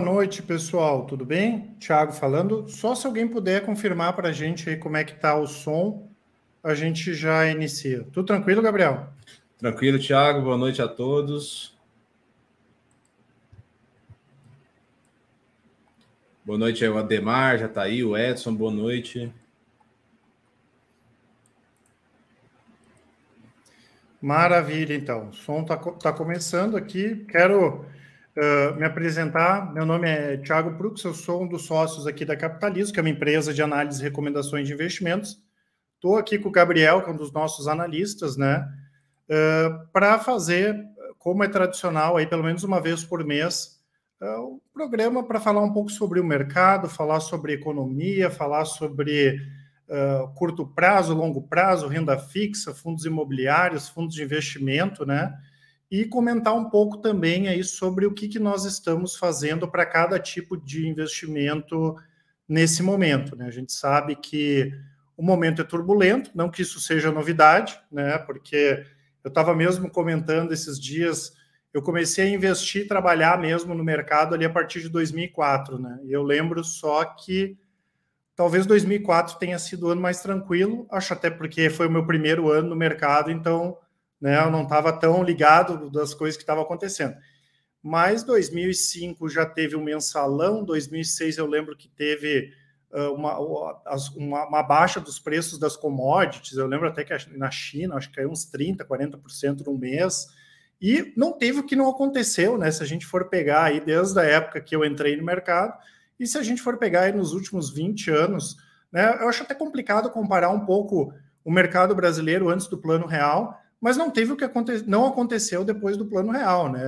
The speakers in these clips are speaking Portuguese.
Boa noite, pessoal. Tudo bem? Thiago falando. Só se alguém puder confirmar para a gente aí como é que está o som, a gente já inicia. Tudo tranquilo, Gabriel? Tranquilo, Thiago. Boa noite a todos. Boa noite aí, o Ademar, já tá aí, o Edson, boa noite. Maravilha, então. O som está tá começando aqui. Quero Uh, me apresentar. Meu nome é Thiago Brux, eu sou um dos sócios aqui da Capitalismo, que é uma empresa de análise e recomendações de investimentos. Estou aqui com o Gabriel, que é um dos nossos analistas, né? Uh, ah, para fazer, como é tradicional, aí pelo menos uma vez por mês, uh, ah, um programa para falar um pouco sobre o mercado, falar sobre economia, falar sobre curto prazo, longo prazo, renda fixa, fundos imobiliários, fundos de investimento, né? e comentar um pouco também aí sobre o que, que nós estamos fazendo para cada tipo de investimento nesse momento. Né? A gente sabe que o momento é turbulento, não que isso seja novidade, né? porque eu estava mesmo comentando esses dias, eu comecei a investir, trabalhar mesmo no mercado ali a partir de 2004. Né? E eu lembro só que talvez 2004 tenha sido o ano mais tranquilo, acho até porque foi o meu primeiro ano no mercado, então né? Eu não estava tão ligado das coisas que estavam acontecendo. Mas 2005 já teve um mensalão, 2006 eu lembro que teve ah, uma, uma, uma, baixa dos preços das commodities. Eu lembro até que na China, acho que caiu uns 30%, 40% no mês. E não teve o que não aconteceu, né? Se a gente for pegar aí desde a época que eu entrei no mercado, e se a gente for pegar aí nos últimos 20 anos, né? Eu acho até complicado comparar um pouco o mercado brasileiro antes do plano real mas não teve o que aconte... não aconteceu depois do plano real, né?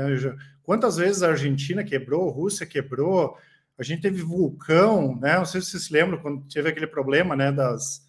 Quantas vezes a Argentina quebrou, a Rússia quebrou, a gente teve vulcão, né? Não sei se vocês se lembram quando teve aquele problema, né? Das,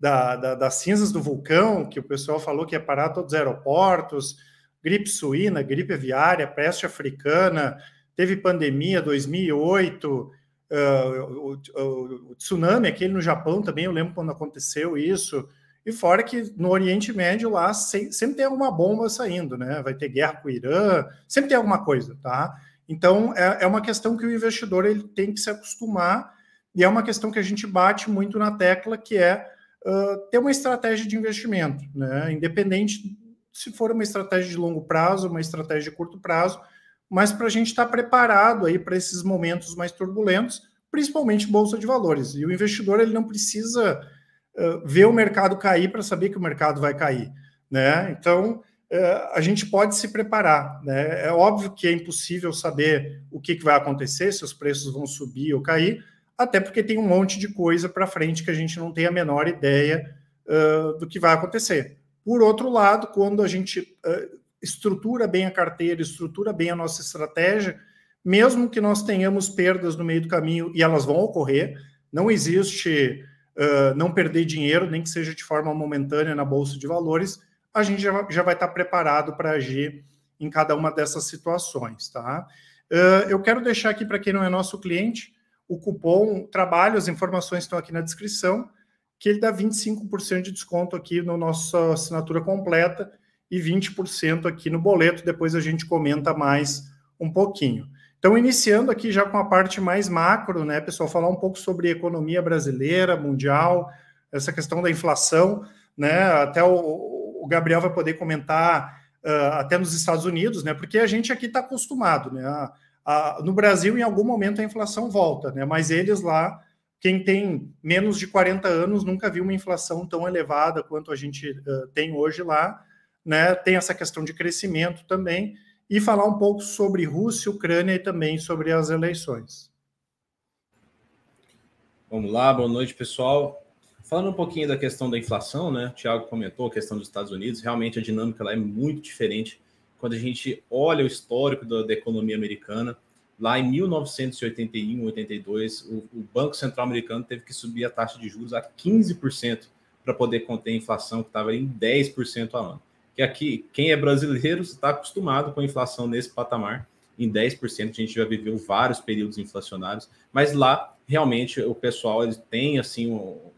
da, da, das cinzas do vulcão, que o pessoal falou que ia parar todos os aeroportos, gripe suína, gripe aviária, peste africana, teve pandemia 2008, uh, ah, o, o, o, tsunami aquele no Japão também, eu lembro quando aconteceu isso. E fora que no Oriente Médio lá sempre tem alguma bomba saindo, né? Vai ter guerra com o Irã, sempre tem alguma coisa, tá? Então é, é, uma questão que o investidor ele tem que se acostumar e é uma questão que a gente bate muito na tecla que é uh, ter uma estratégia de investimento, né? Independente se for uma estratégia de longo prazo, uma estratégia de curto prazo, mas para a gente estar tá preparado aí para esses momentos mais turbulentos, principalmente bolsa de valores. E o investidor ele não precisa ver o mercado cair para saber que o mercado vai cair, né? Então a gente pode se preparar, né? É óbvio que é impossível saber o que, vai acontecer, se os preços vão subir ou cair, até porque tem um monte de coisa para frente que a gente não tem a menor ideia uh, do que vai acontecer. Por outro lado, quando a gente estrutura bem a carteira, estrutura bem a nossa estratégia, mesmo que nós tenhamos perdas no meio do caminho, e elas vão ocorrer, não existe não perder dinheiro, nem que seja de forma momentânea na bolsa de valores, a gente já, já vai estar preparado para agir em cada uma dessas situações, tá? Uh, eu quero deixar aqui para quem não é nosso cliente o cupom trabalho, as informações estão aqui na descrição, que ele dá 25% de desconto aqui na no nossa assinatura completa e 20% aqui no boleto. Depois a gente comenta mais um pouquinho. Então, iniciando aqui já com a parte mais macro, né, pessoal, falar um pouco sobre economia brasileira, mundial, essa questão da inflação, né? Até o, o Gabriel vai poder comentar uh, até nos Estados Unidos, né? Porque a gente aqui está acostumado, né? A, a, no Brasil, em algum momento, a inflação volta, né? Mas eles lá, quem tem menos de 40 anos, nunca viu uma inflação tão elevada quanto a gente uh, tem hoje lá, né? Tem essa questão de crescimento também e falar um pouco sobre Rússia, Ucrânia e também sobre as eleições. Vamos lá, boa noite, pessoal. Falando um pouquinho da questão da inflação, né? O Thiago comentou a questão dos Estados Unidos, realmente a dinâmica lá é muito diferente quando a gente olha o histórico da, da economia americana. Lá em 1981, 82, o, o Banco Central americano teve que subir a taxa de juros a 15% para poder conter a inflação, que estava em 10% ao ano que aqui quem é brasileiro está acostumado com a inflação nesse patamar, em 10%, a gente já viveu vários períodos inflacionários, mas lá realmente o pessoal ele tem assim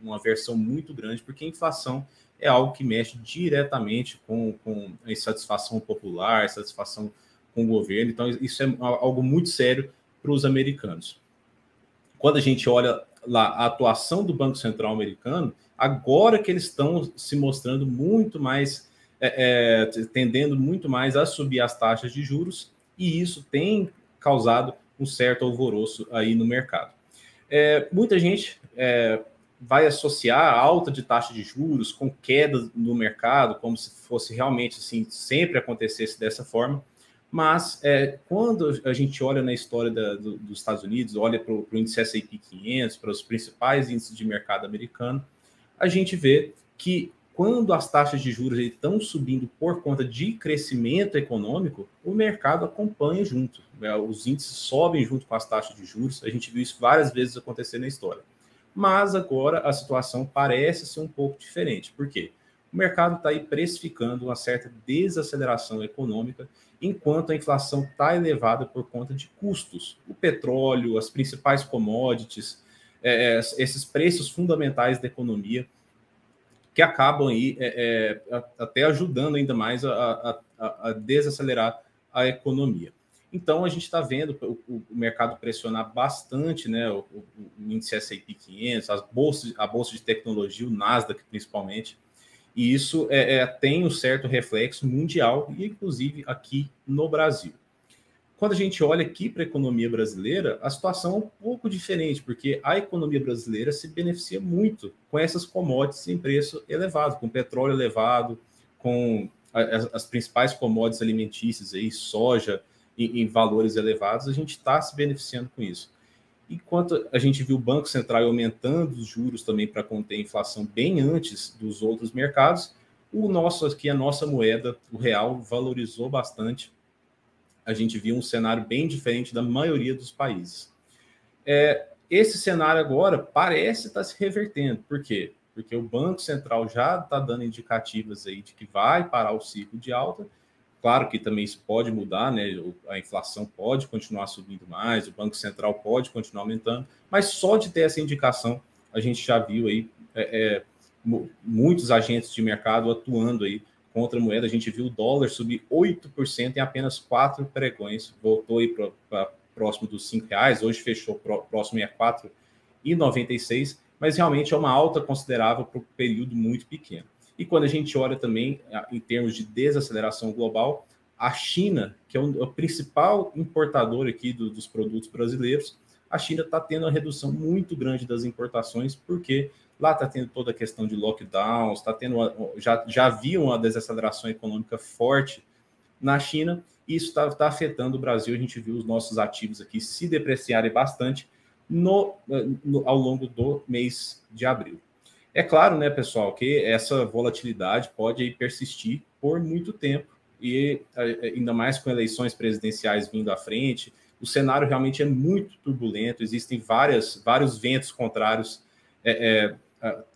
uma versão muito grande, porque a inflação é algo que mexe diretamente com, com a insatisfação popular, a insatisfação com o governo, então isso é algo muito sério para os americanos. Quando a gente olha lá a atuação do Banco Central americano, agora que eles estão se mostrando muito mais é, é, tendendo muito mais a subir as taxas de juros, e isso tem causado um certo alvoroço aí no mercado. É, muita gente é, vai associar a alta de taxa de juros com queda no mercado, como se fosse realmente assim, sempre acontecesse dessa forma. Mas é, quando a gente olha na história da, do, dos Estados Unidos, olha para o índice S&P 500, para os principais índices de mercado americano, a gente vê que quando as taxas de juros estão subindo por conta de crescimento econômico, o mercado acompanha junto. Né? Os índices sobem junto com as taxas de juros. A gente viu isso várias vezes acontecer na história. Mas agora a situação parece ser um pouco diferente. Por quê? O mercado está aí precificando uma certa desaceleração econômica, enquanto a inflação está elevada por conta de custos. O petróleo, as principais commodities, é, é esses preços fundamentais da economia que acabam aí é, é, até ajudando ainda mais a, a, a, desacelerar a economia. Então a gente está vendo o, o, mercado pressionar bastante, né? O, o, índice S&P 500, as bolsas, a bolsa de tecnologia, o Nasdaq principalmente, e isso é, é tem um certo reflexo mundial e inclusive aqui no Brasil. Quando a gente olha aqui para a economia brasileira, a situação é um pouco diferente, porque a economia brasileira se beneficia muito com essas commodities em preço elevado, com petróleo elevado, com as, principais commodities alimentícias, aí, soja em, em valores elevados, a gente está se beneficiando com isso. Enquanto a gente viu o Banco Central aumentando os juros também para conter a inflação bem antes dos outros mercados, o nosso aqui, a nossa moeda, o real, valorizou bastante a gente via um cenário bem diferente da maioria dos países. É, esse cenário agora parece estar tá se revertendo. Por quê? Porque o Banco Central já está dando indicativas aí de que vai parar o ciclo de alta. Claro que também isso pode mudar, né? A inflação pode continuar subindo mais, o Banco Central pode continuar aumentando, mas só de ter essa indicação, a gente já viu aí é, é, muitos agentes de mercado atuando aí contra a moeda, a gente viu o dólar subir 8% em apenas quatro pregões, voltou aí para próximo dos cinco reais, hoje fechou pro, próximo a quatro e mas realmente é uma alta considerável para um período muito pequeno. E quando a gente olha também em termos de desaceleração global, a China, que é o principal importador aqui do, dos produtos brasileiros, a China está tendo uma redução muito grande das importações, porque Lá está tendo toda a questão de lockdowns, está tendo uma, já, já havia uma desaceleração econômica forte na China, e isso está tá afetando o Brasil. A gente viu os nossos ativos aqui se depreciarem bastante no, no, ao longo do mês de abril. É claro, né, pessoal, que essa volatilidade pode persistir por muito tempo, e ainda mais com eleições presidenciais vindo à frente, o cenário realmente é muito turbulento, existem várias, vários ventos contrários é, é,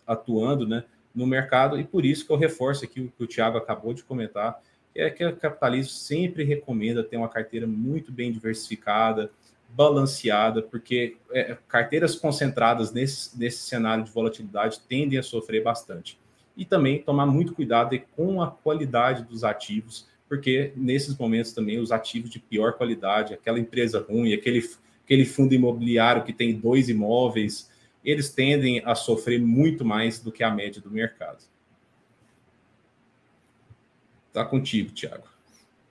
atuando né, no mercado, e por isso que eu reforço aqui o que o Tiago acabou de comentar, que é que o capitalismo sempre recomenda ter uma carteira muito bem diversificada, balanceada, porque é, carteiras concentradas nesse, nesse cenário de volatilidade tendem a sofrer bastante. E também tomar muito cuidado com a qualidade dos ativos, porque nesses momentos também os ativos de pior qualidade, aquela empresa ruim, aquele, aquele fundo imobiliário que tem dois imóveis, eles tendem a sofrer muito mais do que a média do mercado. Está contigo, Tiago.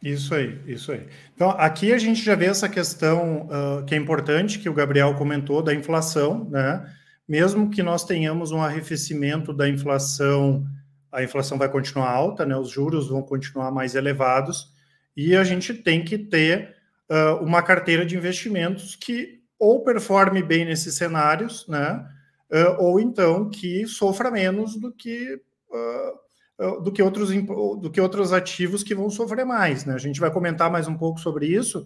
Isso aí, isso aí. Então, aqui a gente já vê essa questão uh, que é importante, que o Gabriel comentou, da inflação, né? Mesmo que nós tenhamos um arrefecimento da inflação, a inflação vai continuar alta, né? Os juros vão continuar mais elevados e a gente tem que ter uh, uma carteira de investimentos que ou performe bem nesses cenários, né? Uh, ou então que sofra menos do que uh, do que outros do que outros ativos que vão sofrer mais, né? A gente vai comentar mais um pouco sobre isso,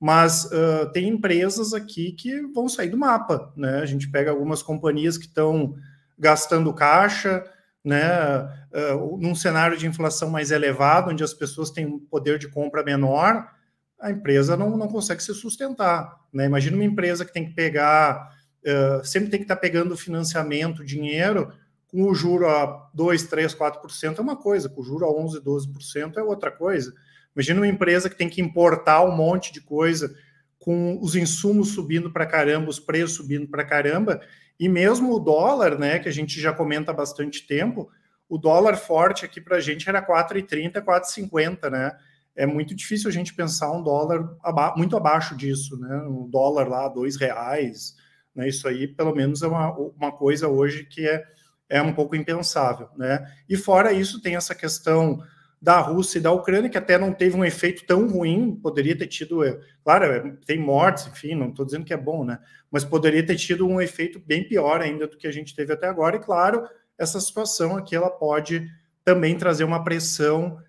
mas tem empresas aqui que vão sair do mapa, né? A gente pega algumas companhias que estão gastando caixa, né? num cenário de inflação mais elevado, onde as pessoas têm um poder de compra menor, a empresa não, não consegue se sustentar. Né? Imagina uma empresa que tem que pegar, uh, sempre tem que estar tá pegando financiamento, dinheiro, com o juro a 2, 3, 4% é uma coisa, com o juro a 11, 12% é outra coisa. Imagina uma empresa que tem que importar um monte de coisa, com os insumos subindo para caramba, os preços subindo para caramba, e mesmo o dólar, né, que a gente já comenta há bastante tempo, o dólar forte aqui para a gente era 4,30, 4,50, né? é muito difícil a gente pensar um dólar aba muito abaixo disso, né? Um dólar lá, dois reais, né? Isso aí, pelo menos, é uma, uma coisa hoje que é, é um pouco impensável, né? E fora isso, tem essa questão da Rússia e da Ucrânia, que até não teve um efeito tão ruim, poderia ter tido, é, claro, é, tem mortes, enfim, não estou dizendo que é bom, né? Mas poderia ter tido um efeito bem pior ainda do que a gente teve até agora, e claro, essa situação aqui ela pode também trazer uma pressão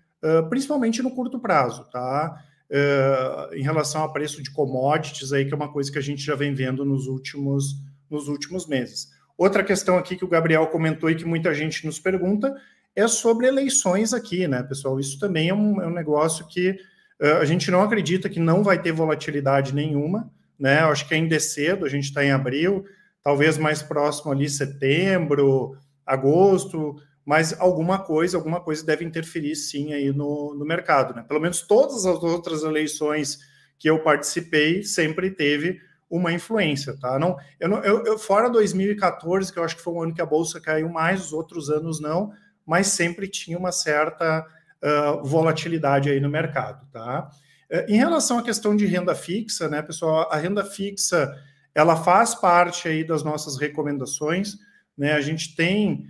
principalmente no curto prazo, tá? Uh, em relação a preço de commodities aí, que é uma coisa que a gente já vem vendo nos últimos, nos últimos meses. Outra questão aqui que o Gabriel comentou e que muita gente nos pergunta é sobre eleições aqui, né, pessoal? Isso também é um, é um negócio que uh, a gente não acredita que não vai ter volatilidade nenhuma, né? Eu acho que ainda é cedo, a gente está em abril, talvez mais próximo ali setembro, agosto, mas alguma coisa, alguma coisa deve interferir sim aí no, no mercado. Né? Pelo menos todas as outras eleições que eu participei sempre teve uma influência, tá? Não, eu não, eu, eu, fora 2014 que eu acho que foi um ano que a bolsa caiu mais, os outros anos não, mas sempre tinha uma certa uh, volatilidade aí no mercado, tá? É, em relação à questão de renda fixa, né, pessoal, a renda fixa ela faz parte aí das nossas recomendações, né? A gente tem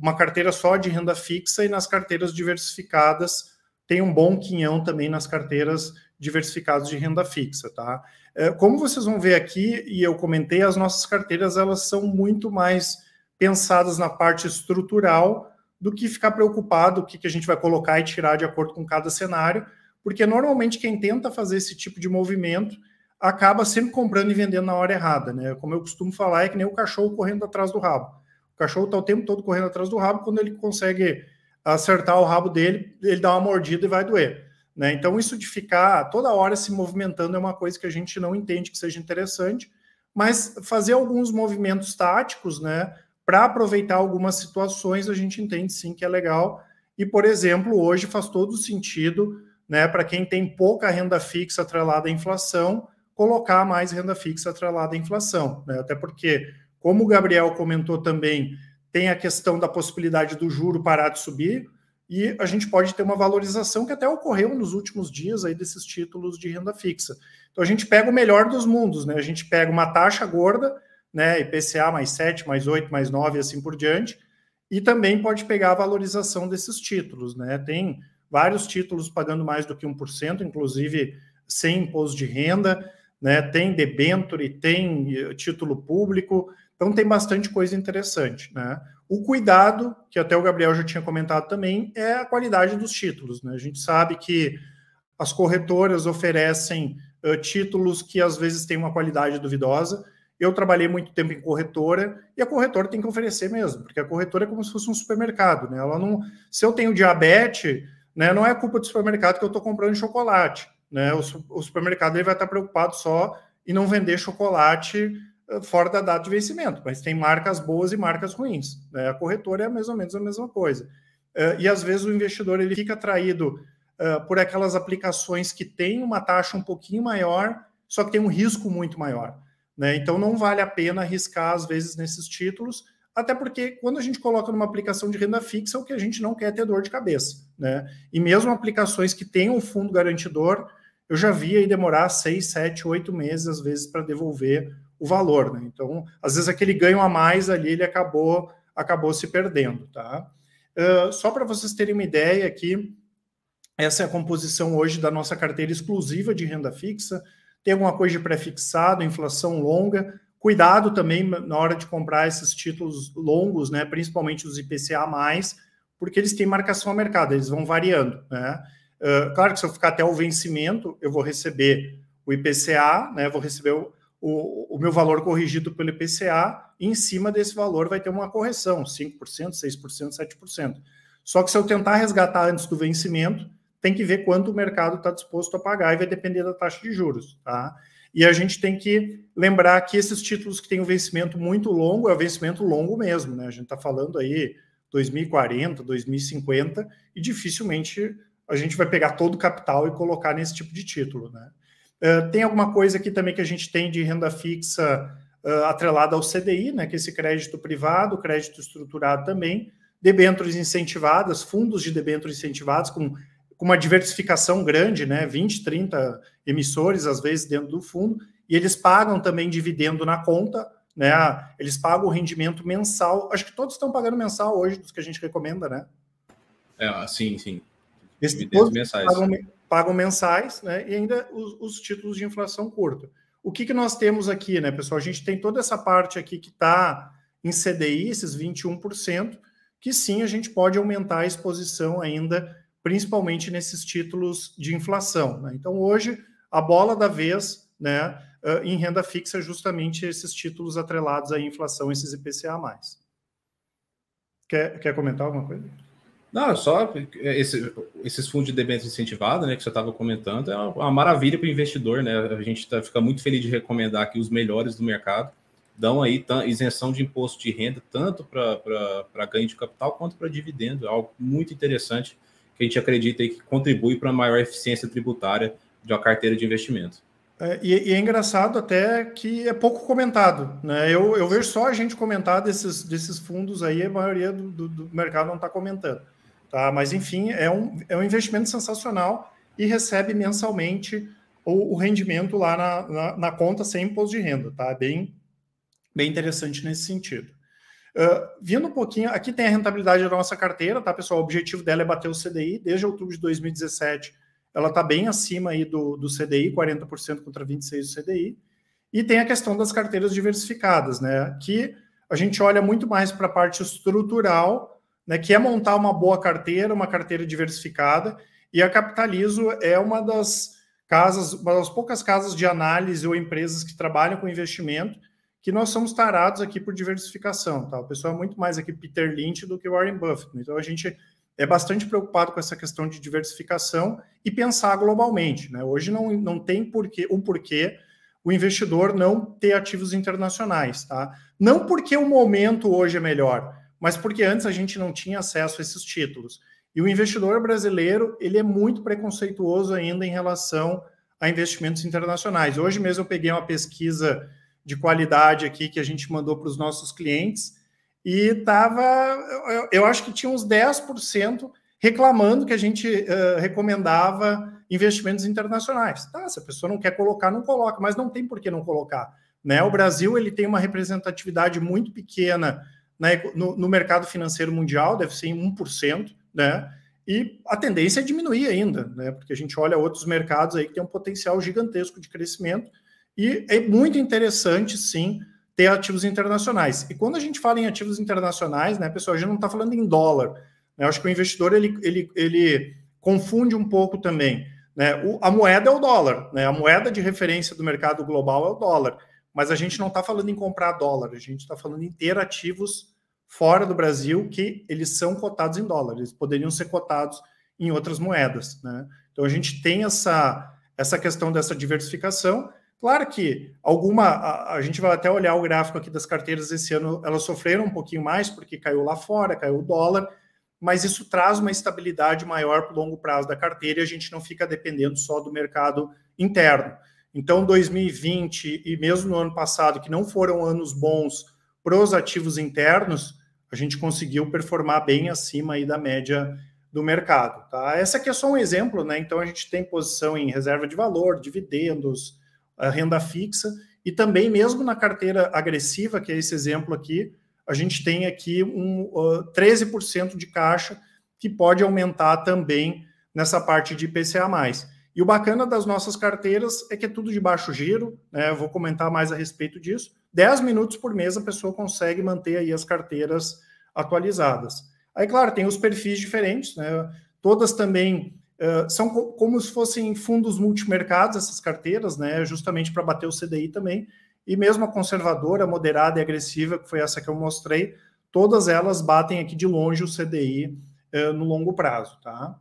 uma carteira só de renda fixa e nas carteiras diversificadas tem um bom quinhão também nas carteiras diversificadas de renda fixa, tá? É, como vocês vão ver aqui e eu comentei, as nossas carteiras elas são muito mais pensadas na parte estrutural do que ficar preocupado o que, que a gente vai colocar e tirar de acordo com cada cenário, porque normalmente quem tenta fazer esse tipo de movimento acaba sempre comprando e vendendo na hora errada, né? Como eu costumo falar, é que nem o cachorro correndo atrás do rabo. O cachorro está o tempo todo correndo atrás do rabo, quando ele consegue acertar o rabo dele, ele dá uma mordida e vai doer. Né? Então, isso de ficar toda hora se movimentando é uma coisa que a gente não entende que seja interessante, mas fazer alguns movimentos táticos, né, para aproveitar algumas situações, a gente entende sim que é legal. E, por exemplo, hoje faz todo sentido, né, para quem tem pouca renda fixa atrelada à inflação, colocar mais renda fixa atrelada à inflação, né? até porque como o Gabriel comentou também, tem a questão da possibilidade do juro parar de subir e a gente pode ter uma valorização que até ocorreu nos últimos dias aí desses títulos de renda fixa. Então a gente pega o melhor dos mundos, né? A gente pega uma taxa gorda, né, IPCA mais 7, mais 8, mais 9 e assim por diante, e também pode pegar a valorização desses títulos, né? Tem vários títulos pagando mais do que 1%, inclusive sem imposto de renda, né? Tem debenture, tem eh, título público, então tem bastante coisa interessante, né? O cuidado, que até o Gabriel já tinha comentado também, é a qualidade dos títulos. Né? A gente sabe que as corretoras oferecem uh, títulos que às vezes têm uma qualidade duvidosa. Eu trabalhei muito tempo em corretora e a corretora tem que oferecer mesmo, porque a corretora é como se fosse um supermercado, né? Ela não, se eu tenho diabetes, né, não é culpa do supermercado que eu estou comprando chocolate, né? O, o supermercado ele vai estar preocupado só em não vender chocolate eh, fora da data de vencimento, mas tem marcas boas e marcas ruins. Né? A corretora é mais ou menos a mesma coisa. Uh, e às vezes o investidor ele fica atraído uh, por aquelas aplicações que têm uma taxa um pouquinho maior, só que tem um risco muito maior. Né? Então não vale a pena arriscar às vezes nesses títulos, até porque quando a gente coloca numa aplicação de renda fixa, é o que a gente não quer é ter dor de cabeça. Né? E mesmo aplicações que tenham um fundo garantidor, eu já vi aí demorar seis, sete, oito meses às vezes para devolver o valor, né? Então, às vezes aquele ganho a mais ali ele acabou acabou se perdendo, tá? Uh, só para vocês terem uma ideia aqui, essa é a composição hoje da nossa carteira exclusiva de renda fixa. Tem alguma coisa de pré-fixado, inflação longa. Cuidado também na hora de comprar esses títulos longos, né? Principalmente os IPCA mais, porque eles têm marcação a mercado, eles vão variando, né? Uh, claro que se eu ficar até o vencimento, eu vou receber o IPCA, né? Vou receber o, o, o, meu valor corrigido pelo IPCA, e em cima desse valor vai ter uma correção, 5%, 6%, 7%. Só que se eu tentar resgatar antes do vencimento, tem que ver quanto o mercado está disposto a pagar e vai depender da taxa de juros, tá? E a gente tem que lembrar que esses títulos que têm um vencimento muito longo, é o vencimento longo mesmo, né? A gente está falando aí 2040, 2050, e dificilmente a gente vai pegar todo o capital e colocar nesse tipo de título, né? É, tem alguma coisa aqui também que a gente tem de renda fixa uh, atrelada ao CDI, né, que é esse crédito privado, crédito estruturado também, debêntures incentivadas, fundos de debêntures incentivados com, com uma diversificação grande, né, 20, 30 emissores, às vezes, dentro do fundo, e eles pagam também dividendo na conta, né, eles pagam o rendimento mensal, acho que todos estão pagando mensal hoje, dos que a gente recomenda, né? É, ah, sim, sim. Esse, todos mensais. Pagam, pagam mensais, né? E ainda os, os títulos de inflação curta. O que, que nós temos aqui, né, pessoal? A gente tem toda essa parte aqui que está em CDI, esses 21%, que sim a gente pode aumentar a exposição ainda, principalmente nesses títulos de inflação. Né? Então, hoje, a bola da vez né, em renda fixa é justamente esses títulos atrelados à inflação, esses IPCA. Quer, quer comentar alguma coisa? Não, é só é, esse, esses fundos de debêntures incentivados, né, que você estava comentando, é uma, maravilha para o investidor, né? A gente tá, fica muito feliz de recomendar que os melhores do mercado dão aí isenção de imposto de renda, tanto para ganho de capital quanto para dividendo. É algo muito interessante que a gente acredita aí que contribui para a maior eficiência tributária de uma carteira de investimento. É, e, e, é engraçado até que é pouco comentado, né? Eu, eu vejo só a gente comentar desses, desses fundos aí, a maioria do, do, do mercado não está comentando. Tá? Mas, enfim, é um, é um investimento sensacional e recebe mensalmente o, o rendimento lá na, na, na, conta sem imposto de renda. Tá? É bem, bem interessante nesse sentido. Uh, vindo um pouquinho, aqui tem a rentabilidade da nossa carteira, tá, pessoal? O objetivo dela é bater o CDI. Desde outubro de 2017, ela está bem acima aí do, do CDI, 40% contra 26% do CDI. E tem a questão das carteiras diversificadas, né? Que a gente olha muito mais para a parte estrutural né, que é montar uma boa carteira, uma carteira diversificada, e a Capitalizo é uma das casas, uma das poucas casas de análise ou empresas que trabalham com investimento, que nós somos tarados aqui por diversificação, tá? O pessoal é muito mais aqui Peter Lynch do que Warren Buffett, né? então a gente é bastante preocupado com essa questão de diversificação e pensar globalmente, né? Hoje não, não tem porquê, o um porquê o investidor não ter ativos internacionais, tá? Não porque o momento hoje é melhor, mas porque antes a gente não tinha acesso a esses títulos. E o investidor brasileiro ele é muito preconceituoso ainda em relação a investimentos internacionais. Hoje mesmo eu peguei uma pesquisa de qualidade aqui que a gente mandou para os nossos clientes e estava, eu, acho que tinha uns 10% reclamando que a gente uh, recomendava investimentos internacionais. Tá, se a pessoa não quer colocar, não coloca, mas não tem por que não colocar. Né? O Brasil ele tem uma representatividade muito pequena na, né, no, no, mercado financeiro mundial, deve ser em 1%, né? E a tendência é diminuir ainda, né? Porque a gente olha outros mercados aí que tem um potencial gigantesco de crescimento e é muito interessante, sim, ter ativos internacionais. E quando a gente fala em ativos internacionais, né, pessoal, a gente não está falando em dólar. Né? Eu acho que o investidor ele, ele, ele confunde um pouco também. Né? O, a moeda é o dólar, né? a moeda de referência do mercado global é o dólar. Mas a gente não está falando em comprar dólar, a gente está falando em ter ativos fora do Brasil que eles são cotados em dólar, eles poderiam ser cotados em outras moedas. Né? Então a gente tem essa, essa questão dessa diversificação. Claro que alguma, a, a, gente vai até olhar o gráfico aqui das carteiras esse ano, elas sofreram um pouquinho mais porque caiu lá fora, caiu o dólar, mas isso traz uma estabilidade maior para o longo prazo da carteira e a gente não fica dependendo só do mercado interno. Então, 2020 e mesmo no ano passado, que não foram anos bons para os ativos internos, a gente conseguiu performar bem acima aí da média do mercado. Tá? Essa aqui é só um exemplo, né? Então a gente tem posição em reserva de valor, dividendos, eh, renda fixa e também mesmo na carteira agressiva, que é esse exemplo aqui, a gente tem aqui um uh, 13% de caixa que pode aumentar também nessa parte de IPCA+. E o bacana das nossas carteiras é que é tudo de baixo giro, né? Eu vou comentar mais a respeito disso. 10 minutos por mês a pessoa consegue manter aí as carteiras atualizadas. Aí, claro, tem os perfis diferentes, né? Todas também uh, são co como se fossem fundos multimercados, essas carteiras, né? Justamente para bater o CDI também. E mesmo a conservadora, moderada e agressiva, que foi essa que eu mostrei, todas elas batem aqui de longe o CDI uh, no longo prazo, tá?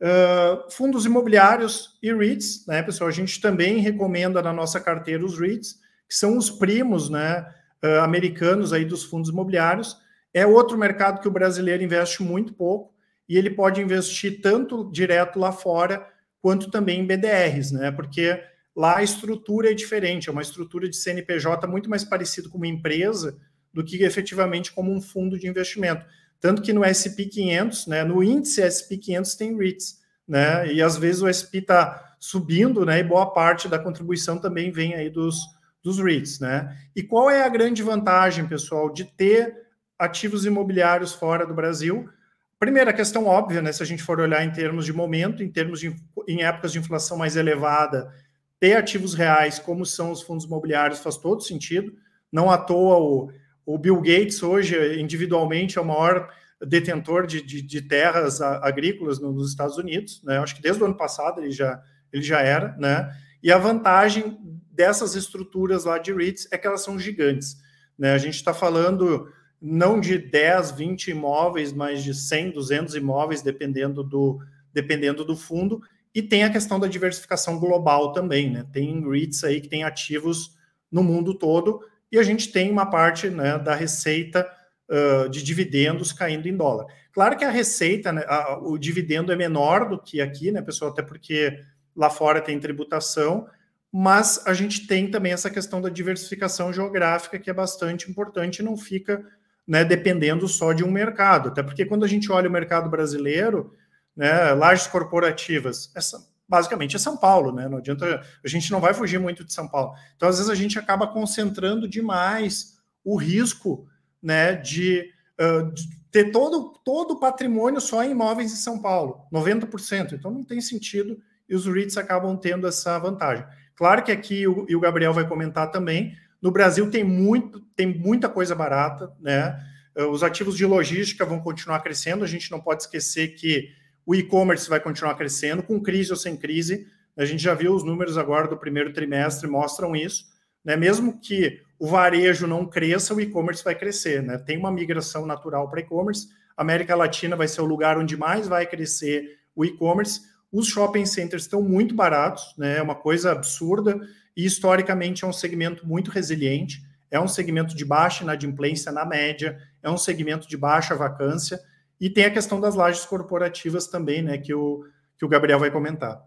Ah, fundos imobiliários e REITs, né, pessoal? A gente também recomenda na nossa carteira os REITs, que são os primos, né, uh, americanos aí dos fundos imobiliários. É outro mercado que o brasileiro investe muito pouco e ele pode investir tanto direto lá fora quanto também em BDRs, né? Porque lá a estrutura é diferente, é uma estrutura de CNPJ muito mais parecida com uma empresa do que efetivamente como um fundo de investimento. Tanto que no SP500, né, no índice SP500 tem REITs, né, e às vezes o SP está subindo, né, e boa parte da contribuição também vem aí dos, dos REITs, né. E qual é a grande vantagem, pessoal, de ter ativos imobiliários fora do Brasil? Primeira questão óbvia, né, se a gente for olhar em termos de momento, em termos de em épocas de inflação mais elevada, ter ativos reais, como são os fundos imobiliários, faz todo sentido. Não à toa o o Bill Gates, hoje, individualmente, é o maior detentor de, de, de terras agrícolas nos Estados Unidos, né? Acho que desde o ano passado ele já, ele já era, né? E a vantagem dessas estruturas lá de REITs é que elas são gigantes, né? A gente está falando não de 10, 20 imóveis, mas de 100, 200 imóveis, dependendo do, dependendo do fundo. E tem a questão da diversificação global também, né? Tem REITs aí que tem ativos no mundo todo, e a gente tem uma parte né, da receita uh, de dividendos caindo em dólar. Claro que a receita, né, a, o dividendo é menor do que aqui, né, pessoal, até porque lá fora tem tributação, mas a gente tem também essa questão da diversificação geográfica que é bastante importante e não fica né, dependendo só de um mercado. Até porque quando a gente olha o mercado brasileiro, né, lajes corporativas, essa basicamente é São Paulo, né? Não adianta, a gente não vai fugir muito de São Paulo. Então, às vezes, a gente acaba concentrando demais o risco, né, de, uh, de ter todo, todo o patrimônio só em imóveis em São Paulo, 90%. Então, não tem sentido e os REITs acabam tendo essa vantagem. Claro que aqui, o, e o Gabriel vai comentar também, no Brasil tem, muito, tem muita coisa barata, né? Os ativos de logística vão continuar crescendo, a gente não pode esquecer que o e-commerce vai continuar crescendo, com crise ou sem crise. A gente já viu os números agora do primeiro trimestre mostram isso. Né? Mesmo que o varejo não cresça, o e-commerce vai crescer. Né? Tem uma migração natural para e-commerce. A América Latina vai ser o lugar onde mais vai crescer o e-commerce. Os shopping centers estão muito baratos, né? é uma coisa absurda. E historicamente é um segmento muito resiliente. É um segmento de baixa inadimplência na média, é um segmento de baixa vacância. E tem a questão das lajes corporativas também, né, que o, que o Gabriel vai comentar.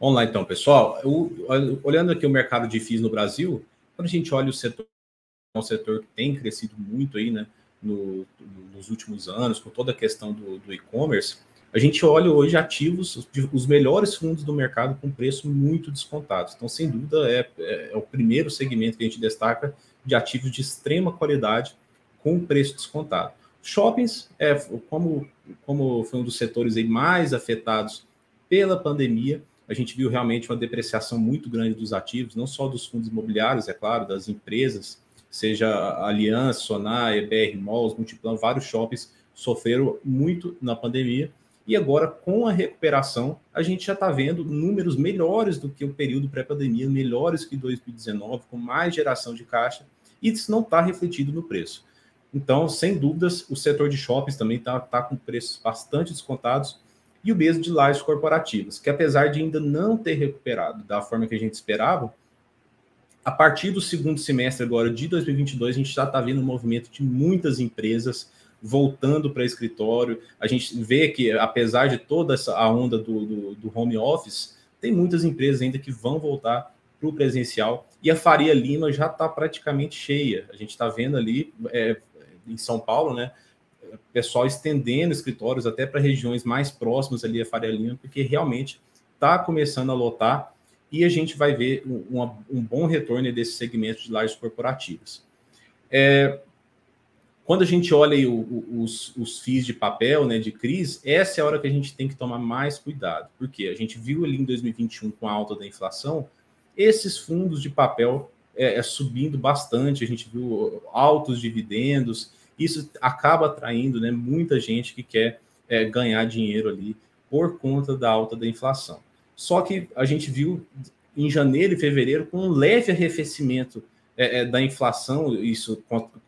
Vamos lá então, pessoal. Eu, olhando aqui o mercado de FIIs no Brasil, quando a gente olha o setor, é um setor que tem crescido muito aí, né, no, nos últimos anos, com toda a questão do, do e-commerce, a gente olha hoje ativos, os, os melhores fundos do mercado com preço muito descontado. Então, sem dúvida, é, é, é o primeiro segmento que a gente destaca de ativos de extrema qualidade com preço descontado. Shoppings, é, como, como foi um dos setores aí mais afetados pela pandemia, a gente viu realmente uma depreciação muito grande dos ativos, não só dos fundos imobiliários, é claro, das empresas, seja Aliança, Sonar, EBR Malls, Multiplan, vários shoppings sofreram muito na pandemia. E agora, com a recuperação, a gente já está vendo números melhores do que o período pré-pandemia, melhores que 2019, com mais geração de caixa, e isso não está refletido no preço. Então, sem dúvidas, o setor de shoppings também está tá com preços bastante descontados e o mesmo de lives corporativas, que apesar de ainda não ter recuperado da forma que a gente esperava, a partir do segundo semestre agora de 2022, a gente já está vendo um movimento de muitas empresas voltando para escritório. A gente vê que, apesar de toda essa a onda do, do, do home office, tem muitas empresas ainda que vão voltar para o presencial. E a Faria Lima já está praticamente cheia. A gente está vendo ali é, em São Paulo, né? Pessoal estendendo escritórios até para regiões mais próximas ali a Faria Lima, porque realmente está começando a lotar e a gente vai ver um, um bom retorno desse segmento de lajes corporativas. É, quando a gente olha o, o, os, os FIIs de papel, né, de CRIs, essa é a hora que a gente tem que tomar mais cuidado, porque a gente viu ali em 2021 com a alta da inflação, esses fundos de papel é, é subindo bastante, a gente viu altos dividendos, isso acaba atraindo né, muita gente que quer é, ganhar dinheiro ali por conta da alta da inflação. Só que a gente viu em janeiro e fevereiro com um leve arrefecimento é, é, da inflação, isso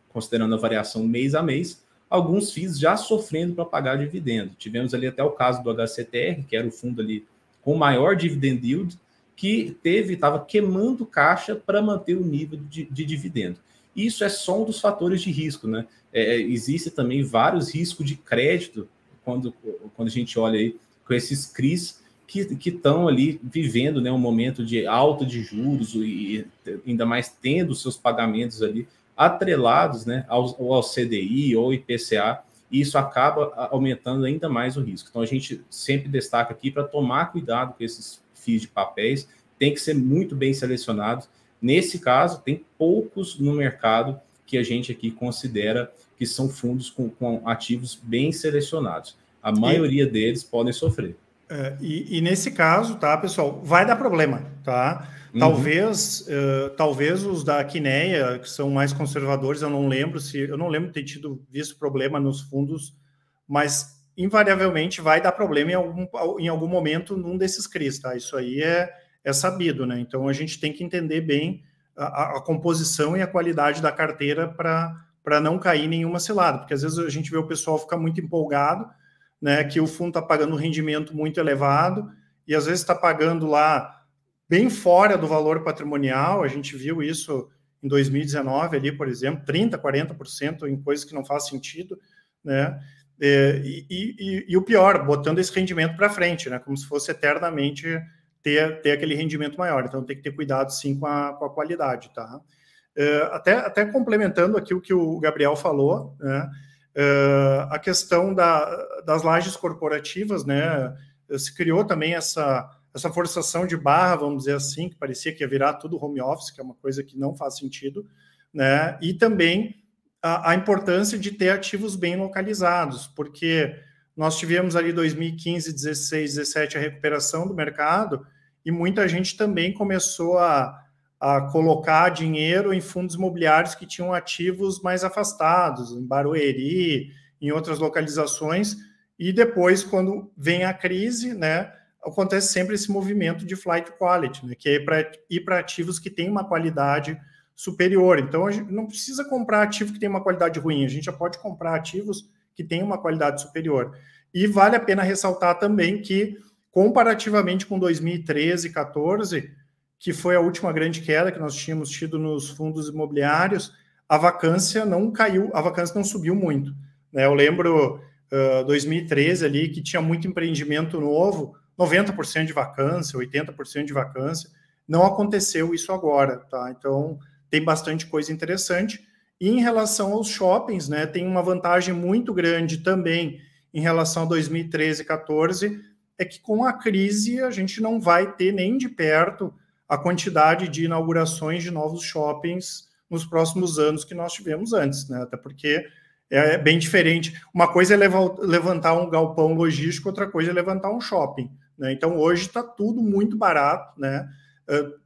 considerando a variação mês a mês, alguns FIIs já sofrendo para pagar dividendo. Tivemos ali até o caso do HCTR, que era o fundo ali com maior dividend yield, que teve, estava queimando caixa para manter o nível de, de dividendo. Isso é só um dos fatores de risco, né? É, é existe também vários riscos de crédito quando, quando a gente olha aí com esses CRIs que estão ali vivendo né, um momento de alta de juros e, ainda mais tendo seus pagamentos ali atrelados né, ao, ao CDI ou IPCA, e isso acaba aumentando ainda mais o risco. Então a gente sempre destaca aqui para tomar cuidado com esses FIIs de papéis, tem que ser muito bem selecionado Nesse caso, tem poucos no mercado que a gente aqui considera que são fundos com, com ativos bem selecionados. A maioria e, deles podem sofrer. É, e, e, nesse caso, tá, pessoal, vai dar problema, tá? Uhum. Talvez, uh, talvez os da Quineia, que são mais conservadores, eu não lembro se eu não lembro ter tido visto problema nos fundos, mas invariavelmente vai dar problema em algum, em algum momento num desses CRIs, tá? Isso aí é, é sabido, né? Então a gente tem que entender bem a, a composição e a qualidade da carteira para não cair nenhuma cilada, porque às vezes a gente vê o pessoal ficar muito empolgado, né? Que o fundo está pagando um rendimento muito elevado e às vezes está pagando lá bem fora do valor patrimonial. A gente viu isso em 2019 ali, por exemplo, 30, 40% em coisas que não faz sentido, né? É, e, e, e o pior, botando esse rendimento para frente, né? Como se fosse eternamente ter, ter aquele rendimento maior. Então tem que ter cuidado sim com a, com a qualidade, tá? Uh, até, até complementando aqui o que o Gabriel falou, né? Uh, a questão da, das lajes corporativas, né? Se criou também essa, essa forçação de barra, vamos dizer assim, que parecia que ia virar tudo home office, que é uma coisa que não faz sentido, né? E também a, a importância de ter ativos bem localizados, porque nós tivemos ali 2015, 16, 17 a recuperação do mercado e muita gente também começou a, a colocar dinheiro em fundos imobiliários que tinham ativos mais afastados, em Barueri, em outras localizações. E depois, quando vem a crise, né, acontece sempre esse movimento de flight quality, né, que é ir para ativos que têm uma qualidade superior. Então, a gente não precisa comprar ativo que tem uma qualidade ruim, a gente já pode comprar ativos que tem uma qualidade superior. E vale a pena ressaltar também que, comparativamente com 2013, 14, que foi a última grande queda que nós tínhamos tido nos fundos imobiliários, a vacância não caiu, a vacância não subiu muito. Né? Eu lembro uh, 2013 ali que tinha muito empreendimento novo, 90% de vacância, 80% de vacância. Não aconteceu isso agora, tá? Então tem bastante coisa interessante. E em relação aos shoppings, né, tem uma vantagem muito grande também em relação a 2013 e 14, é que com a crise a gente não vai ter nem de perto a quantidade de inaugurações de novos shoppings nos próximos anos que nós tivemos antes, né? Até porque é bem diferente. Uma coisa é levantar um galpão logístico, outra coisa é levantar um shopping. Né? Então hoje está tudo muito barato, né?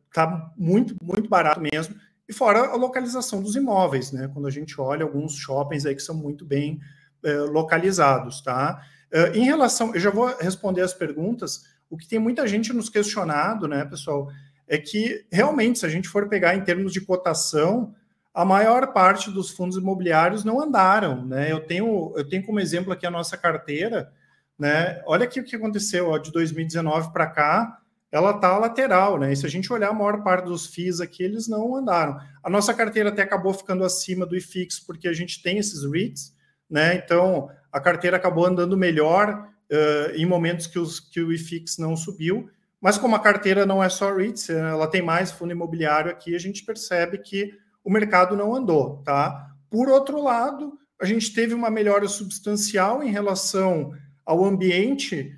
Está muito, muito barato mesmo. E fora a localização dos imóveis, né? Quando a gente olha alguns shoppings aí que são muito bem eh, localizados, tá? Eh, em relação, eu já vou responder as perguntas. O que tem muita gente nos questionado, né, pessoal, é que realmente, se a gente for pegar em termos de cotação, a maior parte dos fundos imobiliários não andaram, né? Eu tenho, eu tenho como exemplo aqui a nossa carteira, né? Olha aqui o que aconteceu, ó, de 2019 para cá, ela está lateral, né? E se a gente olhar a maior parte dos FIIs aqui, eles não andaram. A nossa carteira até acabou ficando acima do IFIX, porque a gente tem esses REITs, né? Então a carteira acabou andando melhor uh, em momentos que, os, que o IFIX não subiu. Mas como a carteira não é só REITs, né? ela tem mais fundo imobiliário aqui, a gente percebe que o mercado não andou, tá? Por outro lado, a gente teve uma melhora substancial em relação ao ambiente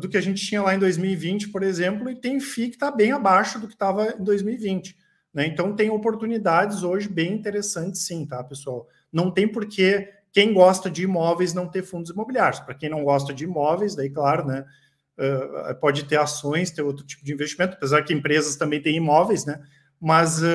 do que a gente tinha lá em 2020, por exemplo, e tem FII que está bem abaixo do que estava em 2020. Né? Então tem oportunidades hoje bem interessantes, sim, tá, pessoal? Não tem porquê quem gosta de imóveis não ter fundos imobiliários. Para quem não gosta de imóveis, daí, claro, né? Uh, pode ter ações, ter outro tipo de investimento, apesar que empresas também têm imóveis, né? Mas uh,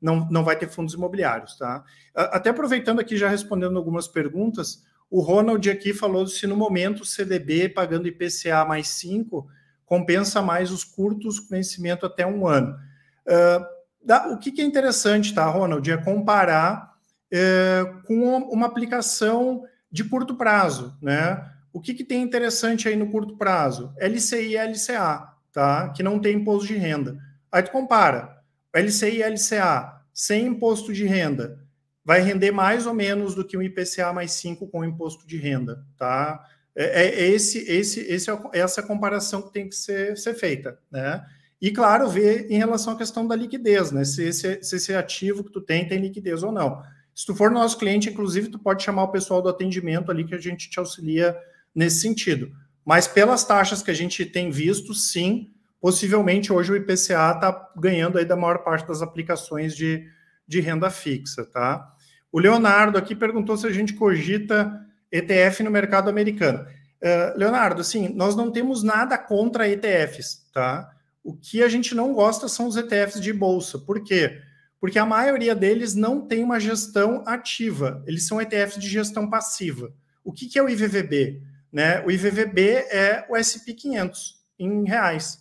não, não vai ter fundos imobiliários, tá? Até aproveitando aqui, já respondendo algumas perguntas, o Ronald aqui falou se no momento o CDB pagando IPCA mais 5 compensa mais os curtos com vencimento até um ano. Uh, o que, que, é interessante, tá, Ronald, é comparar uh, com uma aplicação de curto prazo, né? O que, que tem interessante aí no curto prazo? LCI e LCA, tá? Que não tem imposto de renda. Aí tu compara LCI e LCA sem imposto de renda vai render mais ou menos do que um IPCA mais 5 com o imposto de renda, tá? É, é, é esse, esse, esse, é é essa comparação que tem que ser, ser feita, né? E claro, ver em relação à questão da liquidez, né? Se esse, se esse ativo que tu tem tem liquidez ou não. Se tu for nosso cliente, inclusive, tu pode chamar o pessoal do atendimento ali que a gente te auxilia nesse sentido. Mas pelas taxas que a gente tem visto, sim, possivelmente hoje o IPCA está ganhando aí da maior parte das aplicações de, de renda fixa, tá? O Leonardo aqui perguntou se a gente cogita ETF no mercado americano. Uh, Leonardo, sim, nós não temos nada contra ETFs, tá? O que a gente não gosta são os ETFs de bolsa. Por quê? Porque a maioria deles não tem uma gestão ativa. Eles são ETFs de gestão passiva. O que, que é o IVVB? Né? O IVVB é o S&P 500 em reais.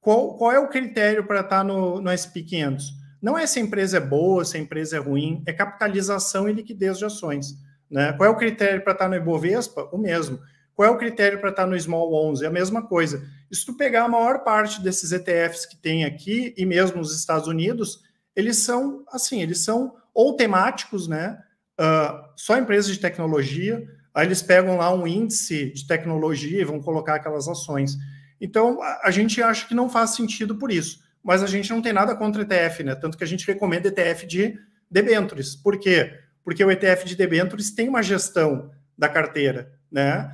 Qual, qual é o critério para estar no, no S&P 500? Não é se a empresa é boa, se a empresa é ruim, é capitalização e liquidez de ações. Né? Qual é o critério para estar tá no Ibovespa? O mesmo. Qual é o critério para estar tá no Small 11? É a mesma coisa. se tu pegar a maior parte desses ETFs que tem aqui, e mesmo nos Estados Unidos, eles são assim, eles são ou temáticos, né? Uh, só empresas de tecnologia, aí eles pegam lá um índice de tecnologia e vão colocar aquelas ações. Então, a, a gente acha que não faz sentido por isso mas a gente não tem nada contra ETF, né? Tanto que a gente recomenda ETF de debentures. Por quê? Porque o ETF de debentures tem uma gestão da carteira, né?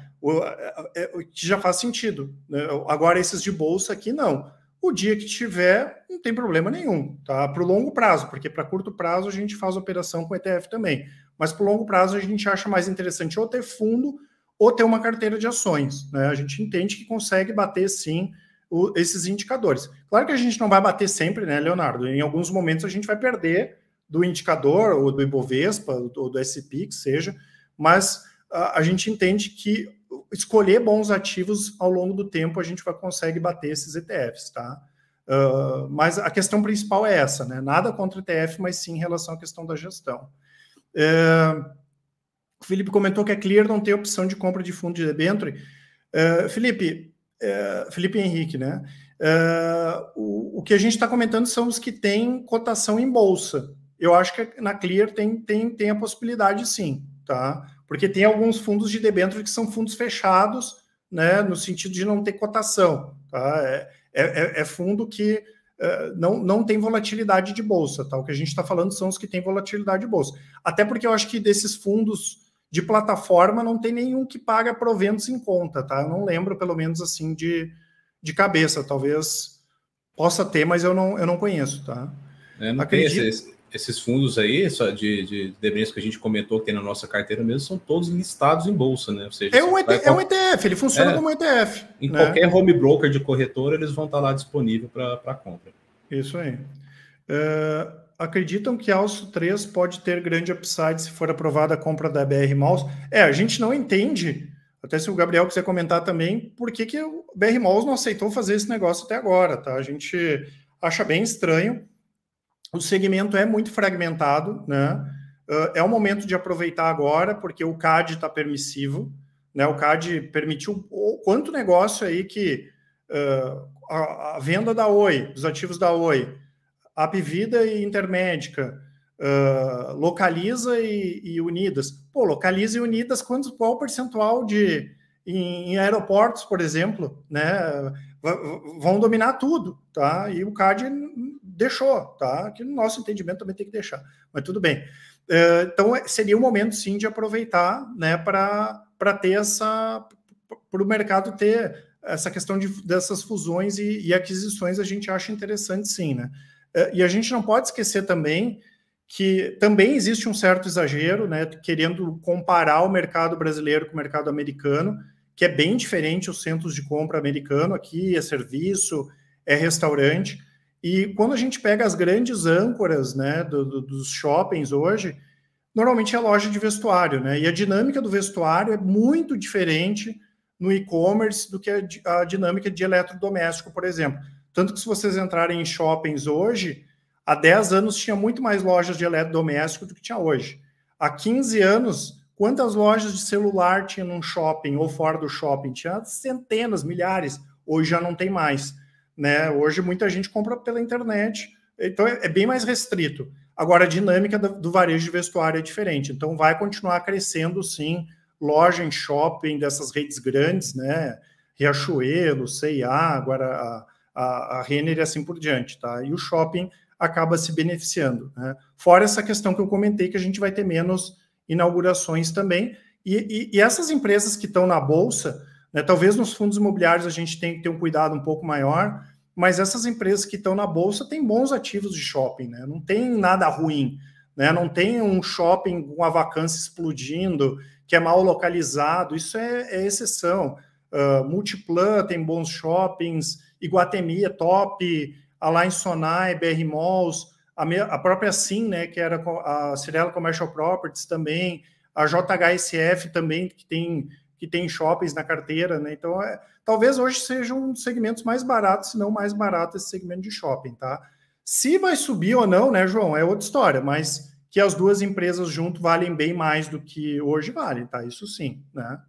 É, o, que já faz sentido. Né? Agora, esses de bolsa aqui, não. O dia que tiver, não tem problema nenhum, tá? Para o longo prazo, porque para curto prazo a gente faz operação com ETF também. Mas para o longo prazo a gente acha mais interessante ou ter fundo ou ter uma carteira de ações. Né? A gente entende que consegue bater sim o, esses indicadores. Claro que a gente não vai bater sempre, né, Leonardo? Em alguns momentos a gente vai perder do indicador, ou do Ibovespa, ou do SP, que seja, mas a, a gente entende que escolher bons ativos ao longo do tempo a gente vai conseguir bater esses ETFs, tá? Uh, mas a questão principal é essa, né? Nada contra ETF, mas sim em relação à questão da gestão. Uh, o Felipe comentou que a é Clear não tem opção de compra de fundo de debênture. Uh, Felipe, é, Felipe Henrique, né? É, o, o que a gente está comentando são os que têm cotação em bolsa. Eu acho que na Clear tem, tem, tem a possibilidade sim, tá? Porque tem alguns fundos de debênture que são fundos fechados, né? No sentido de não ter cotação, tá? É, é, é, é fundo que é, não, não tem volatilidade de bolsa, tá? O que a gente está falando são os que têm volatilidade de bolsa. Até porque eu acho que desses fundos de plataforma não tem nenhum que paga proventos em conta, tá? Eu não lembro, pelo menos assim, de, de cabeça. Talvez possa ter, mas eu não, eu não conheço, tá? É, não Acredito... tem esses, esses, fundos aí, só de, de que a gente comentou que tem na nossa carteira mesmo, são todos listados em bolsa, né? Ou seja, é, um ETF, vai... é um ETF, ele funciona é, como um ETF. Em né? qualquer home broker de corretora, eles vão estar lá disponível para compra. Isso aí. Uh, acreditam que a Alço 3 pode ter grande upside se for aprovada a compra da BR Malls. É, a gente não entende, até se o Gabriel quiser comentar também, por que, que o BR Malls não aceitou fazer esse negócio até agora, tá? A gente acha bem estranho. O segmento é muito fragmentado, né? Ah, é o momento de aproveitar agora, porque o CAD está permissivo, né? O CAD permitiu o quanto negócio aí que uh, a, a venda da Oi, dos ativos da Oi, a Apivida e Intermédica, uh, Localiza e, e, Unidas. Pô, Localiza e Unidas, quanto, qual o percentual de em, em aeroportos, por exemplo, né? Vão dominar tudo, tá? E o CAD deixou, tá? Que no nosso entendimento também tem que deixar, mas tudo bem. Uh, então é, seria o um momento sim de aproveitar, né, para ter essa para o mercado ter essa questão de, dessas fusões e, e, aquisições, a gente acha interessante sim, né? É, e a gente não pode esquecer também que também existe um certo exagero, né, querendo comparar o mercado brasileiro com o mercado americano, que é bem diferente os centros de compra americano, aqui é serviço, é restaurante, e quando a gente pega as grandes âncoras, né, do, do, dos shoppings hoje, normalmente é loja de vestuário, né, e a dinâmica do vestuário é muito diferente no e-commerce do que a, a dinâmica de eletrodoméstico, por exemplo. Tanto que se vocês entrarem em shoppings hoje, há 10 anos tinha muito mais lojas de eletrodoméstico do que tinha hoje. Há 15 anos, quantas lojas de celular tinha num shopping ou fora do shopping? Tinha centenas, milhares. Hoje já não tem mais. Né? Hoje muita gente compra pela internet. Então é, é bem mais restrito. Agora, a dinâmica do varejo de vestuário é diferente. Então, vai continuar crescendo, sim, loja em shopping dessas redes grandes, né? Riachuelo, C&A, agora a, a Renner e assim por diante, tá? E o shopping acaba se beneficiando, né? Fora essa questão que eu comentei que a gente vai ter menos inaugurações também. E, e, e essas empresas que estão na bolsa, né, talvez nos fundos imobiliários a gente tenha que ter um cuidado um pouco maior, mas essas empresas que estão na bolsa têm bons ativos de shopping, né? Não tem nada ruim, né? Não tem um shopping com a vacância explodindo que é mal localizado. Isso é, é exceção. Uh, Multiplan tem bons shoppings. Iguatemi é top, a lá em Sonai, BR Malls, a, me, a própria Sim, né, que era a Cirela Commercial Properties também, a JHSF também, que tem que tem shoppings na carteira, né? Então, é, talvez hoje seja um dos segmentos mais baratos, se não mais barato esse segmento de shopping, tá? Se vai subir ou não, né, João, é outra história, mas que as duas empresas junto valem bem mais do que hoje vale, tá? Isso sim, né?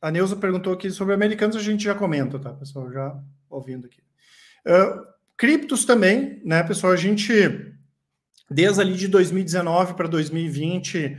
A Neuza perguntou aqui sobre americanos, a gente já comenta, tá, pessoal? Já ouvindo aqui. Uh, criptos também, né, pessoal? A gente, desde ali de 2019 para 2020,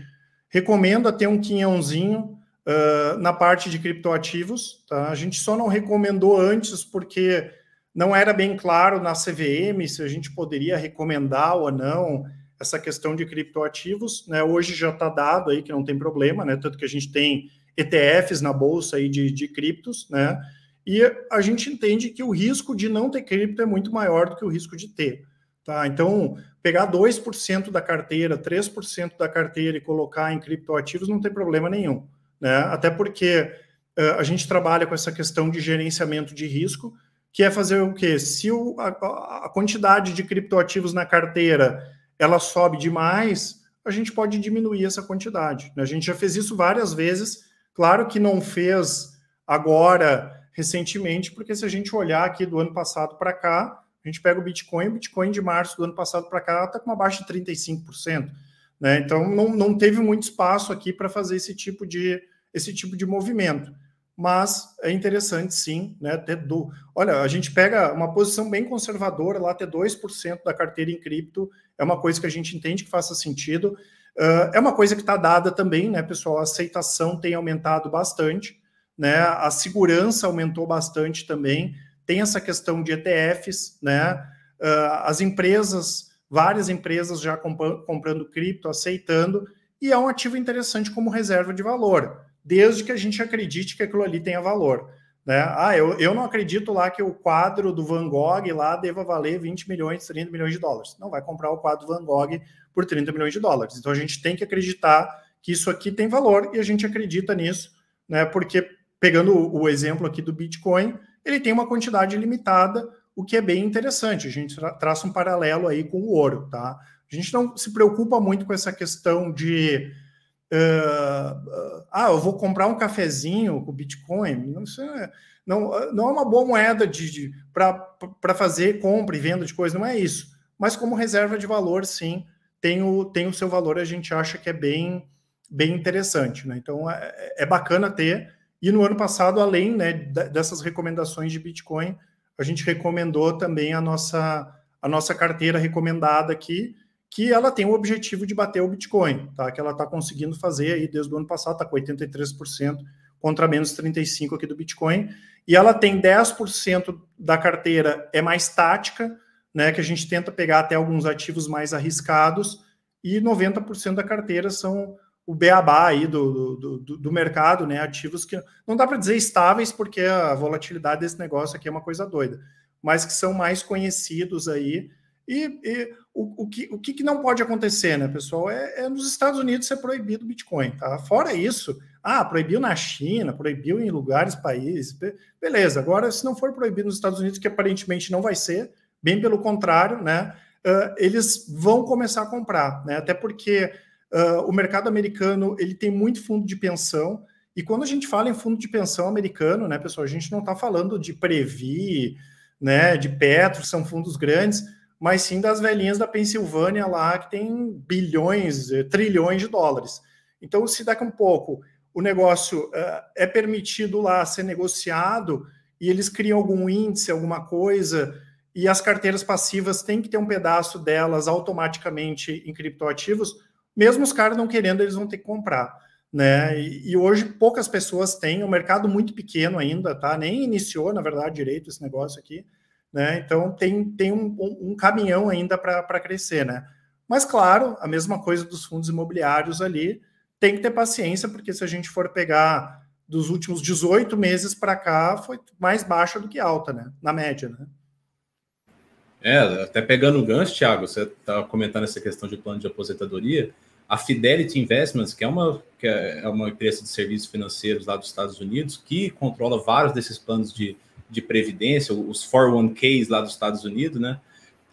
recomenda ter um quinhãozinho uh, na parte de criptoativos, tá? A gente só não recomendou antes porque não era bem claro na CVM se a gente poderia recomendar ou não essa questão de criptoativos, né? Hoje já está dado aí que não tem problema, né? Tanto que a gente tem ETFs na bolsa aí de, de criptos, né? E a gente entende que o risco de não ter cripto é muito maior do que o risco de ter. Tá? Então, pegar 2% da carteira, 3% da carteira e colocar em criptoativos não tem problema nenhum. Né? Até porque uh, a gente trabalha com essa questão de gerenciamento de risco, que é fazer o quê? Se o, a, a quantidade de criptoativos na carteira ela sobe demais, a gente pode diminuir essa quantidade. Né? A gente já fez isso várias vezes Claro que não fez agora recentemente, porque se a gente olhar aqui do ano passado para cá, a gente pega o Bitcoin, o Bitcoin de março do ano passado para cá está com uma baixa de 35%. Né? Então não, não teve muito espaço aqui para fazer esse tipo de esse tipo de movimento. Mas é interessante sim, né? Ter do... Olha, a gente pega uma posição bem conservadora lá, ter 2% da carteira em cripto, é uma coisa que a gente entende que faça sentido. Uh, é uma coisa que está dada também, né, pessoal? A aceitação tem aumentado bastante, né? A segurança aumentou bastante também. Tem essa questão de ETFs, né? Uh, as empresas, várias empresas já comprando cripto, aceitando, e é um ativo interessante como reserva de valor, desde que a gente acredite que aquilo ali tenha valor. Né? Ah, eu, eu não acredito lá que o quadro do Van Gogh lá deva valer 20 milhões, 30 milhões de dólares. Não vai comprar o quadro do Van Gogh por 30 milhões de dólares. Então a gente tem que acreditar que isso aqui tem valor e a gente acredita nisso, né? Porque pegando o, o exemplo aqui do Bitcoin, ele tem uma quantidade limitada, o que é bem interessante. A gente tra traça um paralelo aí com o ouro, tá? A gente não se preocupa muito com essa questão de Uh, ah, eu vou comprar um cafezinho com Bitcoin. Não, é, não, não é uma boa moeda de, de para fazer compra e venda de coisa, não é isso. Mas como reserva de valor, sim, tem o, tem o seu valor, a gente acha que é bem, bem interessante. Né? Então é, é bacana ter. E no ano passado, além né, dessas recomendações de Bitcoin, a gente recomendou também a nossa, a nossa carteira recomendada aqui que ela tem o objetivo de bater o Bitcoin, tá? Que ela está conseguindo fazer aí desde o ano passado, está com 83% contra menos 35% aqui do Bitcoin. E ela tem 10% da carteira é mais tática, né? Que a gente tenta pegar até alguns ativos mais arriscados, e 90% da carteira são o beabá aí do, do, do, do mercado, né? Ativos que não dá para dizer estáveis, porque a volatilidade desse negócio aqui é uma coisa doida, mas que são mais conhecidos aí. E, e, o, o, que, o que, não pode acontecer, né, pessoal? É, é nos Estados Unidos ser proibido o Bitcoin, tá? Fora isso, ah, proibiu na China, proibiu em lugares, países, beleza. Agora, se não for proibido nos Estados Unidos, que aparentemente não vai ser, bem pelo contrário, né? Uh, eles vão começar a comprar, né? Até porque uh, o mercado americano ele tem muito fundo de pensão. E quando a gente fala em fundo de pensão americano, né, pessoal, a gente não está falando de Previ, né, de Petro, são fundos grandes mas sim das velhinhas da Pensilvânia lá, que tem bilhões, eh, trilhões de dólares. Então, se daqui um pouco o negócio uh, é permitido lá ser negociado e eles criam algum índice, alguma coisa, e as carteiras passivas têm que ter um pedaço delas automaticamente em criptoativos, mesmo os caras não querendo, eles vão ter que comprar. Né? E, e hoje poucas pessoas têm, o é um mercado muito pequeno ainda, tá? Nem iniciou, na verdade, direito esse negócio aqui né? Então tem, tem um, um, caminhão ainda para crescer, né? Mas claro, a mesma coisa dos fundos imobiliários ali, tem que ter paciência, porque se a gente for pegar dos últimos 18 meses para cá, foi mais baixa do que alta, né? Na média, né? É, até pegando o gancho, Thiago, você está comentando essa questão de plano de aposentadoria. A Fidelity Investments, que é uma, que é uma empresa de serviços financeiros lá dos Estados Unidos, que controla vários desses planos de, de previdência, os 401ks lá dos Estados Unidos, né?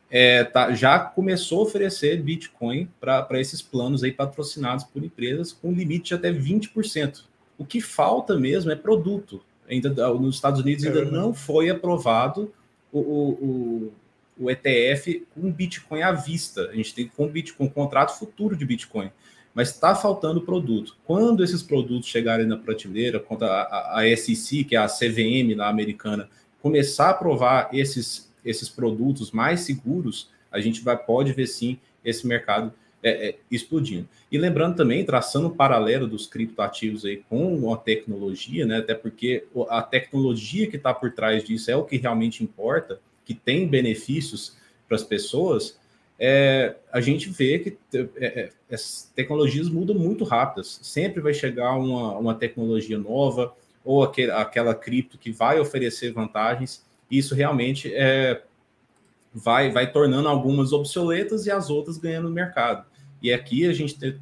É, tá, já começou a oferecer Bitcoin para esses planos aí patrocinados por empresas com limite de até 20%. O que falta mesmo é produto. Ainda nos Estados Unidos ainda é, não foi aprovado o, o, o, o ETF com Bitcoin à vista. A gente tem com Bitcoin, um contrato futuro de Bitcoin mas está faltando produto. Quando esses produtos chegarem na prateleira, quando a, a, a SEC, que é a CVM na americana, começar a provar esses, esses produtos mais seguros, a gente vai pode ver sim esse mercado é, é, explodindo. E lembrando também, traçando o paralelo dos criptoativos aí com a tecnologia, né? Até porque a tecnologia que está por trás disso é o que realmente importa, que tem benefícios para as pessoas é, a gente vê que é, é, tecnologias mudam muito rápidas. Sempre vai chegar uma, uma tecnologia nova ou aquele, aquela cripto que vai oferecer vantagens. Isso realmente é, vai, vai tornando algumas obsoletas e as outras ganhando mercado. E aqui a gente tem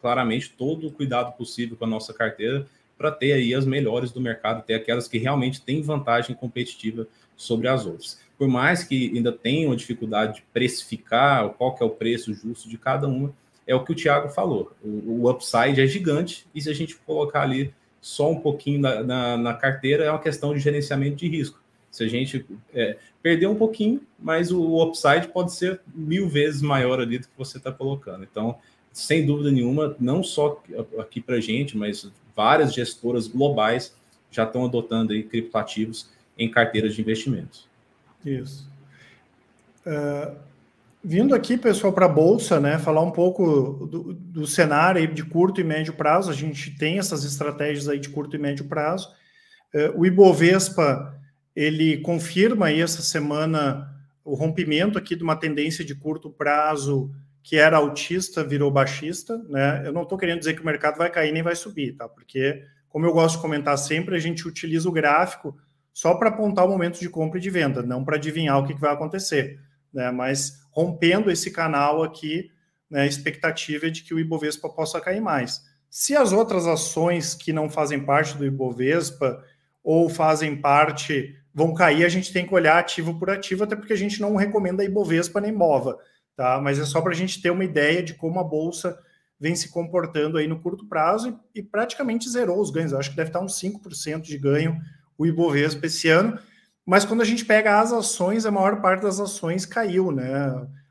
claramente todo o cuidado possível com a nossa carteira para ter aí as melhores do mercado, ter aquelas que realmente têm vantagem competitiva sobre as outras por mais que ainda tenham dificuldade de precificar qual que é o preço justo de cada uma, é o que o Thiago falou. O, o upside é gigante, e se a gente colocar ali só um pouquinho na, na, na carteira, é uma questão de gerenciamento de risco. Se a gente é, perder um pouquinho, mas o upside pode ser mil vezes maior ali do que você está colocando. Então, sem dúvida nenhuma, não só aqui para a gente, mas várias gestoras globais já estão adotando aí em carteiras de investimentos. Isso. Uh, vindo aqui, pessoal, para a Bolsa, né? Falar um pouco do, do cenário aí de curto e médio prazo. A gente tem essas estratégias aí de curto e médio prazo. Uh, o Ibovespa ele confirma aí essa semana o rompimento aqui de uma tendência de curto prazo que era altista virou baixista, né? Eu não estou querendo dizer que o mercado vai cair nem vai subir, tá? Porque, como eu gosto de comentar sempre, a gente utiliza o gráfico só para apontar o momento de compra e de venda, não para adivinhar o que, que vai acontecer. Né? Mas rompendo esse canal aqui, né, a expectativa é de que o Ibovespa possa cair mais. Se as outras ações que não fazem parte do Ibovespa ou fazem parte vão cair, a gente tem que olhar ativo por ativo, até porque a gente não recomenda Ibovespa nem Mova, tá? Mas é só para a gente ter uma ideia de como a bolsa vem se comportando aí no curto prazo e, e praticamente zerou os ganhos. Eu acho que deve estar uns 5% de ganho o Ibovespa esse ano. Mas quando a gente pega as ações, a maior parte das ações caiu, né?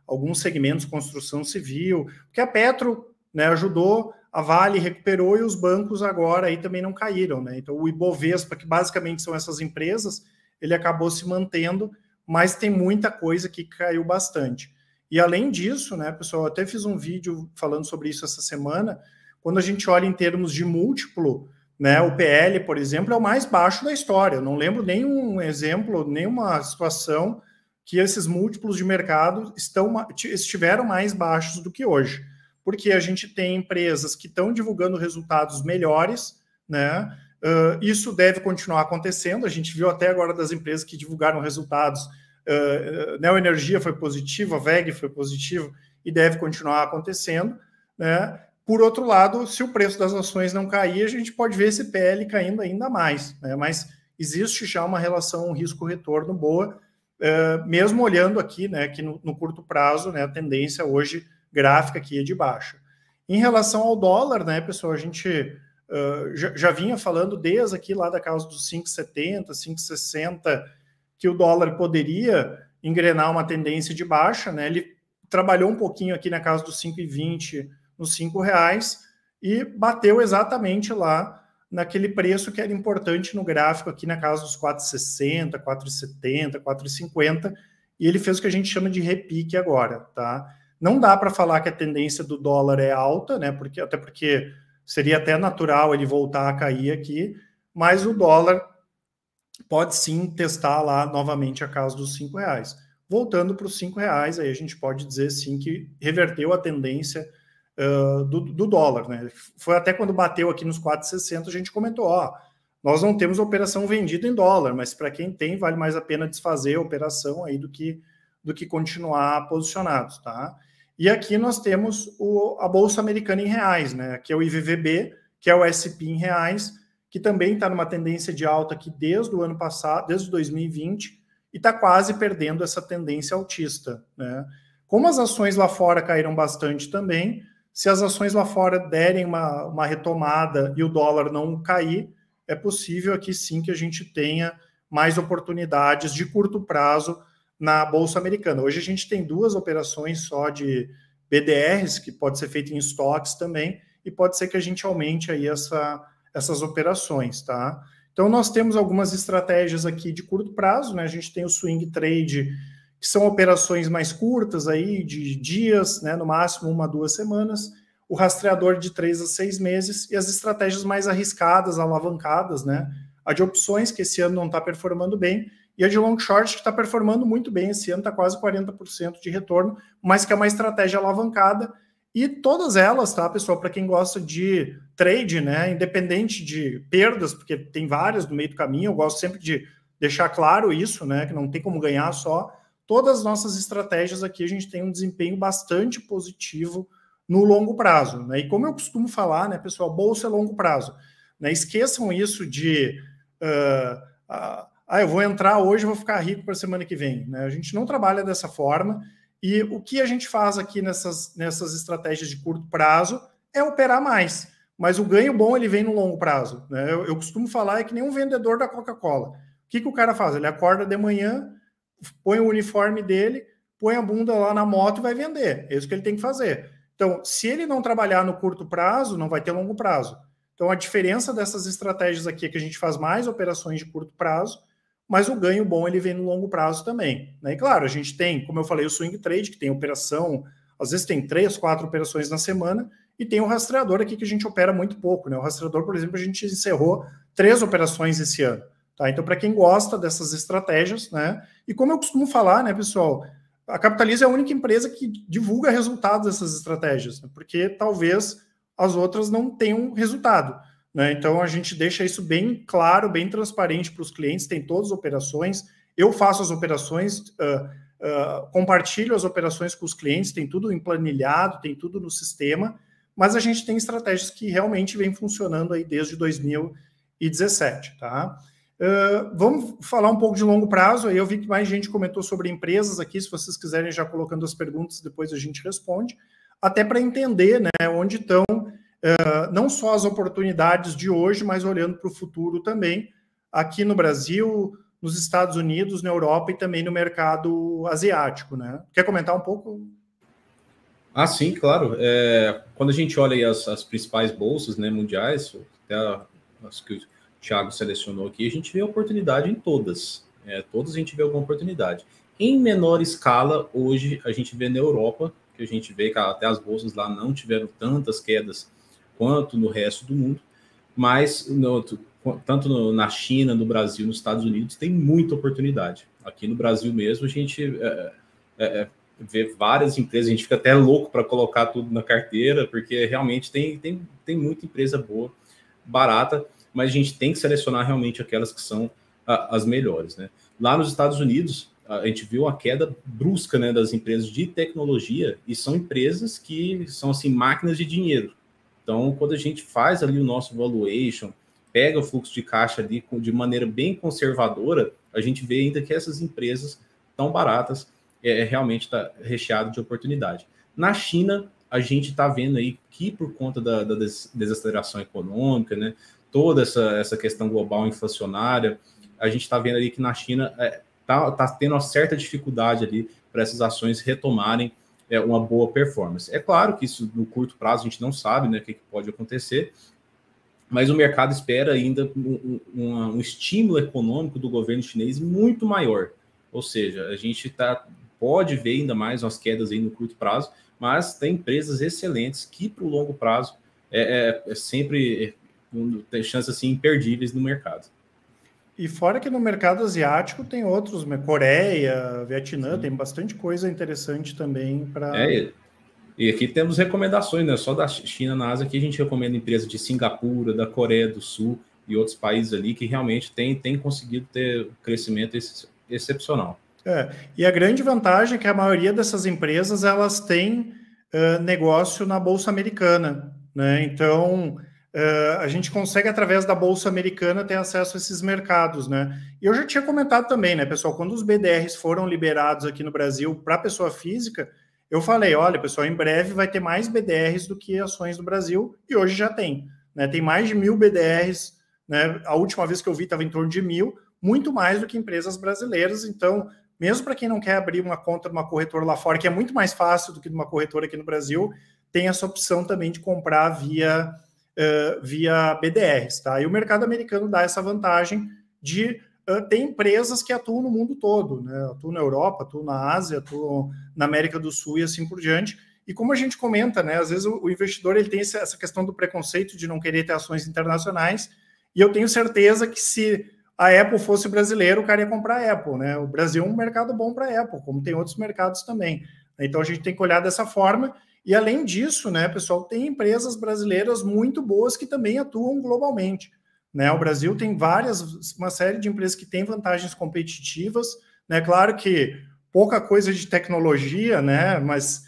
Alguns segmentos, construção civil, porque a Petro né, ajudou, a Vale recuperou e os bancos agora aí também não caíram, né? Então o Ibovespa, que basicamente são essas empresas, ele acabou se mantendo, mas tem muita coisa que caiu bastante. E além disso, né, pessoal, eu até fiz um vídeo falando sobre isso essa semana. Quando a gente olha em termos de múltiplo, né? O PL, por exemplo, é o mais baixo da história. Eu não lembro nenhum exemplo, nenhuma situação que esses múltiplos de mercado estão, estiveram mais baixos do que hoje. Porque a gente tem empresas que estão divulgando resultados melhores, né? Uh, isso deve continuar acontecendo. A gente viu até agora das empresas que divulgaram resultados. Uh, ah, ah, Neo né? Energia foi positiva, a VEG foi positiva e deve continuar acontecendo. Né? Por outro lado, se o preço das ações não cair, a gente pode ver esse PL caindo ainda mais, né? mas existe já uma relação risco-retorno boa, uh, mesmo olhando aqui, né, que no, no, curto prazo, né, a tendência hoje gráfica aqui é de baixa. Em relação ao dólar, né, pessoal, a gente uh, já, já, vinha falando desde aqui lá da causa dos 5,70, 5,60, que o dólar poderia engrenar uma tendência de baixa, né, ele trabalhou um pouquinho aqui na casa dos 5,20 nos cinco reais e bateu exatamente lá naquele preço que era importante no gráfico aqui na casa dos 4,60, 4,70, 4,50 e ele fez o que a gente chama de repique agora, tá? Não dá para falar que a tendência do dólar é alta, né? Porque até porque seria até natural ele voltar a cair aqui, mas o dólar pode sim testar lá novamente a casa dos cinco reais. Voltando para os cinco reais, aí a gente pode dizer sim que reverteu a tendência uh, do, do, dólar, né? Foi até quando bateu aqui nos 4,60, a gente comentou, ó, nós não temos operação vendida em dólar, mas para quem tem, vale mais a pena desfazer a operação aí do que, do que continuar posicionado, tá? E aqui nós temos o, a Bolsa Americana em reais, né? É que é o IVVB, que é o SP em reais, que também está numa tendência de alta aqui desde o ano passado, desde 2020, e está quase perdendo essa tendência altista. Né? Como as ações lá fora caíram bastante também, se as ações lá fora derem uma, uma retomada e o dólar não cair, é possível aqui sim que a gente tenha mais oportunidades de curto prazo na Bolsa Americana. Hoje a gente tem duas operações só de BDRs, que pode ser feito em estoques também, e pode ser que a gente aumente aí essa, essas operações, tá? Então nós temos algumas estratégias aqui de curto prazo, né? A gente tem o swing trade que são operações mais curtas aí, de dias, né, no máximo uma, duas semanas, o rastreador de três a seis meses e as estratégias mais arriscadas, alavancadas, né? A de opções, que esse ano não está performando bem, e a de long short, que está performando muito bem esse ano, está quase 40% de retorno, mas que é uma estratégia alavancada. E todas elas, tá, pessoal, para quem gosta de trade, né? Independente de perdas, porque tem várias no meio do caminho, eu gosto sempre de deixar claro isso, né? Que não tem como ganhar só todas as nossas estratégias aqui a gente tem um desempenho bastante positivo no longo prazo. Né? E como eu costumo falar, né, pessoal, bolsa é longo prazo. Né? Esqueçam isso de uh, uh, ah, eu vou entrar hoje, vou ficar rico para semana que vem. Né? A gente não trabalha dessa forma. E o que a gente faz aqui nessas, nessas estratégias de curto prazo é operar mais. Mas o ganho bom ele vem no longo prazo. Né? Eu, eu costumo falar é que nem um vendedor da Coca-Cola. O que, que o cara faz? Ele acorda de manhã, põe o uniforme dele, põe a bunda lá na moto e vai vender. É isso que ele tem que fazer. Então, se ele não trabalhar no curto prazo, não vai ter longo prazo. Então, a diferença dessas estratégias aqui é que a gente faz mais operações de curto prazo, mas o ganho bom ele vem no longo prazo também. Né? E claro, a gente tem, como eu falei, o swing trade, que tem operação, às vezes tem três, quatro operações na semana, e tem o rastreador aqui que a gente opera muito pouco. Né? O rastreador, por exemplo, a gente encerrou três operações esse ano. Tá? Então, para quem gosta dessas estratégias, né? E como eu costumo falar, né, pessoal, a Capitaliza é a única empresa que divulga resultados dessas estratégias, né? porque talvez as outras não tenham resultado. Né? Então a gente deixa isso bem claro, bem transparente para os clientes, tem todas as operações. Eu faço as operações, uh, uh, compartilho as operações com os clientes, tem tudo emplanilhado, tem tudo no sistema, mas a gente tem estratégias que realmente vem funcionando aí desde 2017. Tá? vamos falar um pouco de longo prazo. Eu vi que mais gente comentou sobre empresas aqui. Se vocês quiserem já colocando as perguntas, depois a gente responde. Até para entender né, onde estão uh, não só as oportunidades de hoje, mas olhando para o futuro também, aqui no Brasil, nos Estados Unidos, na Europa e também no mercado asiático. Né? Quer comentar um pouco? Ah, sim, claro. É, quando a gente olha as, as, principais bolsas né, mundiais, até as que Thiago selecionou aqui, a gente vê oportunidade em todas. É, todas a gente vê alguma oportunidade. Em menor escala, hoje a gente vê na Europa, que a gente vê que até as bolsas lá não tiveram tantas quedas quanto no resto do mundo, mas no, tanto no, na China, no Brasil, nos Estados Unidos, tem muita oportunidade. Aqui no Brasil mesmo, a gente é, é, é vê várias empresas, a gente fica até louco para colocar tudo na carteira, porque realmente tem, tem, tem muita empresa boa, barata mas a gente tem que selecionar realmente aquelas que são ah, as melhores, né? Lá nos Estados Unidos, ah, a gente viu a queda brusca né, das empresas de tecnologia e são empresas que são assim máquinas de dinheiro. Então, quando a gente faz ali o nosso valuation, pega o fluxo de caixa ali de maneira bem conservadora, a gente vê ainda que essas empresas tão baratas é, é realmente está recheado de oportunidade. Na China, a gente está vendo aí que por conta da, da desaceleração econômica, né, toda essa, essa questão global inflacionária, a gente está vendo ali que na China está é, tá, tá tendo uma certa dificuldade ali para essas ações retomarem é, uma boa performance. É claro que isso no curto prazo a gente não sabe né, o que, que pode acontecer, mas o mercado espera ainda um, um, um, estímulo econômico do governo chinês muito maior. Ou seja, a gente tá, pode ver ainda mais umas quedas aí no curto prazo, mas tem empresas excelentes que, para o longo prazo, é, é, é sempre tem chances assim imperdíveis no mercado. E fora que no mercado asiático tem outros, né, Coreia, Vietnã, Sim. tem bastante coisa interessante também para. É, e aqui temos recomendações, né? Só da China na Ásia que a gente recomenda empresas de Singapura, da Coreia do Sul e outros países ali que realmente tem, tem conseguido ter um crescimento ex excepcional. É, e a grande vantagem é que a maioria dessas empresas elas têm uh, negócio na Bolsa Americana, né? Então Uh, a gente consegue, através da Bolsa Americana, ter acesso a esses mercados, né? E eu já tinha comentado também, né, pessoal, quando os BDRs foram liberados aqui no Brasil para pessoa física, eu falei, olha, pessoal, em breve vai ter mais BDRs do que ações no Brasil, e hoje já tem. Né? Tem mais de mil BDRs, né? A última vez que eu vi estava em torno de mil, muito mais do que empresas brasileiras, então mesmo para quem não quer abrir uma conta de uma corretora lá fora, que é muito mais fácil do que de uma corretora aqui no Brasil, tem essa opção também de comprar via uh, via BDRs. Tá? E o mercado americano dá essa vantagem de uh, ter empresas que atuam no mundo todo, né? atuam na Europa, atuam na Ásia, atuam na América do Sul e assim por diante. E como a gente comenta, né, às vezes o, investidor ele tem essa questão do preconceito de não querer ter ações internacionais, e eu tenho certeza que se a Apple fosse brasileira, o cara ia comprar a Apple, né? O Brasil é um mercado bom para a Apple, como tem outros mercados também. Então a gente tem que olhar dessa forma e além disso, né, pessoal, tem empresas brasileiras muito boas que também atuam globalmente. Né? O Brasil tem várias, uma série de empresas que têm vantagens competitivas. Né? Claro que pouca coisa de tecnologia, né, mas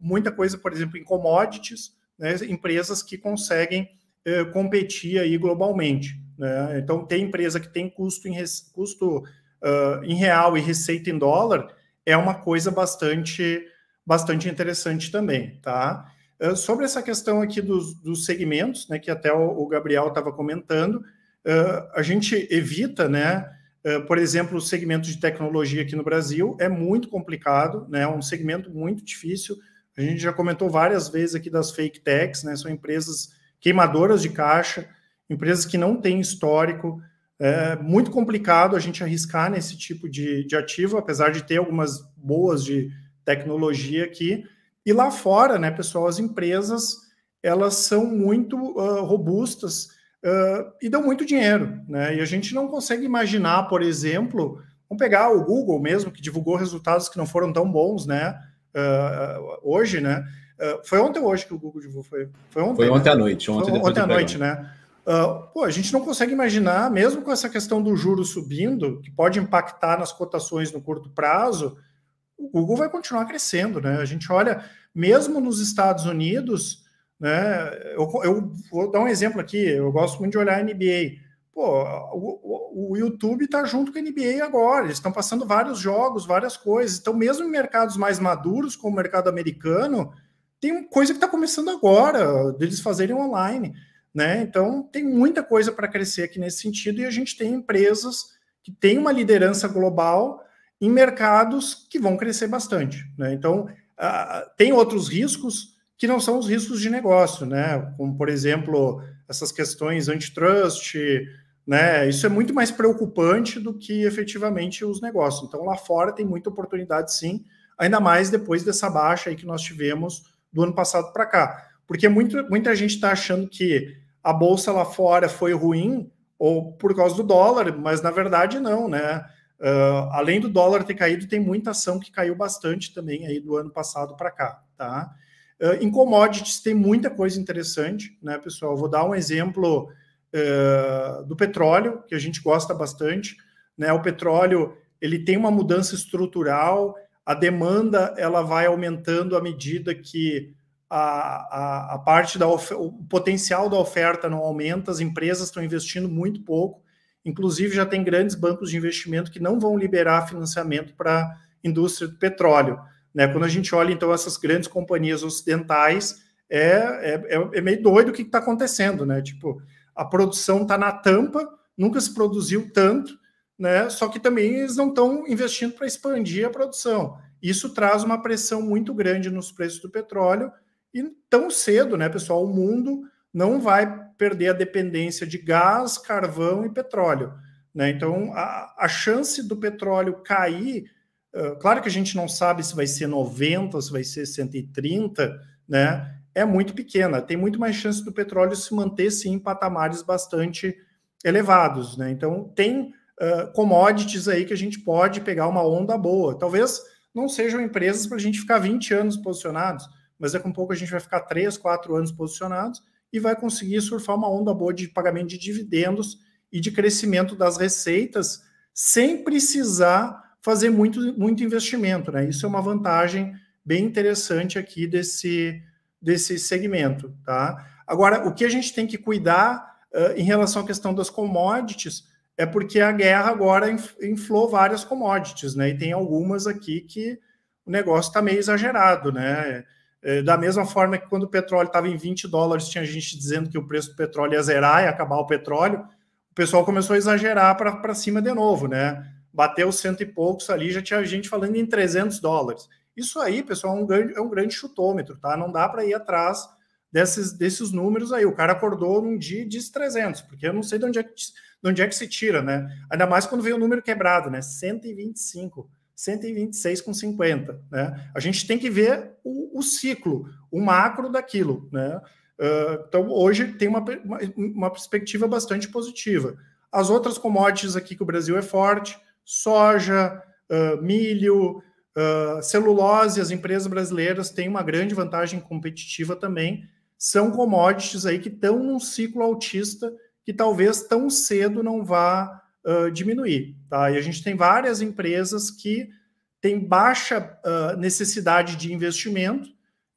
muita coisa, por exemplo, em commodities, né, empresas que conseguem eh, competir aí globalmente. Né? Então, tem empresa que tem custo em, custo, uh, em real e receita em dólar, é uma coisa bastante bastante interessante também, tá? Uh, sobre essa questão aqui dos, dos segmentos, né, que até o, o Gabriel estava comentando, uh, a gente evita, né, uh, por exemplo, o segmento de tecnologia aqui no Brasil é muito complicado, né, é um segmento muito difícil. A gente já comentou várias vezes aqui das fake techs, né, são empresas queimadoras de caixa, empresas que não têm histórico, é muito complicado a gente arriscar nesse tipo de, de ativo, apesar de ter algumas boas de, tecnologia aqui. E lá fora, né, pessoal, as empresas elas são muito uh, robustas uh, e dão muito dinheiro, né? E a gente não consegue imaginar, por exemplo, vamos pegar o Google mesmo que divulgou resultados que não foram tão bons, né? Uh, hoje, né? foi ontem ou hoje que o Google divulgou? Foi, foi ontem? Foi né? ontem né? à noite. Ontem, foi, ontem à noite, né? Uh, pô, a gente não consegue imaginar, mesmo com essa questão do juro subindo, que pode impactar nas cotações no curto prazo, o Google vai continuar crescendo, né? A gente olha, mesmo nos Estados Unidos, né? Eu, eu vou dar um exemplo aqui, eu gosto muito de olhar a NBA. Pô, o, o, YouTube está junto com a NBA agora, eles estão passando vários jogos, várias coisas. Então, mesmo em mercados mais maduros, como o mercado americano, tem coisa que está começando agora, deles fazerem online. Né? Então, tem muita coisa para crescer aqui nesse sentido, e a gente tem empresas que têm uma liderança global em mercados que vão crescer bastante. Né? Então, uh, tem outros riscos que não são os riscos de negócio, né? como, por exemplo, essas questões antitrust. Né? Isso é muito mais preocupante do que efetivamente os negócios. Então, lá fora tem muita oportunidade, sim, ainda mais depois dessa baixa aí que nós tivemos do ano passado para cá. Porque muito, muita gente está achando que a bolsa lá fora foi ruim ou por causa do dólar, mas na verdade não, né? Uh, além do dólar ter caído, tem muita ação que caiu bastante também aí do ano passado para cá, tá? Uh, em commodities tem muita coisa interessante, né, pessoal? Vou dar um exemplo uh, do petróleo, que a gente gosta bastante, né? O petróleo, ele tem uma mudança estrutural, a demanda, ela vai aumentando à medida que a, a, a parte da o potencial da oferta não aumenta, as empresas estão investindo muito pouco, Inclusive, já tem grandes bancos de investimento que não vão liberar financiamento para a indústria do petróleo. Né? Quando a gente olha, então, essas grandes companhias ocidentais, é, é, é, é meio doido o que está acontecendo. Né? Tipo, a produção está na tampa, nunca se produziu tanto, né? só que também eles não estão investindo para expandir a produção. Isso traz uma pressão muito grande nos preços do petróleo e tão cedo, né, pessoal, o mundo não vai perder a dependência de gás, carvão e petróleo. Né? Então, a, a chance do petróleo cair, uh, claro que a gente não sabe se vai ser 90, se vai ser 130, né? é muito pequena. Tem muito mais chance do petróleo se manter sim, em patamares bastante elevados. Né? Então, tem uh, commodities aí que a gente pode pegar uma onda boa. Talvez não sejam empresas para a gente ficar 20 anos posicionados, mas daqui a pouco a gente vai ficar 3, 4 anos posicionados e vai conseguir surfar uma onda boa de pagamento de dividendos e de crescimento das receitas sem precisar fazer muito, muito investimento. Né? Isso é uma vantagem bem interessante aqui desse, desse segmento. Tá? Agora, o que a gente tem que cuidar uh, em relação à questão das commodities é porque a guerra agora inflou várias commodities, né? E tem algumas aqui que o negócio está meio exagerado, né? É, da mesma forma que quando o petróleo estava em 20 dólares, tinha gente dizendo que o preço do petróleo ia zerar e acabar o petróleo, o pessoal começou a exagerar para cima de novo, né? Bateu cento e poucos ali, já tinha gente falando em 300 dólares. Isso aí, pessoal, é um grande, é um grande chutômetro, tá? Não dá para ir atrás desses, desses números aí. O cara acordou num dia e disse 300, porque eu não sei de onde é que, de onde é que se tira, né? Ainda mais quando vem o número quebrado, né? 125. 126,50. Né? A gente tem que ver o, o ciclo, o macro daquilo. Né? Uh, então, hoje tem uma, uma, uma, perspectiva bastante positiva. As outras commodities aqui que o Brasil é forte, soja, uh, milho, uh, celulose, as empresas brasileiras têm uma grande vantagem competitiva também, são commodities aí que estão num ciclo autista que talvez tão cedo não vá uh, diminuir. Tá? E a gente tem várias empresas que têm baixa uh, necessidade de investimento,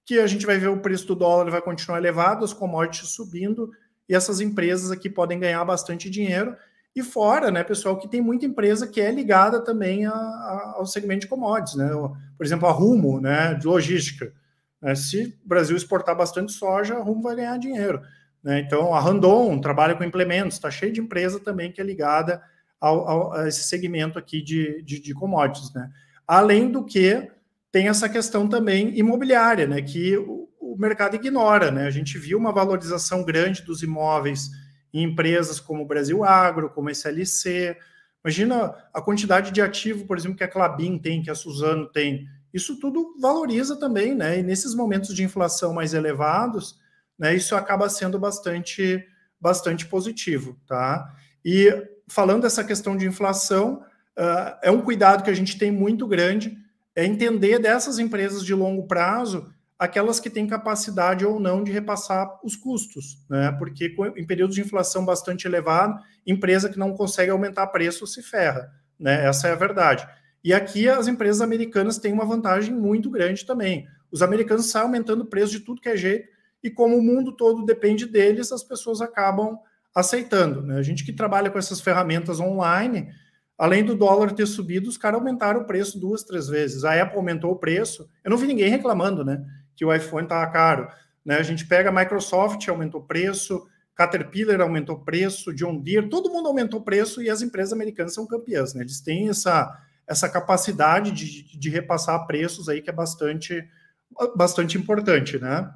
que a gente vai ver o preço do dólar vai continuar elevado, as commodities subindo, e essas empresas aqui podem ganhar bastante dinheiro. E fora, né, pessoal, que tem muita empresa que é ligada também a, a, ao segmento de commodities, né? Por exemplo, a Rumo, né, de logística. Né? Se o Brasil exportar bastante soja, a Rumo vai ganhar dinheiro. Né? Então, a Randon trabalha com implementos, está cheio de empresa também que é ligada ao, ao, a esse segmento aqui de, de, de commodities, né? Além do que tem essa questão também imobiliária, né? Que o, o mercado ignora, né? A gente viu uma valorização grande dos imóveis em empresas como o Brasil Agro, como a SLC. Imagina a quantidade de ativo, por exemplo, que a Clabin tem, que a Suzano tem. Isso tudo valoriza também, né? E nesses momentos de inflação mais elevados, né, isso acaba sendo bastante, bastante positivo, tá? E falando dessa questão de inflação, uh, é um cuidado que a gente tem muito grande, é entender dessas empresas de longo prazo aquelas que têm capacidade ou não de repassar os custos, né? Porque em períodos de inflação bastante elevado, empresa que não consegue aumentar preço se ferra, né? Essa é a verdade. E aqui as empresas americanas têm uma vantagem muito grande também. Os americanos saem aumentando o preço de tudo que é jeito, e como o mundo todo depende deles, as pessoas acabam aceitando. Né? A gente que trabalha com essas ferramentas online, além do dólar ter subido, os caras aumentaram o preço duas, três vezes. A Apple aumentou o preço. Eu não vi ninguém reclamando, né? Que o iPhone estava caro. Né? A gente pega a Microsoft, aumentou o preço, Caterpillar aumentou o preço, John Deere, todo mundo aumentou o preço e as empresas americanas são campeãs, né? Eles têm essa, essa capacidade de, de repassar preços aí que é bastante, bastante importante, né?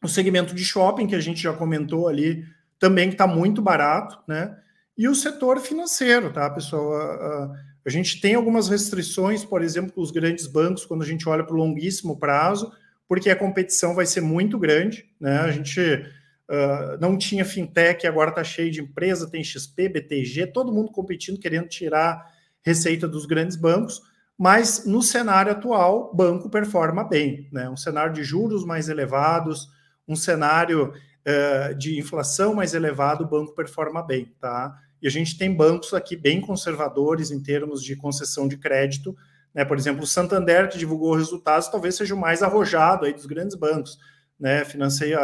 O segmento de shopping, que a gente já comentou ali, também que está muito barato, né? E o setor financeiro, tá, pessoal? A, gente tem algumas restrições, por exemplo, com os grandes bancos, quando a gente olha para o longuíssimo prazo, porque a competição vai ser muito grande, né? A gente uh, não tinha fintech, agora está cheio de empresa, tem XP, BTG, todo mundo competindo, querendo tirar receita dos grandes bancos, mas no cenário atual, banco performa bem, né? Um cenário de juros mais elevados, um cenário é, de inflação mais elevada, o banco performa bem, tá? E a gente tem bancos aqui bem conservadores em termos de concessão de crédito, né? Por exemplo, o Santander, que divulgou resultados, talvez seja o mais arrojado aí dos grandes bancos, né? Financia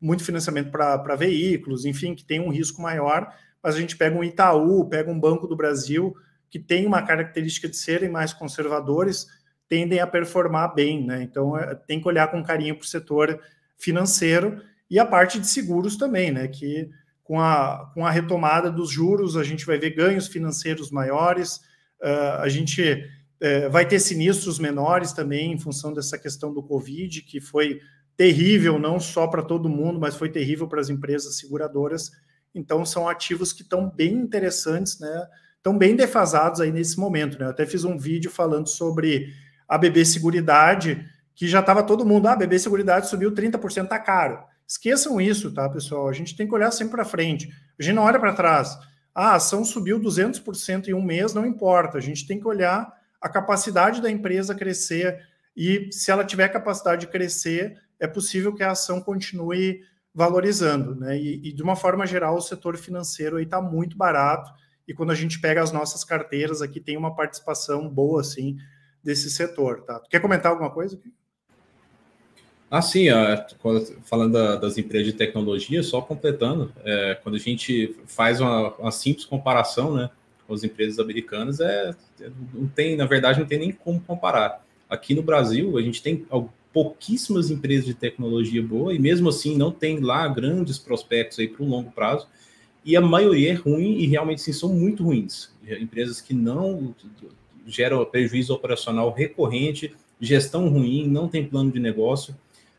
muito financiamento para veículos, enfim, que tem um risco maior, mas a gente pega um Itaú, pega um Banco do Brasil, que tem uma característica de serem mais conservadores, tendem a performar bem, né? Então é, tem que olhar com carinho para o setor financeiro e a parte de seguros também, né? Que com a, com a retomada dos juros a gente vai ver ganhos financeiros maiores, uh, a gente uh, vai ter sinistros menores também em função dessa questão do Covid, que foi terrível não só para todo mundo, mas foi terrível para as empresas seguradoras. Então são ativos que estão bem interessantes, né? Estão bem defasados aí nesse momento, né? Eu até fiz um vídeo falando sobre a BB Seguridade, que já estava todo mundo, ah, BB Seguridade subiu 30%, tá caro. Esqueçam isso, tá, pessoal? A gente tem que olhar sempre para frente. A gente não olha para trás. a ação subiu 200% em um mês, não importa. A gente tem que olhar a capacidade da empresa crescer e se ela tiver capacidade de crescer, é possível que a ação continue valorizando, né? E, e de uma forma geral, o setor financeiro está muito barato. E quando a gente pega as nossas carteiras aqui, tem uma participação boa, assim, desse setor, tá? Quer comentar alguma coisa? Aqui? Assim, sim, falando das empresas de tecnologia, só completando, é, quando a gente faz uma, uma, simples comparação né, com as empresas americanas, é, não tem, na verdade, não tem nem como comparar. Aqui no Brasil, a gente tem pouquíssimas empresas de tecnologia boa e mesmo assim não tem lá grandes prospectos aí para o longo prazo e a maioria é ruim e realmente sim são muito ruins empresas que não geram prejuízo operacional recorrente gestão ruim não tem plano de negócio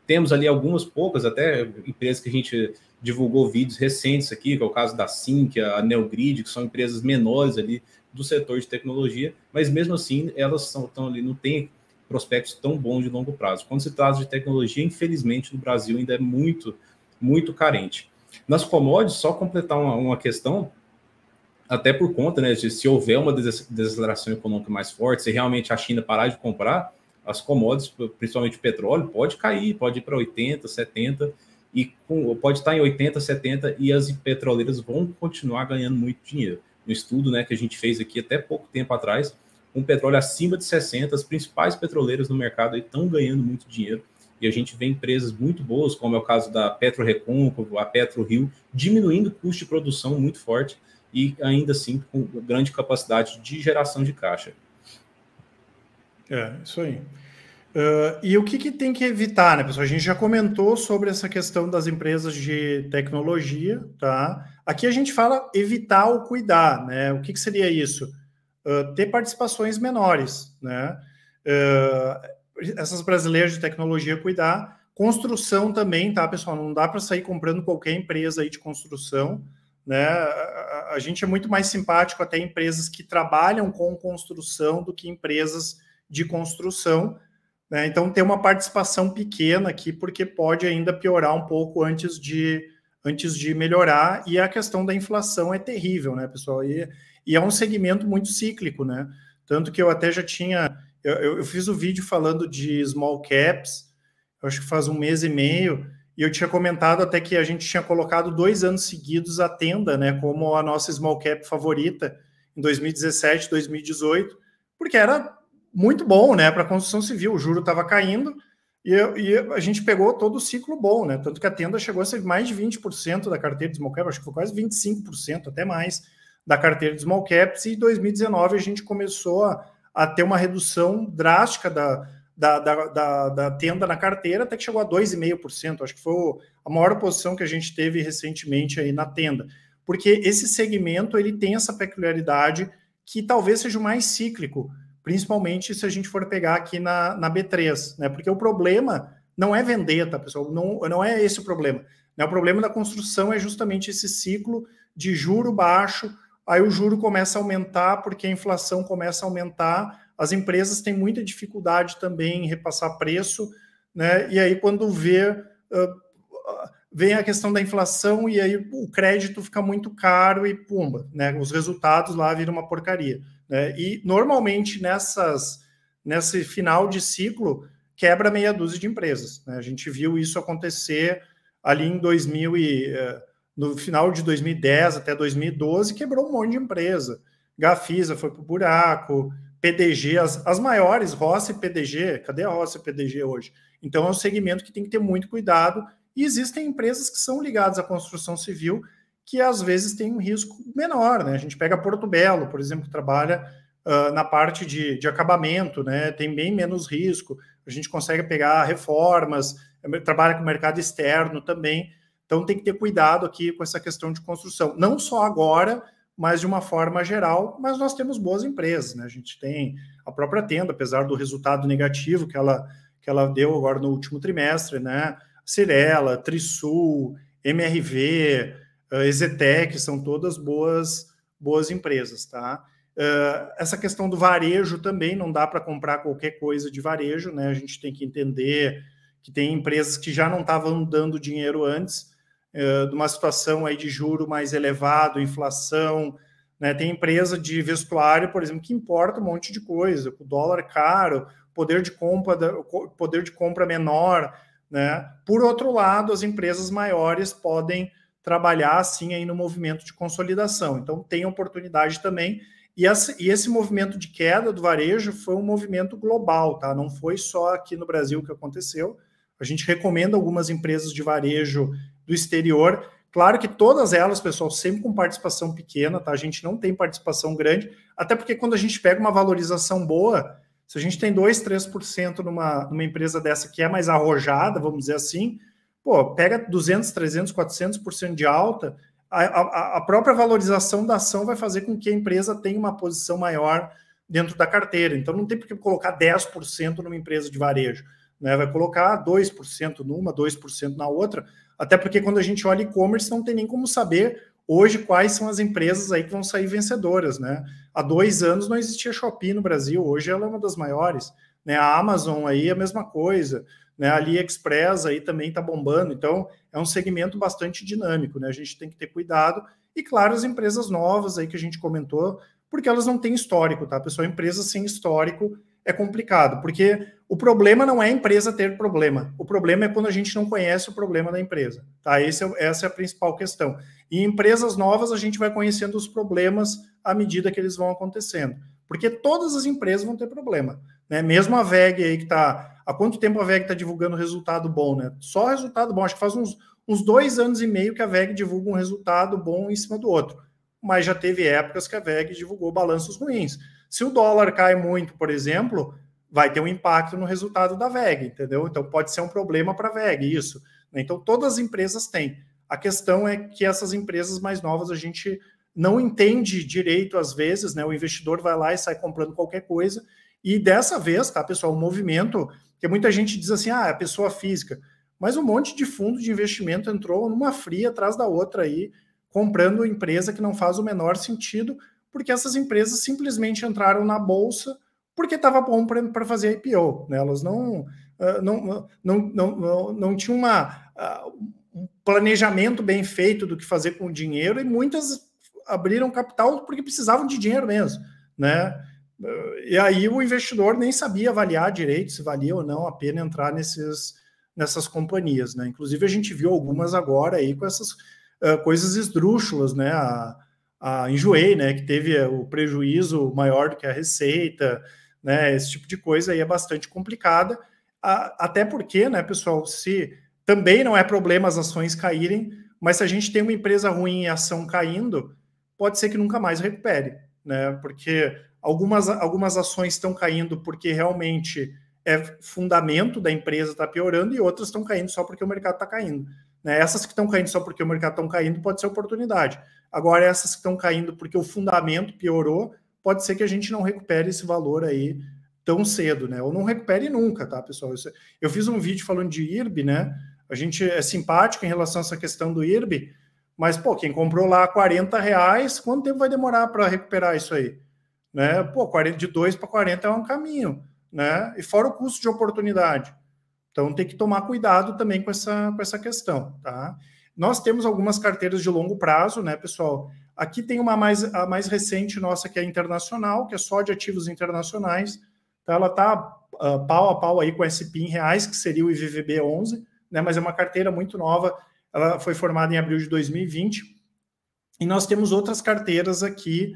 temos ali algumas poucas, até empresas que a gente divulgou vídeos recentes aqui, que é o caso da Sync, a Neogrid, que são empresas menores ali do setor de tecnologia, mas mesmo assim elas estão ali, não tem prospectos tão bons de longo prazo. Quando se trata de tecnologia, infelizmente, no Brasil ainda é muito, muito carente. Nas commodities, só completar uma, uma questão, até por conta né, de se houver uma desaceleração econômica mais forte, se realmente a China parar de comprar, as commodities, principalmente o petróleo, pode cair, pode ir para 80, 70, e com, pode estar tá em 80, 70, e as petroleiras vão continuar ganhando muito dinheiro. Um estudo né, que a gente fez aqui até pouco tempo atrás, um petróleo acima de 60, as principais petroleiras no mercado estão ganhando muito dinheiro, e a gente vê empresas muito boas, como é o caso da Petro Recôncavo, a Petro Rio, diminuindo o custo de produção muito forte, e ainda assim com grande capacidade de geração de caixa. É, isso aí. Uh, e o que, que, tem que evitar, né, pessoal? A gente já comentou sobre essa questão das empresas de tecnologia, tá? Aqui a gente fala evitar ou cuidar, né? O que, que seria isso? Uh, ter participações menores, né? Uh, essas brasileiras de tecnologia cuidar. Construção também, tá, pessoal? Não dá para sair comprando qualquer empresa aí de construção, né? A, a, a gente é muito mais simpático até empresas que trabalham com construção do que empresas de construção. Né? Então, tem uma participação pequena aqui, porque pode ainda piorar um pouco antes de, antes de melhorar. E a questão da inflação é terrível, né, pessoal? E, e é um segmento muito cíclico, né? Tanto que eu até já tinha. Eu, eu fiz o um vídeo falando de small caps, acho que faz um mês e meio, e eu tinha comentado até que a gente tinha colocado dois anos seguidos a tenda, né, como a nossa small cap favorita, em 2017, 2018, porque era muito bom, né, para a construção civil. O juro estava caindo e, e, a gente pegou todo o ciclo bom, né? Tanto que a tenda chegou a ser mais de 20% da carteira de small cap, acho que foi quase 25%, até mais, da carteira de small caps. E em 2019 a gente começou a, a ter uma redução drástica da, da, da, da, da tenda na carteira, até que chegou a 2,5%. Acho que foi a maior posição que a gente teve recentemente aí na tenda. Porque esse segmento ele tem essa peculiaridade que talvez seja o mais cíclico principalmente se a gente for pegar aqui na, na B3, né? Porque o problema não é vender, tá, pessoal? Não, não é esse o problema. Né? O problema da construção é justamente esse ciclo de juro baixo, aí o juro começa a aumentar porque a inflação começa a aumentar, as empresas têm muita dificuldade também em repassar preço, né? E aí quando vê uh, vem a questão da inflação e aí o crédito fica muito caro e pumba, né? Os resultados lá viram uma porcaria. Né? E normalmente nessas, nesse final de ciclo quebra meia dúzia de empresas. Né? A gente viu isso acontecer ali em 2000 e, eh, no final de 2010 até 2012 quebrou um monte de empresa. Gafisa foi para o buraco, PDG, as, as maiores, Roça e PDG, cadê a Roça e PDG hoje? Então é um segmento que tem que ter muito cuidado e existem empresas que são ligadas à construção civil que às vezes tem um risco menor, né? A gente pega Porto Belo, por exemplo, que trabalha uh, na parte de, de acabamento, né? Tem bem menos risco. A gente consegue pegar reformas, é, trabalha com mercado externo também. Então tem que ter cuidado aqui com essa questão de construção, não só agora, mas de uma forma geral. Mas nós temos boas empresas, né? A gente tem a própria tenda, apesar do resultado negativo que ela, que ela deu agora no último trimestre, né? Cirela, Trisul, MRV, uh, Exetec, são todas boas, boas empresas, tá? Uh, essa questão do varejo também não dá para comprar qualquer coisa de varejo, né? A gente tem que entender que tem empresas que já não estavam dando dinheiro antes, ah, de uma situação aí de juro mais elevado, inflação, né? Tem empresa de vestuário, por exemplo, que importa um monte de coisa, o dólar caro, poder de compra, poder de compra menor, né? Por outro lado, as empresas maiores podem trabalhar assim aí no movimento de consolidação. Então tem oportunidade também. E, essa, e esse movimento de queda do varejo foi um movimento global, tá? Não foi só aqui no Brasil que aconteceu. A gente recomenda algumas empresas de varejo do exterior. Claro que todas elas, pessoal, sempre com participação pequena, tá? A gente não tem participação grande, até porque quando a gente pega uma valorização boa, se a gente tem 2, 3% numa, numa empresa dessa que é mais arrojada, vamos dizer assim, pô, pega 200, 300, 400% de alta, a, a, a, própria valorização da ação vai fazer com que a empresa tenha uma posição maior dentro da carteira. Então não tem por que colocar 10% numa empresa de varejo, né? Vai colocar 2% numa, 2% na outra, até porque quando a gente olha e-commerce não tem nem como saber hoje quais são as empresas aí que vão sair vencedoras, né? Há dois anos não existia Shopee no Brasil, hoje ela é uma das maiores, né? A Amazon aí é a mesma coisa. Né? A AliExpress aí também está bombando, então é um segmento bastante dinâmico, né? A gente tem que ter cuidado. E claro, as empresas novas aí que a gente comentou, porque elas não têm histórico, tá, pessoal? Empresa sem histórico é complicado, porque o problema não é a empresa ter problema, o problema é quando a gente não conhece o problema da empresa, tá? É, essa é a principal questão. E em empresas novas a gente vai conhecendo os problemas à medida que eles vão acontecendo, porque todas as empresas vão ter problema, né? Mesmo a VEG aí que está há quanto tempo a VEG está divulgando resultado bom, né? Só resultado bom. Acho que faz uns, uns dois anos e meio que a VEG divulga um resultado bom em cima do outro. Mas já teve épocas que a VEG divulgou balanços ruins. Se o dólar cai muito, por exemplo, vai ter um impacto no resultado da VEG, entendeu? Então pode ser um problema para a VEG, isso. Né? Então todas as empresas têm. A questão é que essas empresas mais novas a gente não entende direito às vezes, né? O investidor vai lá e sai comprando qualquer coisa. E dessa vez, tá, pessoal, o movimento porque muita gente diz assim, ah, é pessoa física. Mas um monte de fundo de investimento entrou numa fria atrás da outra aí, comprando empresa que não faz o menor sentido, porque essas empresas simplesmente entraram na bolsa porque estava bom para fazer IPO. Né? Elas não, ah, não, ah, não, não, não, não tinham uma, ah, um planejamento bem feito do que fazer com o dinheiro e muitas abriram capital porque precisavam de dinheiro mesmo. Né? e aí o investidor nem sabia avaliar direito se valia ou não a pena entrar nesses, nessas companhias, né? Inclusive a gente viu algumas agora aí com essas uh, coisas esdrúxulas, né? A, a Enjoei, né? Que teve eh, o prejuízo maior do que a receita, né? Esse tipo de coisa aí é bastante complicada, a, até porque, né, pessoal, se também não é problema as ações caírem, mas se a gente tem uma empresa ruim e ação caindo, pode ser que nunca mais recupere, né? Porque Algumas, algumas ações estão caindo porque realmente é fundamento da empresa está piorando e outras estão caindo só porque o mercado está caindo. Né? Essas que estão caindo só porque o mercado está caindo pode ser oportunidade. Agora, essas que estão caindo porque o fundamento piorou, pode ser que a gente não recupere esse valor aí tão cedo, né? Ou não recupere nunca, tá, pessoal? É, eu fiz um vídeo falando de IRB, né? A gente é simpático em relação a essa questão do IRB, mas, pô, quem comprou lá 40 reais, quanto tempo vai demorar para recuperar isso aí? Né? Uhum. Pô, 40, de 2 para 40 é um caminho, né? E fora o custo de oportunidade. Então tem que tomar cuidado também com essa, com essa questão, tá? Nós temos algumas carteiras de longo prazo, né, pessoal? Aqui tem uma mais, a mais recente nossa, que é internacional, que é só de ativos internacionais. Então, ela está uh, ah, pau a pau aí com o SP em reais, que seria o IVVB 11, né, mas é uma carteira muito nova. Ela foi formada em abril de 2020. E nós temos outras carteiras aqui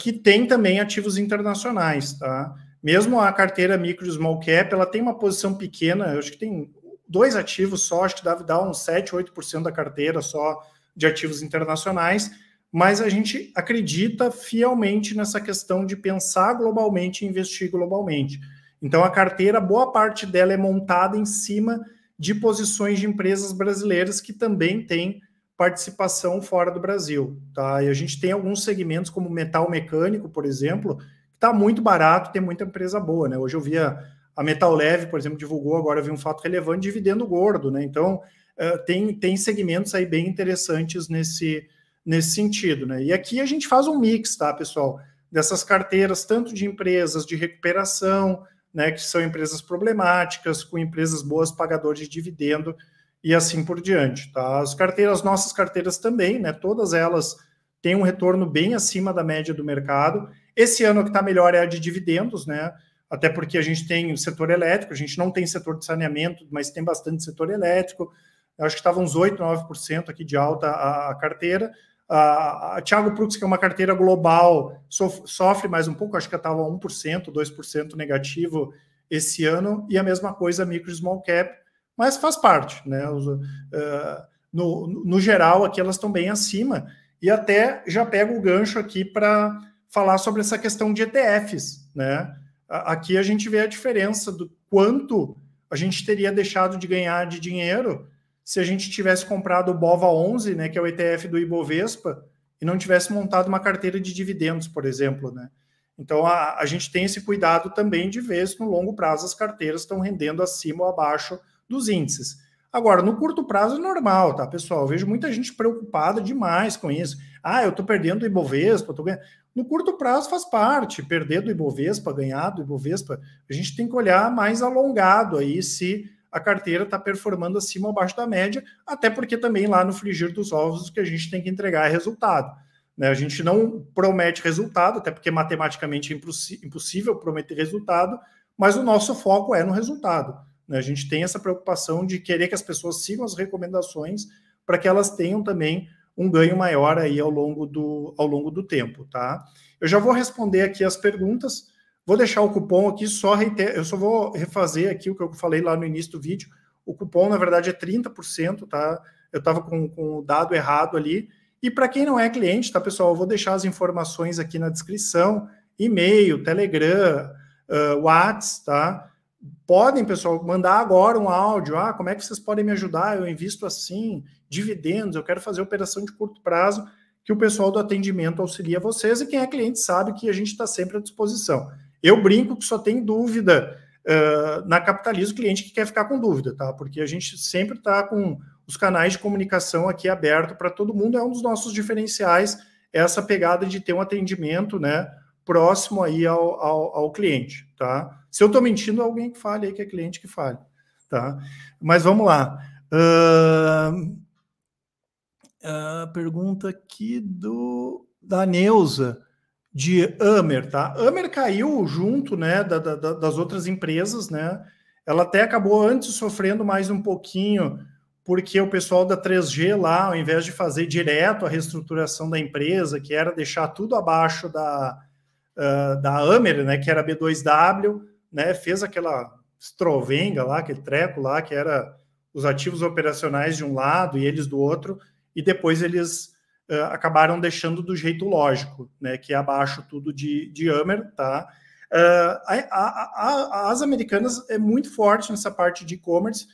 que tem também ativos internacionais, tá? Mesmo a carteira micro e small cap, ela tem uma posição pequena, eu acho que tem dois ativos só, acho que deve dar uns 7, 8% da carteira só de ativos internacionais, mas a gente acredita fielmente nessa questão de pensar globalmente e investir globalmente. Então a carteira, boa parte dela é montada em cima de posições de empresas brasileiras que também têm participação fora do Brasil, tá? E a gente tem alguns segmentos como metal mecânico, por exemplo, que está muito barato, tem muita empresa boa, né? Hoje eu via a Metal Leve, por exemplo, divulgou agora vi um fato relevante dividendo gordo, né? Então uh, tem, tem segmentos aí bem interessantes nesse, nesse sentido, né? E aqui a gente faz um mix, tá, pessoal? Dessas carteiras, tanto de empresas de recuperação, né, que são empresas problemáticas, com empresas boas pagadoras de dividendo, e assim por diante, tá? As carteiras, as nossas carteiras também, né? Todas elas têm um retorno bem acima da média do mercado. Esse ano que está melhor é a de dividendos, né? Até porque a gente tem o setor elétrico, a gente não tem setor de saneamento, mas tem bastante setor elétrico. Eu acho que estava uns 8, 9% aqui de alta a, a carteira. A, a Thiago Prux, que é uma carteira global, sof, sofre mais um pouco, acho que estava 1%, 2% negativo esse ano, e a mesma coisa a micro small cap, mas faz parte, né? Os, uh, no, no geral, aqui elas estão bem acima, e até já pego o gancho aqui para falar sobre essa questão de ETFs, né? Aqui a gente vê a diferença do quanto a gente teria deixado de ganhar de dinheiro se a gente tivesse comprado o BOVA 11, né, que é o ETF do Ibovespa, e não tivesse montado uma carteira de dividendos, por exemplo, né? Então a, a gente tem esse cuidado também de ver se no longo prazo as carteiras estão rendendo acima ou abaixo dos índices. Agora, no curto prazo é normal, tá, pessoal? Eu vejo muita gente preocupada demais com isso. Ah, eu tô perdendo o Ibovespa, tô ganhando. No curto prazo faz parte, perder do Ibovespa, ganhar do Ibovespa. A gente tem que olhar mais alongado aí se a carteira está performando acima ou abaixo da média, até porque também lá no frigir dos ovos que a gente tem que entregar é resultado. Né? A gente não promete resultado, até porque matematicamente é impossível prometer resultado, mas o nosso foco é no resultado. Né, a gente tem essa preocupação de querer que as pessoas sigam as recomendações para que elas tenham também um ganho maior aí ao longo do, ao longo do tempo, tá? Eu já vou responder aqui as perguntas. Vou deixar o cupom aqui só reiter, eu só vou refazer aqui o que eu falei lá no início do vídeo. O cupom na verdade é 30%, tá? Eu estava com, com o dado errado ali. E para quem não é cliente, tá, pessoal? Eu vou deixar as informações aqui na descrição, e-mail, Telegram, uh, ah, WhatsApp, tá? Podem, pessoal, mandar agora um áudio. Ah, como é que vocês podem me ajudar? Eu invisto assim, dividendos, eu quero fazer operação de curto prazo, que o pessoal do atendimento auxilia vocês e quem é cliente sabe que a gente está sempre à disposição. Eu brinco que só tem dúvida uh, na capitalismo cliente que quer ficar com dúvida, tá? Porque a gente sempre está com os canais de comunicação aqui aberto para todo mundo, é um dos nossos diferenciais, essa pegada de ter um atendimento, né? Próximo aí ao, ao, ao cliente, tá? Se eu estou mentindo, é alguém que fale aí, que é cliente que fale. Tá? Mas vamos lá. Uh, uh, pergunta aqui do da Neuza de Amer, tá? Amer caiu junto, né, da, da, das outras empresas, né? Ela até acabou antes sofrendo mais um pouquinho porque o pessoal da 3G lá, ao invés de fazer direto a reestruturação da empresa, que era deixar tudo abaixo da, uh, da Amer, né, que era B2W, né, fez aquela estrovenga lá, aquele treco lá, que era os ativos operacionais de um lado e eles do outro, e depois eles uh, acabaram deixando do jeito lógico, né, que é abaixo tudo de, de Hammer, tá? Uh, a, a, a, as americanas é muito forte nessa parte de e-commerce,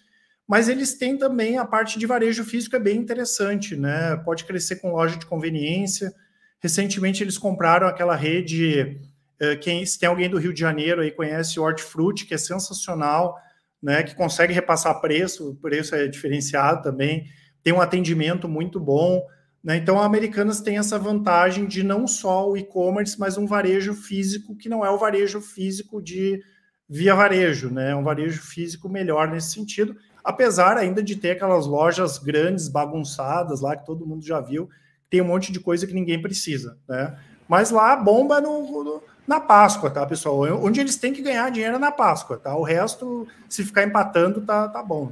mas eles têm também a parte de varejo físico é bem interessante, né? Pode crescer com loja de conveniência. Recentemente eles compraram aquela rede eh, quem, se tem alguém do Rio de Janeiro aí conhece o Hortifruti, que é sensacional, né, que consegue repassar preço, o preço é diferenciado também, tem um atendimento muito bom. Né? Então, a Americanas tem essa vantagem de não só o e-commerce, mas um varejo físico que não é o varejo físico de via varejo, né? É um varejo físico melhor nesse sentido, apesar ainda de ter aquelas lojas grandes, bagunçadas lá, que todo mundo já viu, tem um monte de coisa que ninguém precisa. Né? Mas lá bomba no, no na Páscoa, tá, pessoal? Onde eles têm que ganhar dinheiro é na Páscoa, tá? O resto, se ficar empatando, tá, tá bom.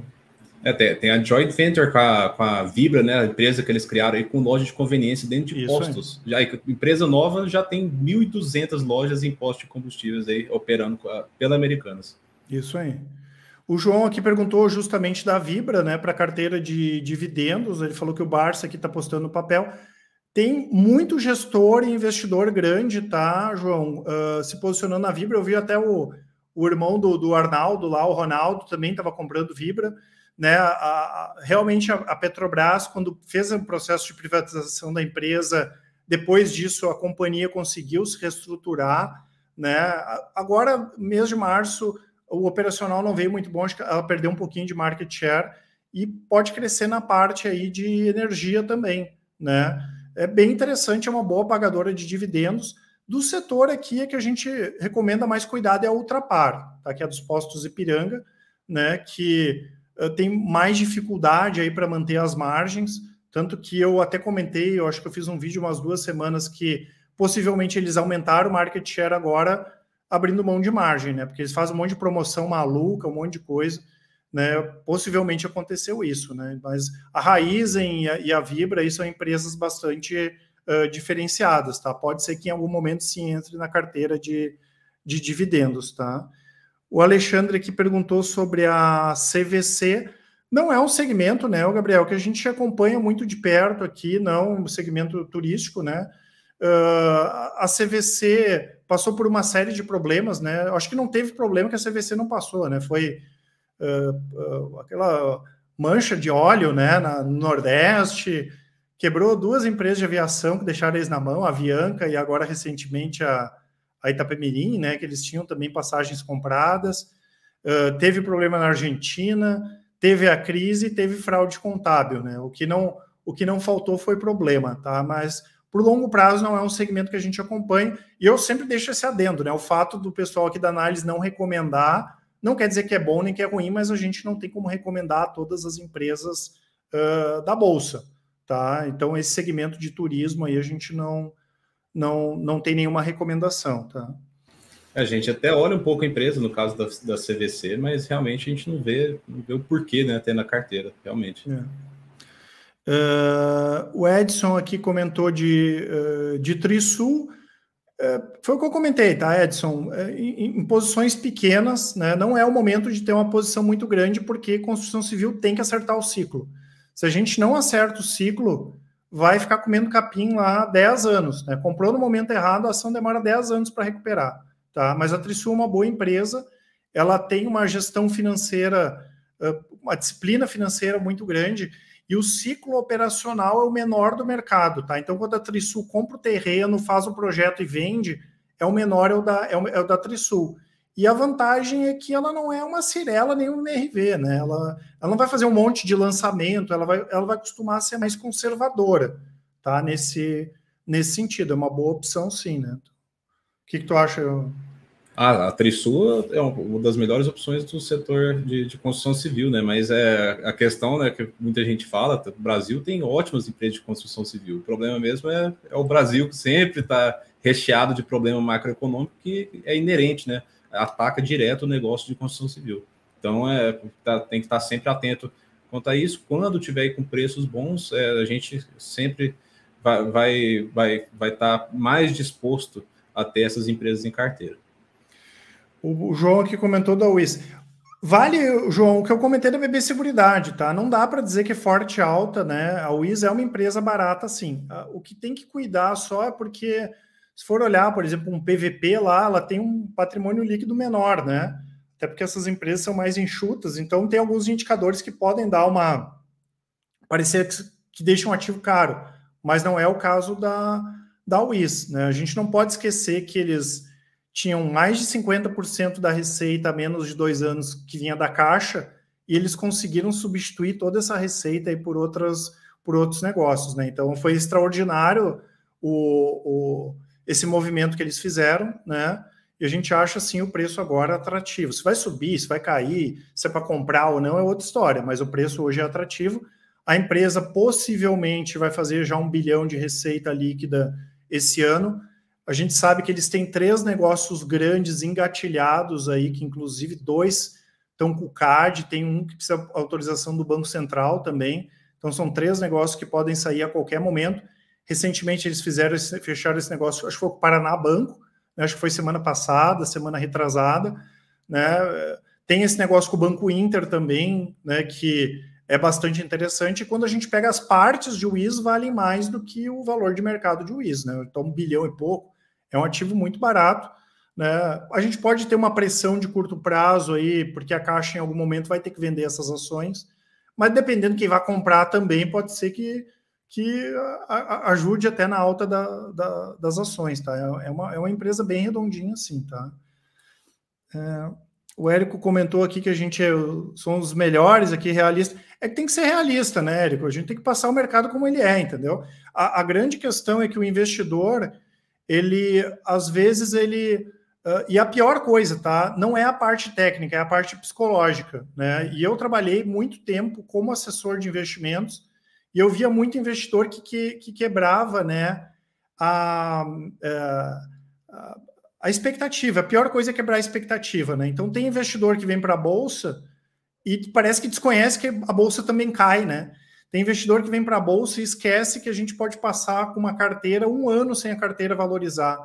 É, tem, tem, a joint venture com a, com a, Vibra, né? A empresa que eles criaram aí com lojas de conveniência dentro de Isso, postos. É. Já, empresa nova já tem 1.200 lojas em postos de combustíveis aí operando a, pela Americanas. Isso aí. O João aqui perguntou justamente da Vibra, né? Para carteira de dividendos. Ele falou que o Barça aqui está postando papel. Tem muito gestor e investidor grande, tá, João? Uh, se posicionando na Vibra. Eu vi até o, o irmão do, do Arnaldo lá, o Ronaldo, também estava comprando Vibra. Né, a, a, realmente a, a, Petrobras, quando fez o processo de privatização da empresa, depois disso a companhia conseguiu se reestruturar. Né? Agora, mês de março, o operacional não veio muito bom, acho que ela perdeu um pouquinho de market share e pode crescer na parte aí de energia também. Né? é bem interessante, é uma boa pagadora de dividendos. Do setor aqui é que a gente recomenda mais cuidado é a Ultrapar, tá? que é dos postos Ipiranga, né? que uh, tem mais dificuldade aí para manter as margens, tanto que eu até comentei, eu acho que eu fiz um vídeo umas duas semanas que possivelmente eles aumentaram o market share agora abrindo mão de margem, né? Porque eles fazem um monte de promoção maluca, um monte de coisa né, possivelmente aconteceu isso, né? Mas a Raizen e a, e a Vibra aí são empresas bastante uh, diferenciadas, tá? Pode ser que em algum momento se entre na carteira de, de dividendos, tá? O Alexandre aqui perguntou sobre a CVC. Não é um segmento, né, Gabriel, que a gente acompanha muito de perto aqui, não um segmento turístico, né? Uh, a CVC passou por uma série de problemas, né? Acho que não teve problema que a CVC não passou, né? Foi uh, aquela mancha de óleo né, na, no Nordeste, quebrou duas empresas de aviação que deixaram eles na mão, a Avianca e agora recentemente a, a Itapemirim, né, que eles tinham também passagens compradas. Uh, teve problema na Argentina, teve a crise, teve fraude contábil, né? O que não, o que não faltou foi problema, tá? Mas por longo prazo não é um segmento que a gente acompanha. E eu sempre deixo esse adendo, né? O fato do pessoal aqui da análise não recomendar não quer dizer que é bom nem que é ruim, mas a gente não tem como recomendar a todas as empresas uh, da Bolsa. Tá? Então, esse segmento de turismo aí a gente não, não, não tem nenhuma recomendação. Tá? A é, gente até olha um pouco a empresa, no caso da, da CVC, mas realmente a gente não vê, não vê o porquê né, ter na carteira, realmente. É. Uh, o Edson aqui comentou de, uh, de Trisul. É, foi o que eu comentei, tá, Edson? É, em, em, posições pequenas, né, não é o momento de ter uma posição muito grande, porque construção civil tem que acertar o ciclo. Se a gente não acerta o ciclo, vai ficar comendo capim lá 10 anos. Né? Comprou no momento errado, a ação demora 10 anos para recuperar. Tá? Mas a Trisul é uma boa empresa, ela tem uma gestão financeira, uma disciplina financeira muito grande e o ciclo operacional é o menor do mercado, tá? Então, quando a Trisul compra o terreno, faz o projeto e vende, é o menor é o da, é o, é o da Trisul. E a vantagem é que ela não é uma Cirela nem um MRV, né? Ela, ela não vai fazer um monte de lançamento, ela vai, ela vai costumar ser mais conservadora, tá? Nesse, nesse sentido, é uma boa opção, sim, né? O que, que tu acha? Ah, a Trisul é uma das melhores opções do setor de, de, construção civil, né? Mas é a questão né, que muita gente fala: o Brasil tem ótimas empresas de construção civil. O problema mesmo é, é o Brasil que sempre está recheado de problema macroeconômico que é inerente, né? Ataca direto o negócio de construção civil. Então é, tá, tem que estar tá sempre atento quanto a isso. Quando tiver com preços bons, é, a gente sempre vai estar vai, vai, vai tá mais disposto a ter essas empresas em carteira. O João que comentou da WIS. Vale, João, o que eu comentei da BB Seguridade, tá? Não dá para dizer que é forte alta, né? A WIS é uma empresa barata, sim. Ah, o que tem que cuidar só é porque, se for olhar, por exemplo, um PVP lá, ela tem um patrimônio líquido menor, né? Até porque essas empresas são mais enxutas, então tem alguns indicadores que podem dar uma. parecer que deixam um ativo caro, mas não é o caso da, da WIS, né? A gente não pode esquecer que eles tinham mais de 50% da receita há menos de dois anos que vinha da caixa, e eles conseguiram substituir toda essa receita aí por, outras, por outros negócios. Né? Então foi extraordinário o, o, esse movimento que eles fizeram, né? E a gente acha assim o preço agora atrativo. Se vai subir, se vai cair, se é para comprar ou não, é outra história, mas o preço hoje é atrativo. A empresa possivelmente vai fazer já um bilhão de receita líquida esse ano a gente sabe que eles têm três negócios grandes engatilhados aí, que inclusive dois estão com o CAD, tem um que precisa autorização do Banco Central também. Então são três negócios que podem sair a qualquer momento. Recentemente eles fizeram esse, fecharam esse negócio, acho que foi o Paraná Banco, né? acho que foi semana passada, semana retrasada, né? Tem esse negócio com o Banco Inter também, né, que é bastante interessante. E quando a gente pega as partes de Wiz, valem mais do que o valor de mercado de Wiz, né? Então, um bilhão e pouco, é um ativo muito barato. Né? A gente pode ter uma pressão de curto prazo aí, porque a Caixa em algum momento vai ter que vender essas ações, mas dependendo quem vai comprar também, pode ser que, que ajude até na alta da, da, das ações. Tá? É, é, uma, é uma empresa bem redondinha assim. Tá? É, o Érico comentou aqui que a gente é, somos os melhores aqui, realistas. É que tem que ser realista, né, Érico? A gente tem que passar o mercado como ele é, entendeu? a, a grande questão é que o investidor ele às vezes ele Uh, e a pior coisa, tá? Não é a parte técnica, é a parte psicológica, né? E eu trabalhei muito tempo como assessor de investimentos e eu via muito investidor que, que, que quebrava, né? A, é, a, a, expectativa. A pior coisa é quebrar a expectativa, né? Então tem investidor que vem para a bolsa e parece que desconhece que a bolsa também cai, né? Tem investidor que vem para a bolsa e esquece que a gente pode passar com uma carteira um ano sem a carteira valorizar.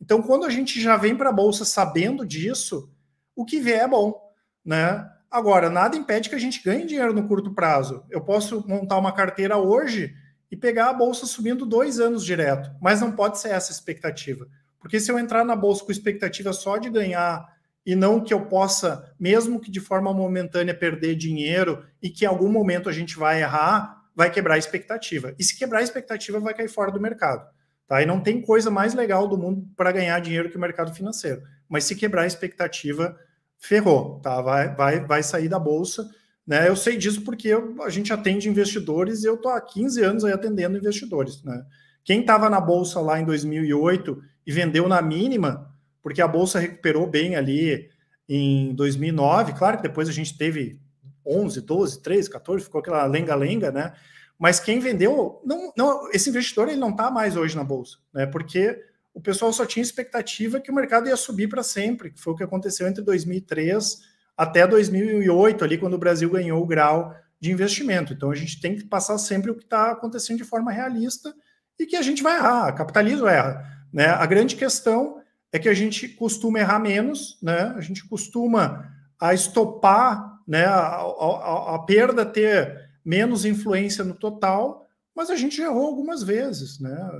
Então, quando a gente já vem para a bolsa sabendo disso, o que vier é bom, né? Agora, nada impede que a gente ganhe dinheiro no curto prazo. Eu posso montar uma carteira hoje e pegar a bolsa subindo dois anos direto, mas não pode ser essa a expectativa. Porque se eu entrar na bolsa com expectativa só de ganhar e não que eu possa, mesmo que de forma momentânea, perder dinheiro e que em algum momento a gente vai errar, vai quebrar a expectativa. E se quebrar a expectativa, vai cair fora do mercado. Tá? E não tem coisa mais legal do mundo para ganhar dinheiro que o mercado financeiro. Mas se quebrar a expectativa, ferrou, tá? Vai, vai, vai sair da bolsa. Né? Eu sei disso porque eu, a gente atende investidores e eu estou há 15 anos aí atendendo investidores. Né? Quem estava na bolsa lá em 2008 e vendeu na mínima, porque a bolsa recuperou bem ali em 2009, claro que depois a gente teve 11, 12, 13, 14, ficou aquela lenga-lenga, né? Mas quem vendeu, não, não, esse investidor ele não está mais hoje na bolsa, né? Porque o pessoal só tinha expectativa que o mercado ia subir para sempre, que foi o que aconteceu entre 2003 até 2008, ali quando o Brasil ganhou o grau de investimento. Então a gente tem que passar sempre o que está acontecendo de forma realista e que a gente vai errar, capitalismo erra. Né? A grande questão é que a gente costuma errar menos, né? a gente costuma a estopar né, a, a, a perda ter menos influência no total, mas a gente errou algumas vezes, né?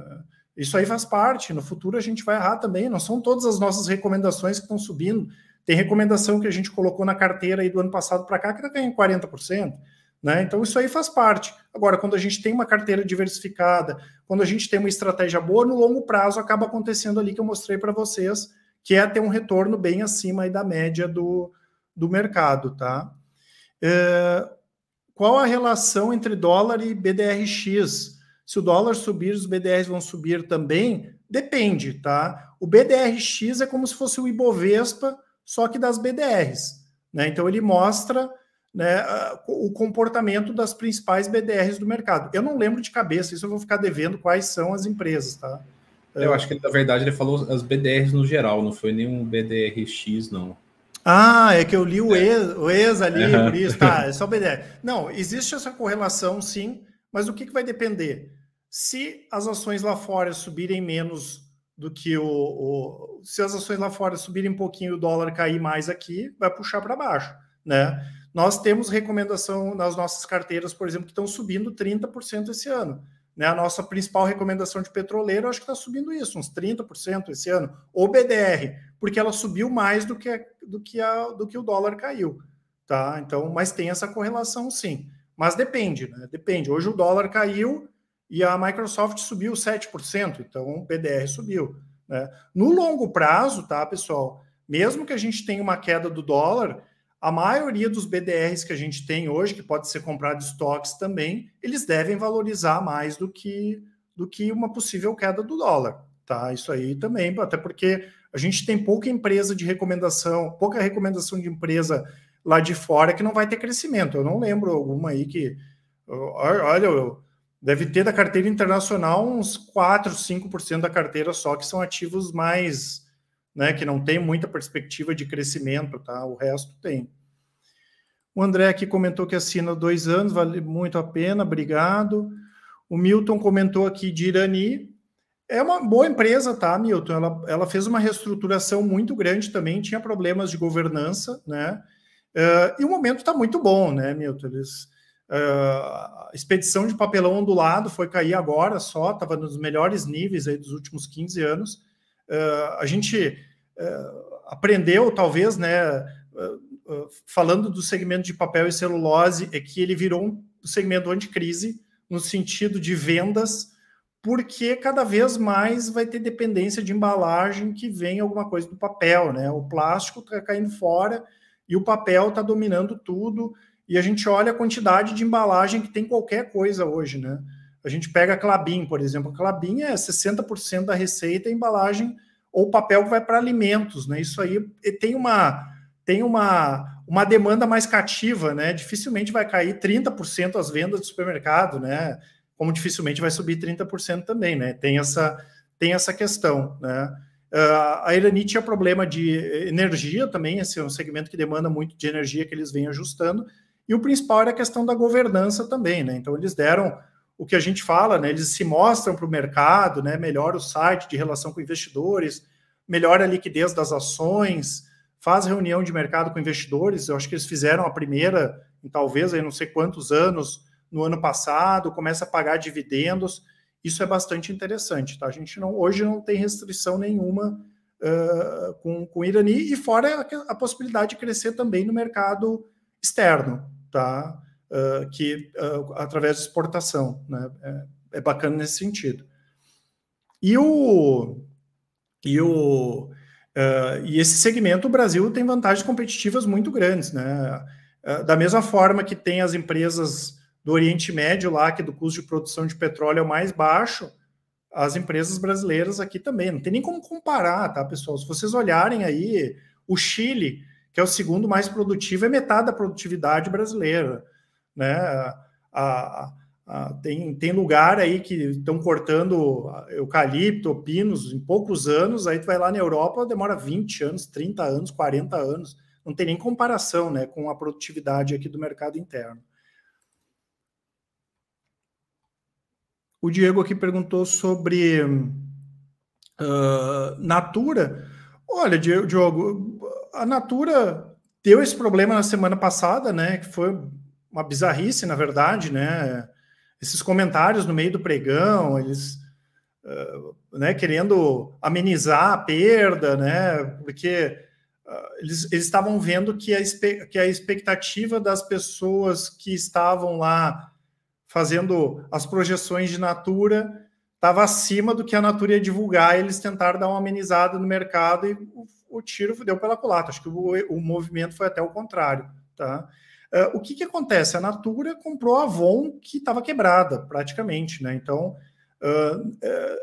Isso aí faz parte. No futuro a gente vai errar também. Não são todas as nossas recomendações que estão subindo. Tem recomendação que a gente colocou na carteira aí do ano passado para cá que está ganhando 40%. Né? Então isso aí faz parte. Agora, quando a gente tem uma carteira diversificada, quando a gente tem uma estratégia boa, no longo prazo acaba acontecendo ali que eu mostrei para vocês, que é ter um retorno bem acima da média do, do mercado, tá? É, qual a relação entre dólar e BDRX? Se o dólar subir, os BDRs vão subir também? Depende, tá? O BDRX é como se fosse o Ibovespa, só que das BDRs. Né? Então ele mostra né, o comportamento das principais BDRs do mercado. Eu não lembro de cabeça, isso eu vou ficar devendo quais são as empresas, tá? Eu acho que, na verdade, ele falou as BDRs no geral, não foi nenhum BDRX, não. Ah, é que eu li o é. ex, o ex ali, uhum. por isso, tá, é só BDR. Não, existe essa correlação, sim, mas o que, que vai depender? Se as ações lá fora subirem menos do que o, o, Se as ações lá fora subirem um pouquinho o dólar cair mais aqui, vai puxar para baixo, né? Nós temos recomendação nas nossas carteiras, por exemplo, que estão subindo 30% esse ano. Né? A nossa principal recomendação de petroleiro, acho que está subindo isso, uns 30% esse ano. O BDR, porque ela subiu mais do que, do que, a, do que o dólar caiu. Tá? Então, mas tem essa correlação sim. Mas depende, né? Depende. Hoje o dólar caiu e a Microsoft subiu 7%, então o PDR subiu. Né? No longo prazo, tá, pessoal? Mesmo que a gente tenha uma queda do dólar, a maioria dos BDRs que a gente tem hoje, que pode ser comprado estoques também, eles devem valorizar mais do que do que uma possível queda do dólar, tá? Isso aí também, até porque a gente tem pouca empresa de recomendação, pouca recomendação de empresa lá de fora que não vai ter crescimento. Eu não lembro alguma aí que. Olha, deve ter da carteira internacional uns 4, 5% da carteira só, que são ativos mais. Né, que não tem muita perspectiva de crescimento, tá? O resto tem. O André aqui comentou que assina dois anos, vale muito a pena, obrigado. O Milton comentou aqui de Irani, é uma boa empresa, tá, Milton? Ela, ela fez uma reestruturação muito grande também, tinha problemas de governança, né? Uh, e o momento está muito bom, né, Milton? Eles, uh, a expedição de papelão ondulado foi cair agora só, estava nos melhores níveis aí dos últimos 15 anos. Uh, a gente aprendeu, talvez, né, falando do segmento de papel e celulose, é que ele virou um segmento anticrise no sentido de vendas porque cada vez mais vai ter dependência de embalagem que vem alguma coisa do papel, né? O plástico está caindo fora e o papel está dominando tudo. E a gente olha a quantidade de embalagem que tem qualquer coisa hoje, né? A gente pega a Clabin, por exemplo. A Clabin é 60% da receita, é embalagem ou papel que vai para alimentos, né? Isso aí tem uma tem uma, uma demanda mais cativa, né? Dificilmente vai cair 30% as vendas do supermercado, né? como dificilmente vai subir 30% também, né? Tem essa, tem essa questão, né? Uh, a Irani tinha problema de energia também, esse é um segmento que demanda muito de energia que eles vêm ajustando, e o principal era a questão da governança também, né? Então eles deram o que a gente fala, né? Eles se mostram para o mercado, né? Melhora o site de relação com investidores, melhora a liquidez das ações, faz reunião de mercado com investidores. Eu acho que eles fizeram a primeira, em talvez aí não sei quantos anos, no ano passado, começa a pagar dividendos. Isso é bastante interessante, tá? A gente não, hoje não tem restrição nenhuma uh, com, com o Irani, e fora a, a, possibilidade de crescer também no mercado externo, tá? Uh, que uh, através de exportação, né? É, é, bacana nesse sentido. E o e o e esse segmento o Brasil tem vantagens competitivas muito grandes, né? da mesma forma que tem as empresas do Oriente Médio lá, que do custo de produção de petróleo é o mais baixo, as empresas brasileiras aqui também. Não tem nem como comparar, tá, pessoal? Se vocês olharem aí, o Chile, que é o segundo mais produtivo, é metade da produtividade brasileira, né? A, a, tem, tem lugar aí que estão cortando eucalipto, pinos, em poucos anos, aí tu vai lá na Europa, demora 20 anos, 30 anos, 40 anos, não tem nem comparação né, com a produtividade aqui do mercado interno. O Diego aqui perguntou sobre uh, Natura. Olha, Diogo, a Natura deu esse problema na semana passada, né? Que foi uma bizarrice, na verdade, né? Esses comentários no meio do pregão, eles uh, né, querendo amenizar a perda, né? Porque uh, eles, eles estavam vendo que a, que a expectativa das pessoas que estavam lá fazendo as projeções de Natura, estava acima do que a Natura ia divulgar, eles tentaram dar uma amenizada no mercado e o, o tiro deu pela culata. Acho que o, o movimento foi até o contrário. Tá? Uh, o que, que acontece? A Natura comprou a Avon, que estava quebrada praticamente. Né? Então, uh, uh,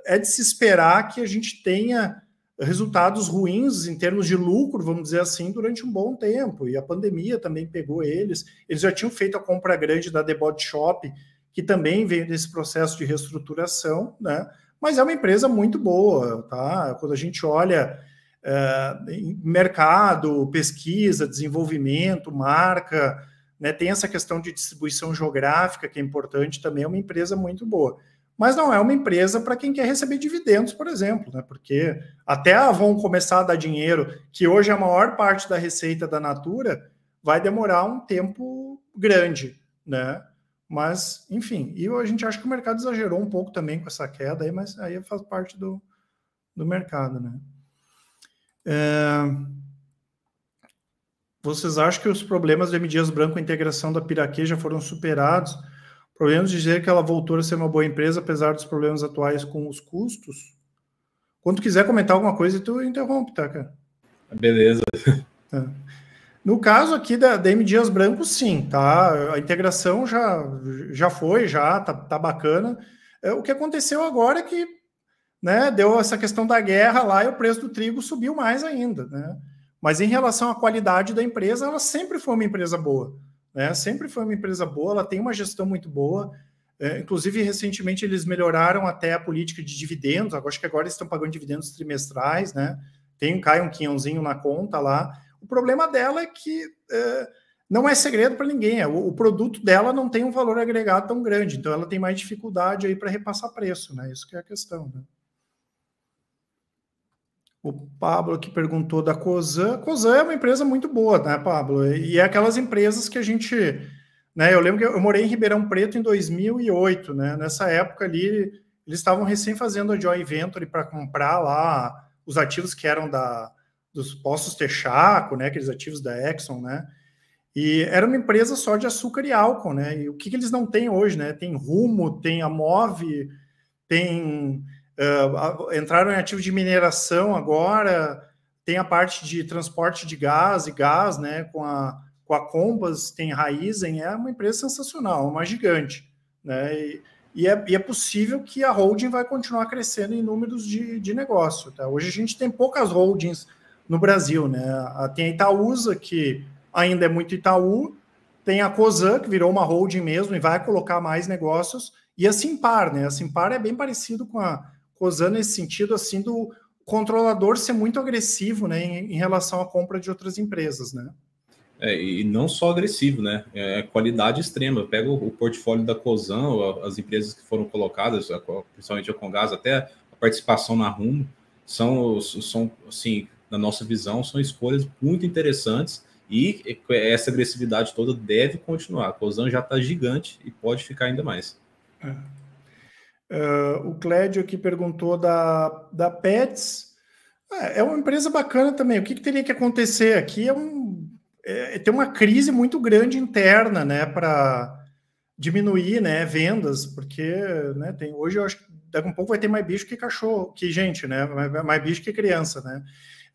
é de se esperar que a gente tenha resultados ruins em termos de lucro, vamos dizer assim, durante um bom tempo. E a pandemia também pegou eles. Eles já tinham feito a compra grande da The Body Shop, que também veio desse processo de reestruturação, né? Mas é uma empresa muito boa, tá? Quando a gente olha uh, mercado, pesquisa, desenvolvimento, marca, né? Tem essa questão de distribuição geográfica que é importante também, é uma empresa muito boa. Mas não é uma empresa para quem quer receber dividendos, por exemplo, né? Porque até a Avon começar a dar dinheiro, que hoje é a maior parte da receita da Natura, vai demorar um tempo grande, né? Mas, enfim, e a gente acha que o mercado exagerou um pouco também com essa queda aí, mas aí faz parte do, do mercado, né? É... Vocês acham que os problemas de M. Dias Branco, a integração da Piraquê já foram superados? Problemas de dizer que ela voltou a ser uma boa empresa, apesar dos problemas atuais com os custos? Quando quiser comentar alguma coisa, tu interrompe, tá, cara? Beleza. É. No caso aqui da, da M Dias Branco, sim, tá? A integração já, já foi, já tá, tá bacana. É, o que aconteceu agora é que né, deu essa questão da guerra lá e o preço do trigo subiu mais ainda, né? Mas em relação à qualidade da empresa, ela sempre foi uma empresa boa, né? Sempre foi uma empresa boa, ela tem uma gestão muito boa. É, inclusive, recentemente eles melhoraram até a política de dividendos. Acho que agora eles estão pagando dividendos trimestrais, né? Tem cai um quinhãozinho na conta lá. O problema dela é que é, não é segredo para ninguém. É, o, o, produto dela não tem um valor agregado tão grande, então ela tem mais dificuldade aí para repassar preço, né? Isso que é a questão. Né? O Pablo que perguntou da Cosan. Cosan é uma empresa muito boa, né, Pablo? E é aquelas empresas que a gente. Né, eu lembro que eu morei em Ribeirão Preto em 2008, né? Nessa época ali, eles estavam recém fazendo a joint venture para comprar lá os ativos que eram da, dos poços Texaco, né, aqueles ativos da Exxon, né? E era uma empresa só de açúcar e álcool, né? E o que, que eles não têm hoje, né? Tem Rumo, tem ah, a Move, tem uh, entraram em ativo de mineração agora, tem a parte de transporte de gás e gás, né? Com a com a Combas, tem Raizen, é uma empresa sensacional, uma gigante, né? E, e é, e é, possível que a holding vai continuar crescendo em números de, de negócio. Tá? Hoje a gente tem poucas holdings no Brasil, né? Tem a Itaúsa, que ainda é muito Itaú, tem a Cosan, que virou uma holding mesmo e vai colocar mais negócios, e a Simpar, né? A Simpar é bem parecido com a Cosan nesse sentido, assim, do controlador ser muito agressivo, né, em, em relação à compra de outras empresas, né? É, e não só agressivo, né? É, é qualidade extrema. Pega o, o portfólio da Cosan, as empresas que foram colocadas, principalmente a Congás, até a participação na Rumo, são, são assim, na nossa visão, são escolhas muito interessantes e essa agressividade toda deve continuar. Cozan já está gigante e pode ficar ainda mais. É. Uh, o Clédio aqui perguntou da, da Pets. É, é uma empresa bacana também. O que, que teria que acontecer aqui é, um, é, é ter uma crise muito grande interna, né, para diminuir, né, vendas, porque, né, tem hoje eu acho que daqui a um pouco vai ter mais bicho que cachorro, que gente, né, mais, mais bicho que criança, né.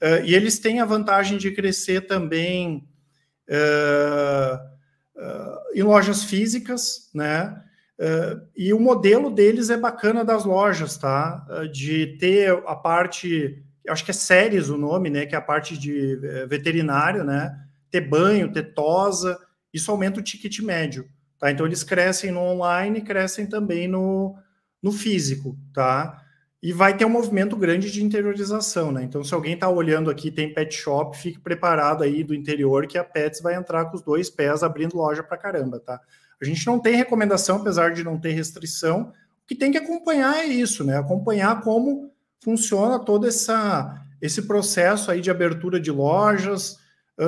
Uh, e eles têm a vantagem de crescer também uh, uh, em lojas físicas, né? e o modelo deles é bacana das lojas, tá? de ter a parte, acho que é séries o nome, né? Que é a parte de veterinário, né? Ter banho, ter tosa, isso aumenta o ticket médio, tá? Então eles crescem no online, e crescem também no, no físico, tá? E vai ter um movimento grande de interiorização, né? Então, se alguém está olhando aqui, tem pet shop, fique preparado aí do interior que a Pets vai entrar com os dois pés abrindo loja para caramba, tá? A gente não tem recomendação, apesar de não ter restrição. O que tem que acompanhar é isso, né? Acompanhar como funciona todo essa, esse processo aí de abertura de lojas,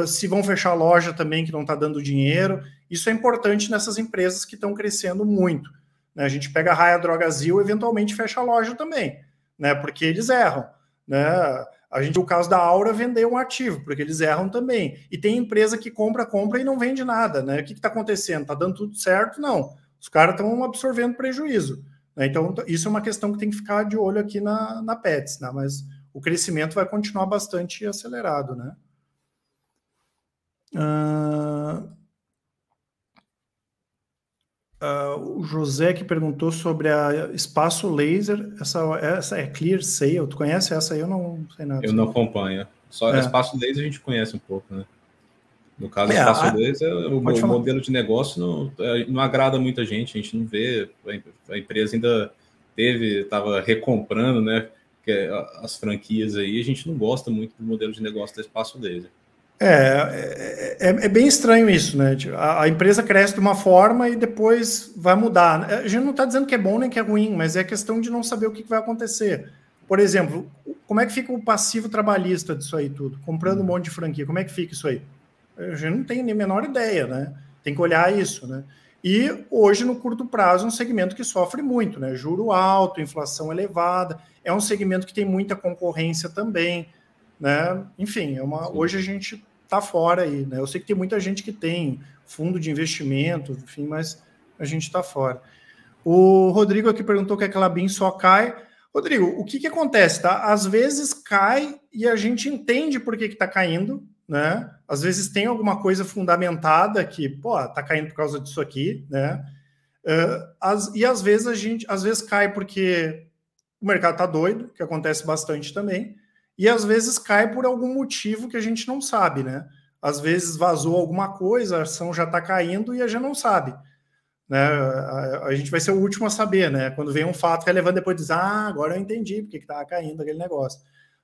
se vão fechar loja também que não está dando dinheiro. Isso é importante nessas empresas que estão crescendo muito. Né? A gente pega a Raia Drogazil eventualmente fecha a loja também, né? Porque eles erram, né? A gente, o caso da Aura, vendeu um ativo, porque eles erram também. E tem empresa que compra, compra e não vende nada, né? O que está acontecendo? Está dando tudo certo? Não. Os caras estão absorvendo prejuízo. Né? Então, isso é uma questão que tem que ficar de olho aqui na, na Pets, né? Mas o crescimento vai continuar bastante acelerado, né? Uh... Uh, o José que perguntou sobre a espaço laser, essa, essa é Clear Sail, tu conhece essa? aí? Eu não sei nada. Eu não acompanho. Só é. espaço laser a gente conhece um pouco, né? No caso, é, espaço a... laser, o, o modelo de negócio não, é, não agrada muita gente, a gente não vê, a empresa ainda teve, estava recomprando, né? É, as franquias aí, a gente não gosta muito do modelo de negócio do espaço laser. É, é, é, é, bem estranho isso, né? Tipo, a, a, empresa cresce de uma forma e depois vai mudar. É, a gente não está dizendo que é bom nem que é ruim, mas é questão de não saber o que, vai acontecer. Por exemplo, como é que fica o passivo trabalhista disso aí tudo? Comprando um hum. monte de franquia, como é que fica isso aí? A gente não tem nem a menor ideia, né? Tem que olhar isso, né? E hoje, no curto prazo, é um segmento que sofre muito, né? Juro alto, inflação elevada, é um segmento que tem muita concorrência também, né? Enfim, é uma, hoje a gente tá fora aí, né? Eu sei que tem muita gente que tem fundo de investimento, enfim, mas a gente está fora. O Rodrigo aqui perguntou é que a BIM só cai. Rodrigo, o que, que acontece? Tá? Às vezes cai e a gente entende por que está caindo, né? Às vezes tem alguma coisa fundamentada que, pô, tá caindo por causa disso aqui, né? Uh, as, e às vezes a gente, às vezes cai porque o mercado está doido, que acontece bastante também e às vezes cai por algum motivo que a gente não sabe, né? Às vezes vazou alguma coisa, a ação já está caindo e a gente não sabe. Né? A, a, gente vai ser o último a saber, né? Quando vem um fato relevante, depois diz, ah, agora eu entendi porque estava caindo aquele negócio.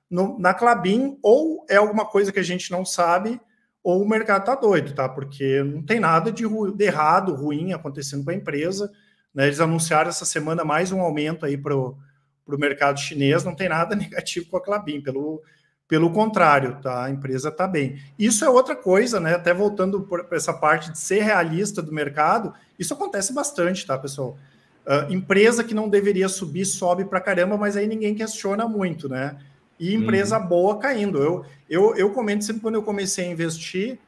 No, na Clabin, ou é alguma coisa que a gente não sabe, ou o mercado está doido, tá? Porque não tem nada de, ru de errado, ruim acontecendo com a empresa. Né? Eles anunciaram essa semana mais um aumento aí para o para o mercado chinês, não tem nada negativo com a Clabin, pelo, pelo contrário, tá? a empresa está bem. Isso é outra coisa, né? Até voltando para essa parte de ser realista do mercado, isso acontece bastante, tá, pessoal? Uh, empresa que não deveria subir, sobe para caramba, mas aí ninguém questiona muito, né? E uhum. empresa uhum. boa caindo. Eu, eu, eu comento sempre quando eu comecei a investir,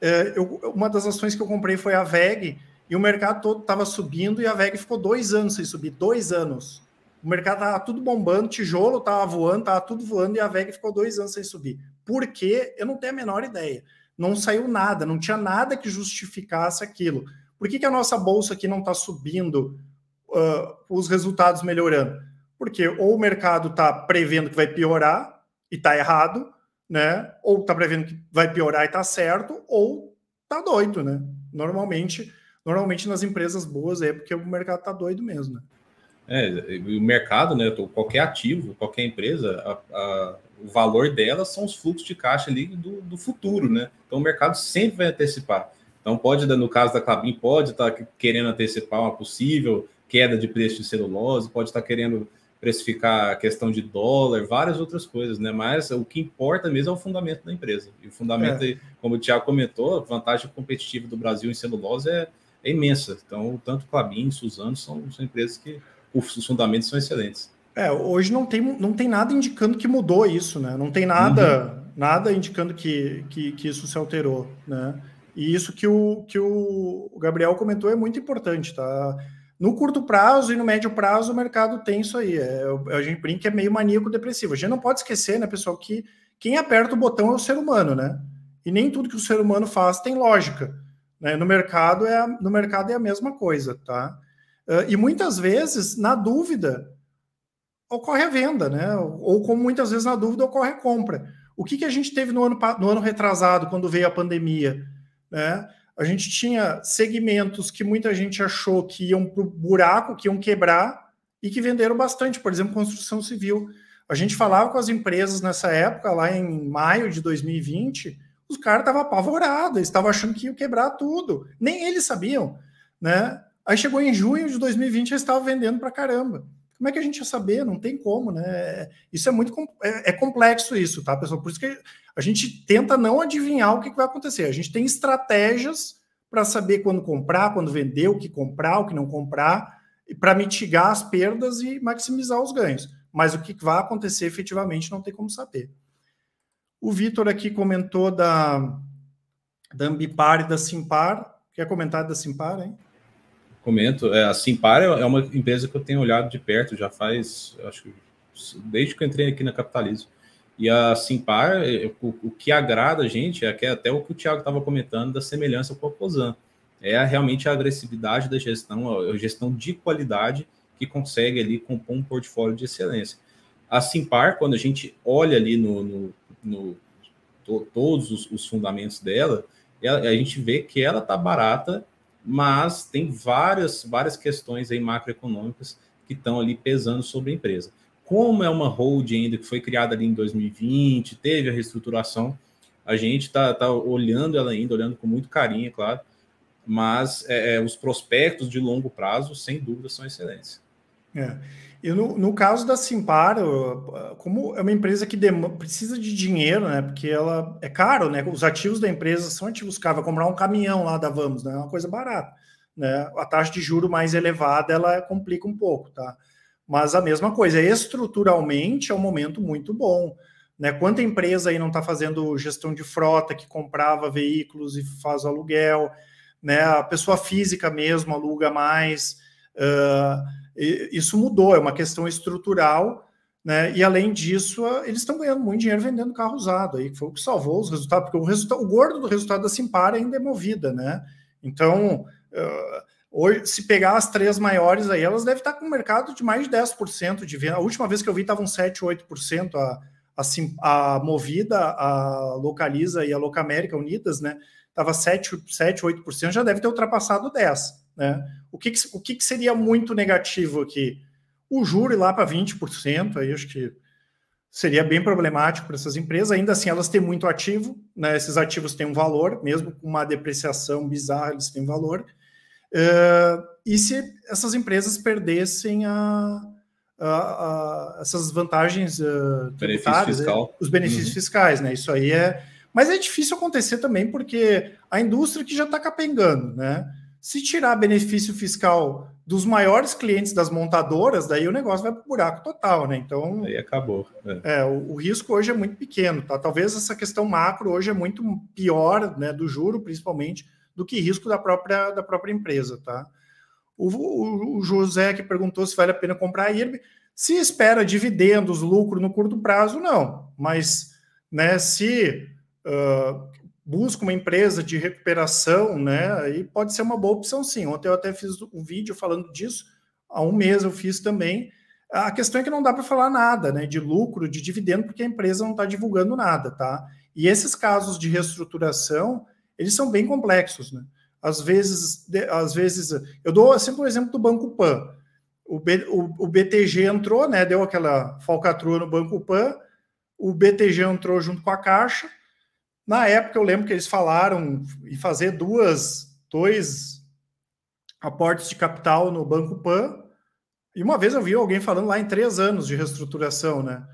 uh, eu, uma das ações que eu comprei foi a VEG, e o mercado todo estava subindo e a VEG ficou dois anos sem subir, dois anos. O mercado estava tudo bombando, tijolo tava voando, estava tudo voando e a VEG ficou dois anos sem subir. Por quê? Eu não tenho a menor ideia. Não saiu nada, não tinha nada que justificasse aquilo. Por que, que a nossa bolsa aqui não está subindo, uh, os resultados melhorando? Porque ou o mercado está prevendo que vai piorar e está errado, né? Ou está prevendo que vai piorar e está certo, ou está doido, né? Normalmente, normalmente nas empresas boas é porque o mercado está doido mesmo. Né? É, o mercado, né? Qualquer ativo, qualquer empresa, a, a, o valor dela são os fluxos de caixa ali do, do, futuro, né? Então o mercado sempre vai antecipar. Então pode, no caso da Clabin, pode tá estar querendo antecipar uma possível queda de preço de celulose, pode estar tá querendo precificar a questão de dólar, várias outras coisas, né? Mas o que importa mesmo é o fundamento da empresa. E o fundamento, é. como o Tiago comentou, a vantagem competitiva do Brasil em celulose é, é imensa. Então, tanto Clabin, Suzano são, são empresas que os fundamentos são excelentes. É, hoje não tem, não tem nada indicando que mudou isso, né? Não tem nada, uhum. nada indicando que, que, que, isso se alterou, né? E isso que o, que o Gabriel comentou é muito importante, tá? No curto prazo e no médio prazo, o mercado tem isso aí. É, a é é gente brinca que é meio maníaco depressivo. A gente não pode esquecer, né, pessoal, que quem aperta o botão é o ser humano, né? E nem tudo que o ser humano faz tem lógica. Né? No mercado é a, no mercado é a mesma coisa, tá? Uh, e muitas vezes, na dúvida, ocorre a venda, né? Ou como muitas vezes na dúvida ocorre a compra. O que, que a gente teve no ano, no ano retrasado, quando veio a pandemia? Né? A gente tinha segmentos que muita gente achou que iam para o buraco, que iam quebrar e que venderam bastante, por exemplo, construção civil. A gente falava com as empresas nessa época, lá em maio de 2020, os caras estavam apavorados, estavam achando que iam quebrar tudo. Nem eles sabiam, né? Aí chegou em junho de 2020 já estava vendendo para caramba. Como é que a gente ia saber? Não tem como, né? Isso é muito é, é complexo isso, tá, pessoal? Por isso que a gente tenta não adivinhar o que, que vai acontecer. A gente tem estratégias para saber quando comprar, quando vender, o que comprar, o que não comprar, para mitigar as perdas e maximizar os ganhos. Mas o que vai acontecer efetivamente não tem como saber. O Vitor aqui comentou da, da Ambipar e da Simpar. Quer comentar da Simpar, hein? comento, é, a Simpar é, é uma empresa que eu tenho olhado de perto já faz, acho que desde que eu entrei aqui na Capitalismo. E a Simpar, é, é, o, o que agrada a gente é que até o que o Thiago estava comentando da semelhança com a COSAN. É realmente a agressividade da gestão, a gestão de qualidade que consegue ali compor um portfólio de excelência. A Simpar, quando a gente olha ali no, no, no to, todos os, os, fundamentos dela, a gente vê que ela está barata mas tem várias, várias questões aí macroeconômicas que estão ali pesando sobre a empresa. Como é uma holding ainda que foi criada ali em 2020, teve a reestruturação, a gente está tá olhando ela ainda, olhando com muito carinho, é claro, mas é, é os prospectos de longo prazo, sem dúvida, são excelentes. É. Eu, no, no caso da Simpar, como é uma empresa que dem, precisa de dinheiro, né? Porque ela é caro, né? Os ativos da empresa são ativos caros. Vai comprar um caminhão lá da Vamos, né? É uma coisa barata. Né? A taxa de juro mais elevada ela complica um pouco, tá? Mas a mesma coisa, estruturalmente é um momento muito bom. Né? Quanta empresa aí não está fazendo gestão de frota que comprava veículos e faz aluguel, né? A pessoa física mesmo aluga mais. Uh, isso mudou, é uma questão estrutural, né? E além disso, ah, eles estão ganhando muito dinheiro vendendo carro usado aí, que foi o que salvou os resultados, porque o resultado, o gordo do resultado da Simpar ainda é movida, né? Então, uh, hoje, se pegar as três maiores aí, elas devem estar com o mercado de mais de 10% de venda. A última vez que eu vi estavam 7, 8% a, a, Sim, a Movida, a Localiza e a Locamérica Unidas, né? Estava 7, 7, 8%, já deve ter ultrapassado 10%. Né? O, que, que o que, que, seria muito negativo aqui? O juro ir lá para 20%, aí acho que seria bem problemático para essas empresas. Ainda assim, elas têm muito ativo, né? esses ativos têm um valor, mesmo com uma depreciação bizarra, eles têm valor. Uh, e se essas empresas perdessem a, a, a essas vantagens uh, benefício né? os benefícios uhum. fiscais, né? Isso aí é. Mas é difícil acontecer também, porque a indústria que já está capengando, né? Se tirar benefício fiscal dos maiores clientes das montadoras, daí o negócio vai para o buraco total, né? Então. Aí acabou. É, é o, o, risco hoje é muito pequeno, tá? Talvez essa questão macro hoje é muito pior, né, do juro, principalmente, do que risco da própria, da própria empresa, tá? O, o, o José que perguntou se vale a pena comprar a IRB. Se espera dividendos, lucro no curto prazo, não. Mas, né, se. Uh, busca uma empresa de recuperação, né? E pode ser uma boa opção, sim. Ontem eu até fiz um vídeo falando disso, há um mês eu fiz também. A questão é que não dá para falar nada, né? De lucro, de dividendo, porque a empresa não está divulgando nada, tá? E esses casos de reestruturação, eles são bem complexos, né? Às vezes, às vezes, eu dou sempre um exemplo do Banco Pan. O, B, o, o BTG entrou, né? Deu aquela falcatrua no Banco Pan. O BTG entrou junto com a Caixa na época, eu lembro que eles falaram em fazer duas, dois aportes de capital no Banco Pan. E uma vez eu vi alguém falando lá em três anos de reestruturação, né?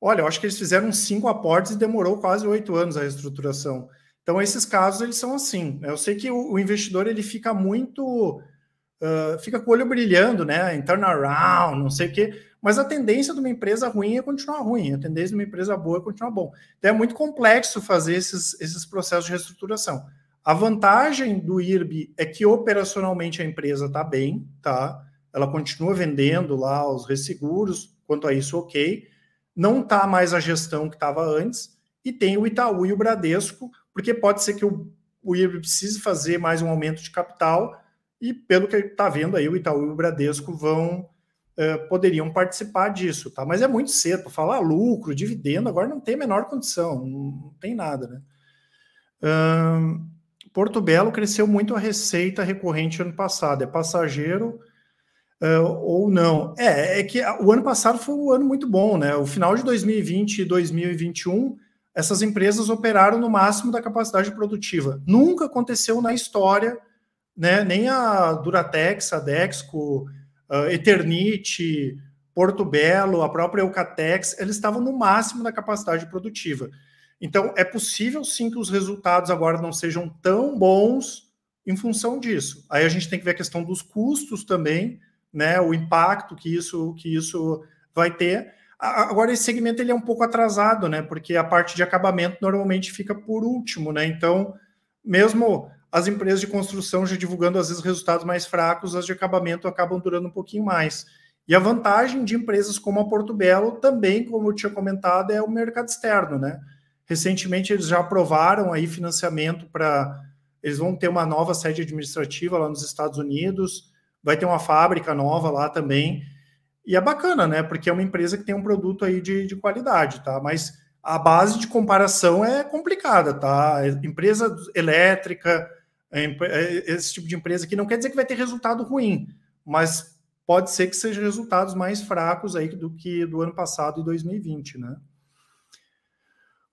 Olha, eu acho que eles fizeram cinco aportes e demorou quase oito anos a reestruturação. Então, esses casos, eles são assim. Né? Eu sei que o, investidor, ele fica muito... Uh, fica com o olho brilhando, né? Em turnaround, não sei o quê. Mas a tendência de uma empresa ruim é continuar ruim, a tendência de uma empresa boa é continuar bom. Então é muito complexo fazer esses, esses processos de reestruturação. A vantagem do IRB é que operacionalmente a empresa está bem, tá? Ela continua vendendo lá os resseguros, quanto a isso, ok. Não está mais a gestão que estava antes, e tem o Itaú e o Bradesco, porque pode ser que o, o IRB precise fazer mais um aumento de capital, e pelo que está vendo aí, o Itaú e o Bradesco vão eh, poderiam participar disso, tá? Mas é muito cedo para falar lucro, dividendo, agora não tem a menor condição, não tem nada, né? Porto Belo cresceu muito a receita recorrente ano passado, é passageiro uh, ou não? É, é que o ano passado foi um ano muito bom, né? O final de 2020 e 2021 essas empresas operaram no máximo da capacidade produtiva. Nunca aconteceu na história, né? Nem a Duratex, a Dexco, uh, Eternite, Porto Belo, a própria Eucatex, eles estavam no máximo da capacidade produtiva. Então, é possível sim que os resultados agora não sejam tão bons em função disso. Aí a gente tem que ver a questão dos custos também, né, o impacto que isso que isso vai ter. Agora esse segmento ele é um pouco atrasado, né, porque a parte de acabamento normalmente fica por último, né? Então, mesmo as empresas de construção já divulgando às vezes resultados mais fracos, as de acabamento acabam durando um pouquinho mais. E a vantagem de empresas como a Porto Belo também, como eu tinha comentado, é o mercado externo, né? Recentemente eles já aprovaram aí financiamento para eles vão ter uma nova sede administrativa lá nos Estados Unidos, vai ter uma fábrica nova lá também. E é bacana, né? Porque é uma empresa que tem um produto aí de, de qualidade, tá? Mas a base de comparação é complicada, tá? É, empresa elétrica, é, é, esse tipo de empresa que não quer dizer que vai ter resultado ruim, mas pode ser que sejam resultados mais fracos aí do que do ano passado e 2020, né?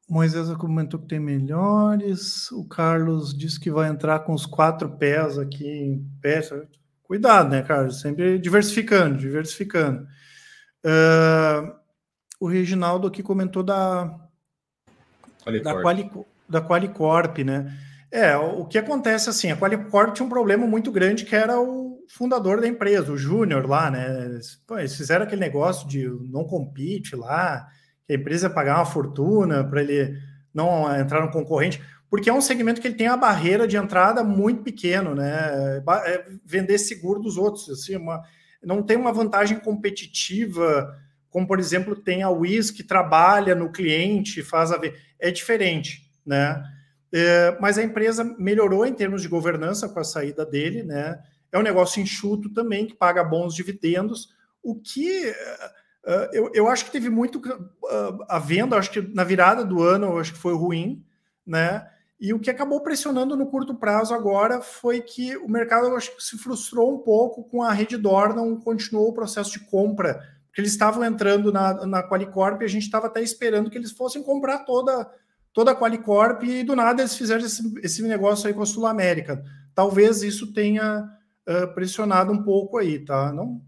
Moisés comentou que tem melhores. O Carlos disse que vai entrar com os quatro pés aqui em pé. Cuidado, né, Carlos? Sempre diversificando, diversificando. Uh, o Reginaldo aqui comentou da Qualicorp. da, Quali, da Qualicorp, né? É, o que acontece assim, a Qualicorp tinha um problema muito grande que era o fundador da empresa, o Júnior lá, né? Eles, pô, eles fizeram aquele negócio de não compete lá, que a empresa pagar uma fortuna para ele não entrar no concorrente, porque é um segmento que ele tem uma barreira de entrada muito pequeno, né? É vender seguro dos outros, assim, uma, não tem uma vantagem competitiva, como por exemplo tem a Wiz que trabalha no cliente, faz a ver, é diferente, né? É, mas a empresa melhorou em termos de governança com a saída dele, né? É um negócio enxuto também, que paga bons dividendos, o que uh, eu, eu acho que teve muito uh, a venda, acho que na virada do ano, acho que foi ruim, né? E o que acabou pressionando no curto prazo agora foi que o mercado acho que se frustrou um pouco com a Dor, não continuou o processo de compra, porque eles estavam entrando na, na Qualicorp e a gente estava até esperando que eles fossem comprar toda toda a Qualicorp e do nada eles fizeram esse, esse negócio aí com a Sul América. Talvez isso tenha uh, pressionado um pouco aí, tá? Não,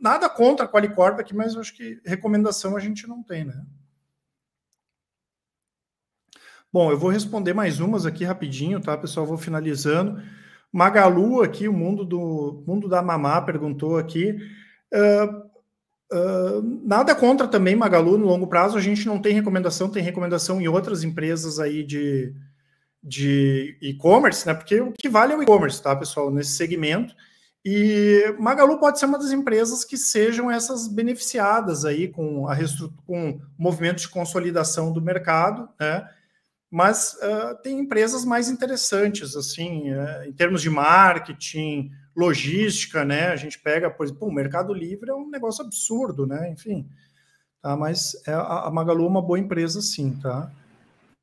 nada contra a Qualicorp aqui, mas acho que recomendação a gente não tem, né? Bom, eu vou responder mais umas aqui rapidinho, tá, pessoal? Vou finalizando. Magalu aqui, o mundo do mundo da mamá perguntou aqui. Uh, Uh, nada contra também Magalu no longo prazo, a gente não tem recomendação, tem recomendação em outras empresas aí de, de e-commerce, né? Porque o que vale é o e-commerce, tá, pessoal, nesse segmento. E Magalu pode ser uma das empresas que sejam essas beneficiadas aí com a com movimento de consolidação do mercado, né? Mas uh, tem empresas mais interessantes, assim, uh, em termos de marketing, logística, né? A gente pega, por exemplo, o Mercado Livre é um negócio absurdo, né? Enfim, tá? Mas é, a Magalu é uma boa empresa, sim, tá?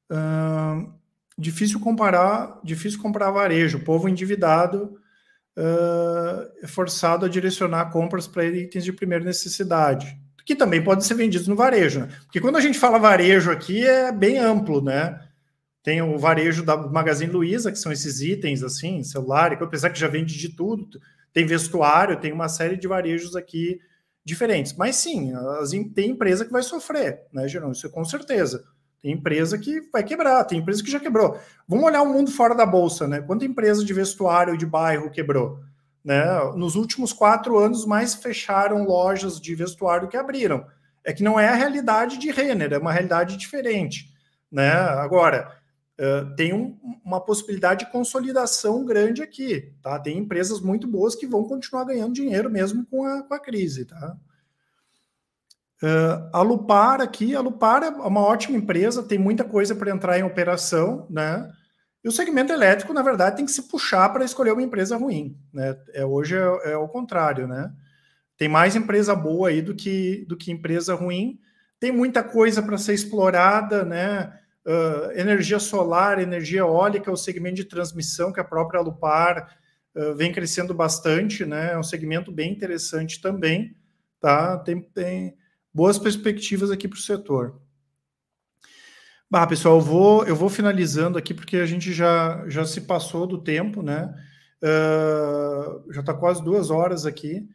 Uh, difícil comparar, difícil comprar varejo. O povo endividado uh, é forçado a direcionar compras para itens de primeira necessidade, que também podem ser vendidos no varejo, né? Porque quando a gente fala varejo aqui é bem amplo, né? Tem o varejo da Magazine Luiza, que são esses itens assim, celular, e pensar que já vende de tudo, tem vestuário, tem uma série de varejos aqui diferentes. Mas sim, as, tem empresa que vai sofrer, né, Gerão? Isso é com certeza. Tem empresa que vai quebrar, tem empresa que já quebrou. Vamos olhar o mundo fora da bolsa, né? Quanta empresa de vestuário de bairro quebrou? Né? Nos últimos quatro anos, mais fecharam lojas de vestuário que abriram. É que não é a realidade de Renner, é uma realidade diferente. Né? Agora, tem um, uma possibilidade de consolidação grande aqui, tá? Tem empresas muito boas que vão continuar ganhando dinheiro mesmo com a, com a crise, tá? Uh, a Lupar aqui, a Lupar é uma ótima empresa, tem muita coisa para entrar em operação, né? E o segmento elétrico, na verdade, tem que se puxar para escolher uma empresa ruim, né? É, hoje é, é o contrário, né? Tem mais empresa boa aí do que, do que empresa ruim. Tem muita coisa para ser explorada, né? Uh, energia solar, energia eólica, é o segmento de transmissão que a própria Lupar uh, vem crescendo bastante, né? É um segmento bem interessante também, tá? Tem, tem boas perspectivas aqui para o setor. Bah, pessoal, eu vou, eu vou finalizando aqui porque a gente já, já se passou do tempo, né? Uh, já está quase duas horas aqui.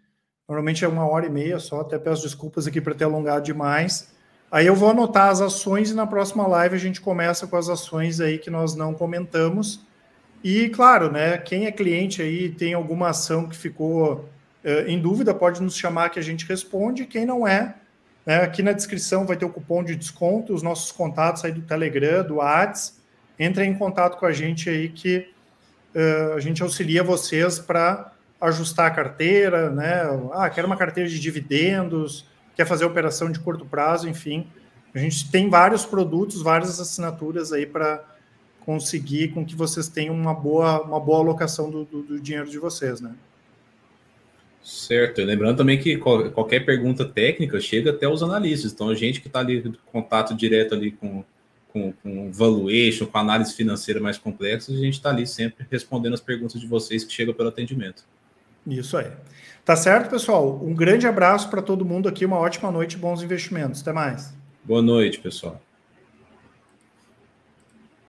Normalmente é uma hora e meia só, até peço desculpas aqui para ter alongado demais. Aí eu vou anotar as ações e na próxima live a gente começa com as ações aí que nós não comentamos. E claro, né, quem é cliente aí tem alguma ação que ficou eh, em dúvida, pode nos chamar que a gente responde. Quem não é, né, aqui na descrição vai ter o cupom de desconto, os nossos contatos aí do Telegram, do Whats. Entre em contato com a gente aí que eh, a gente auxilia vocês para ajustar a carteira, né? Ah, quero uma carteira de dividendos, quer fazer operação de curto prazo, enfim. A gente tem vários produtos, várias assinaturas aí para conseguir com que vocês tenham uma boa, uma boa alocação do, do, do dinheiro de vocês, né? Certo. Lembrando também que qualquer pergunta técnica chega até os analistas. Então, a gente que está ali em contato direto ali com, com, com valuation, com análise financeira mais complexa, a gente está ali sempre respondendo as perguntas de vocês que chegam pelo atendimento. Isso aí. Tá certo, pessoal? Um grande abraço para todo mundo aqui, uma ótima noite, bons investimentos. Até mais. Boa noite, pessoal.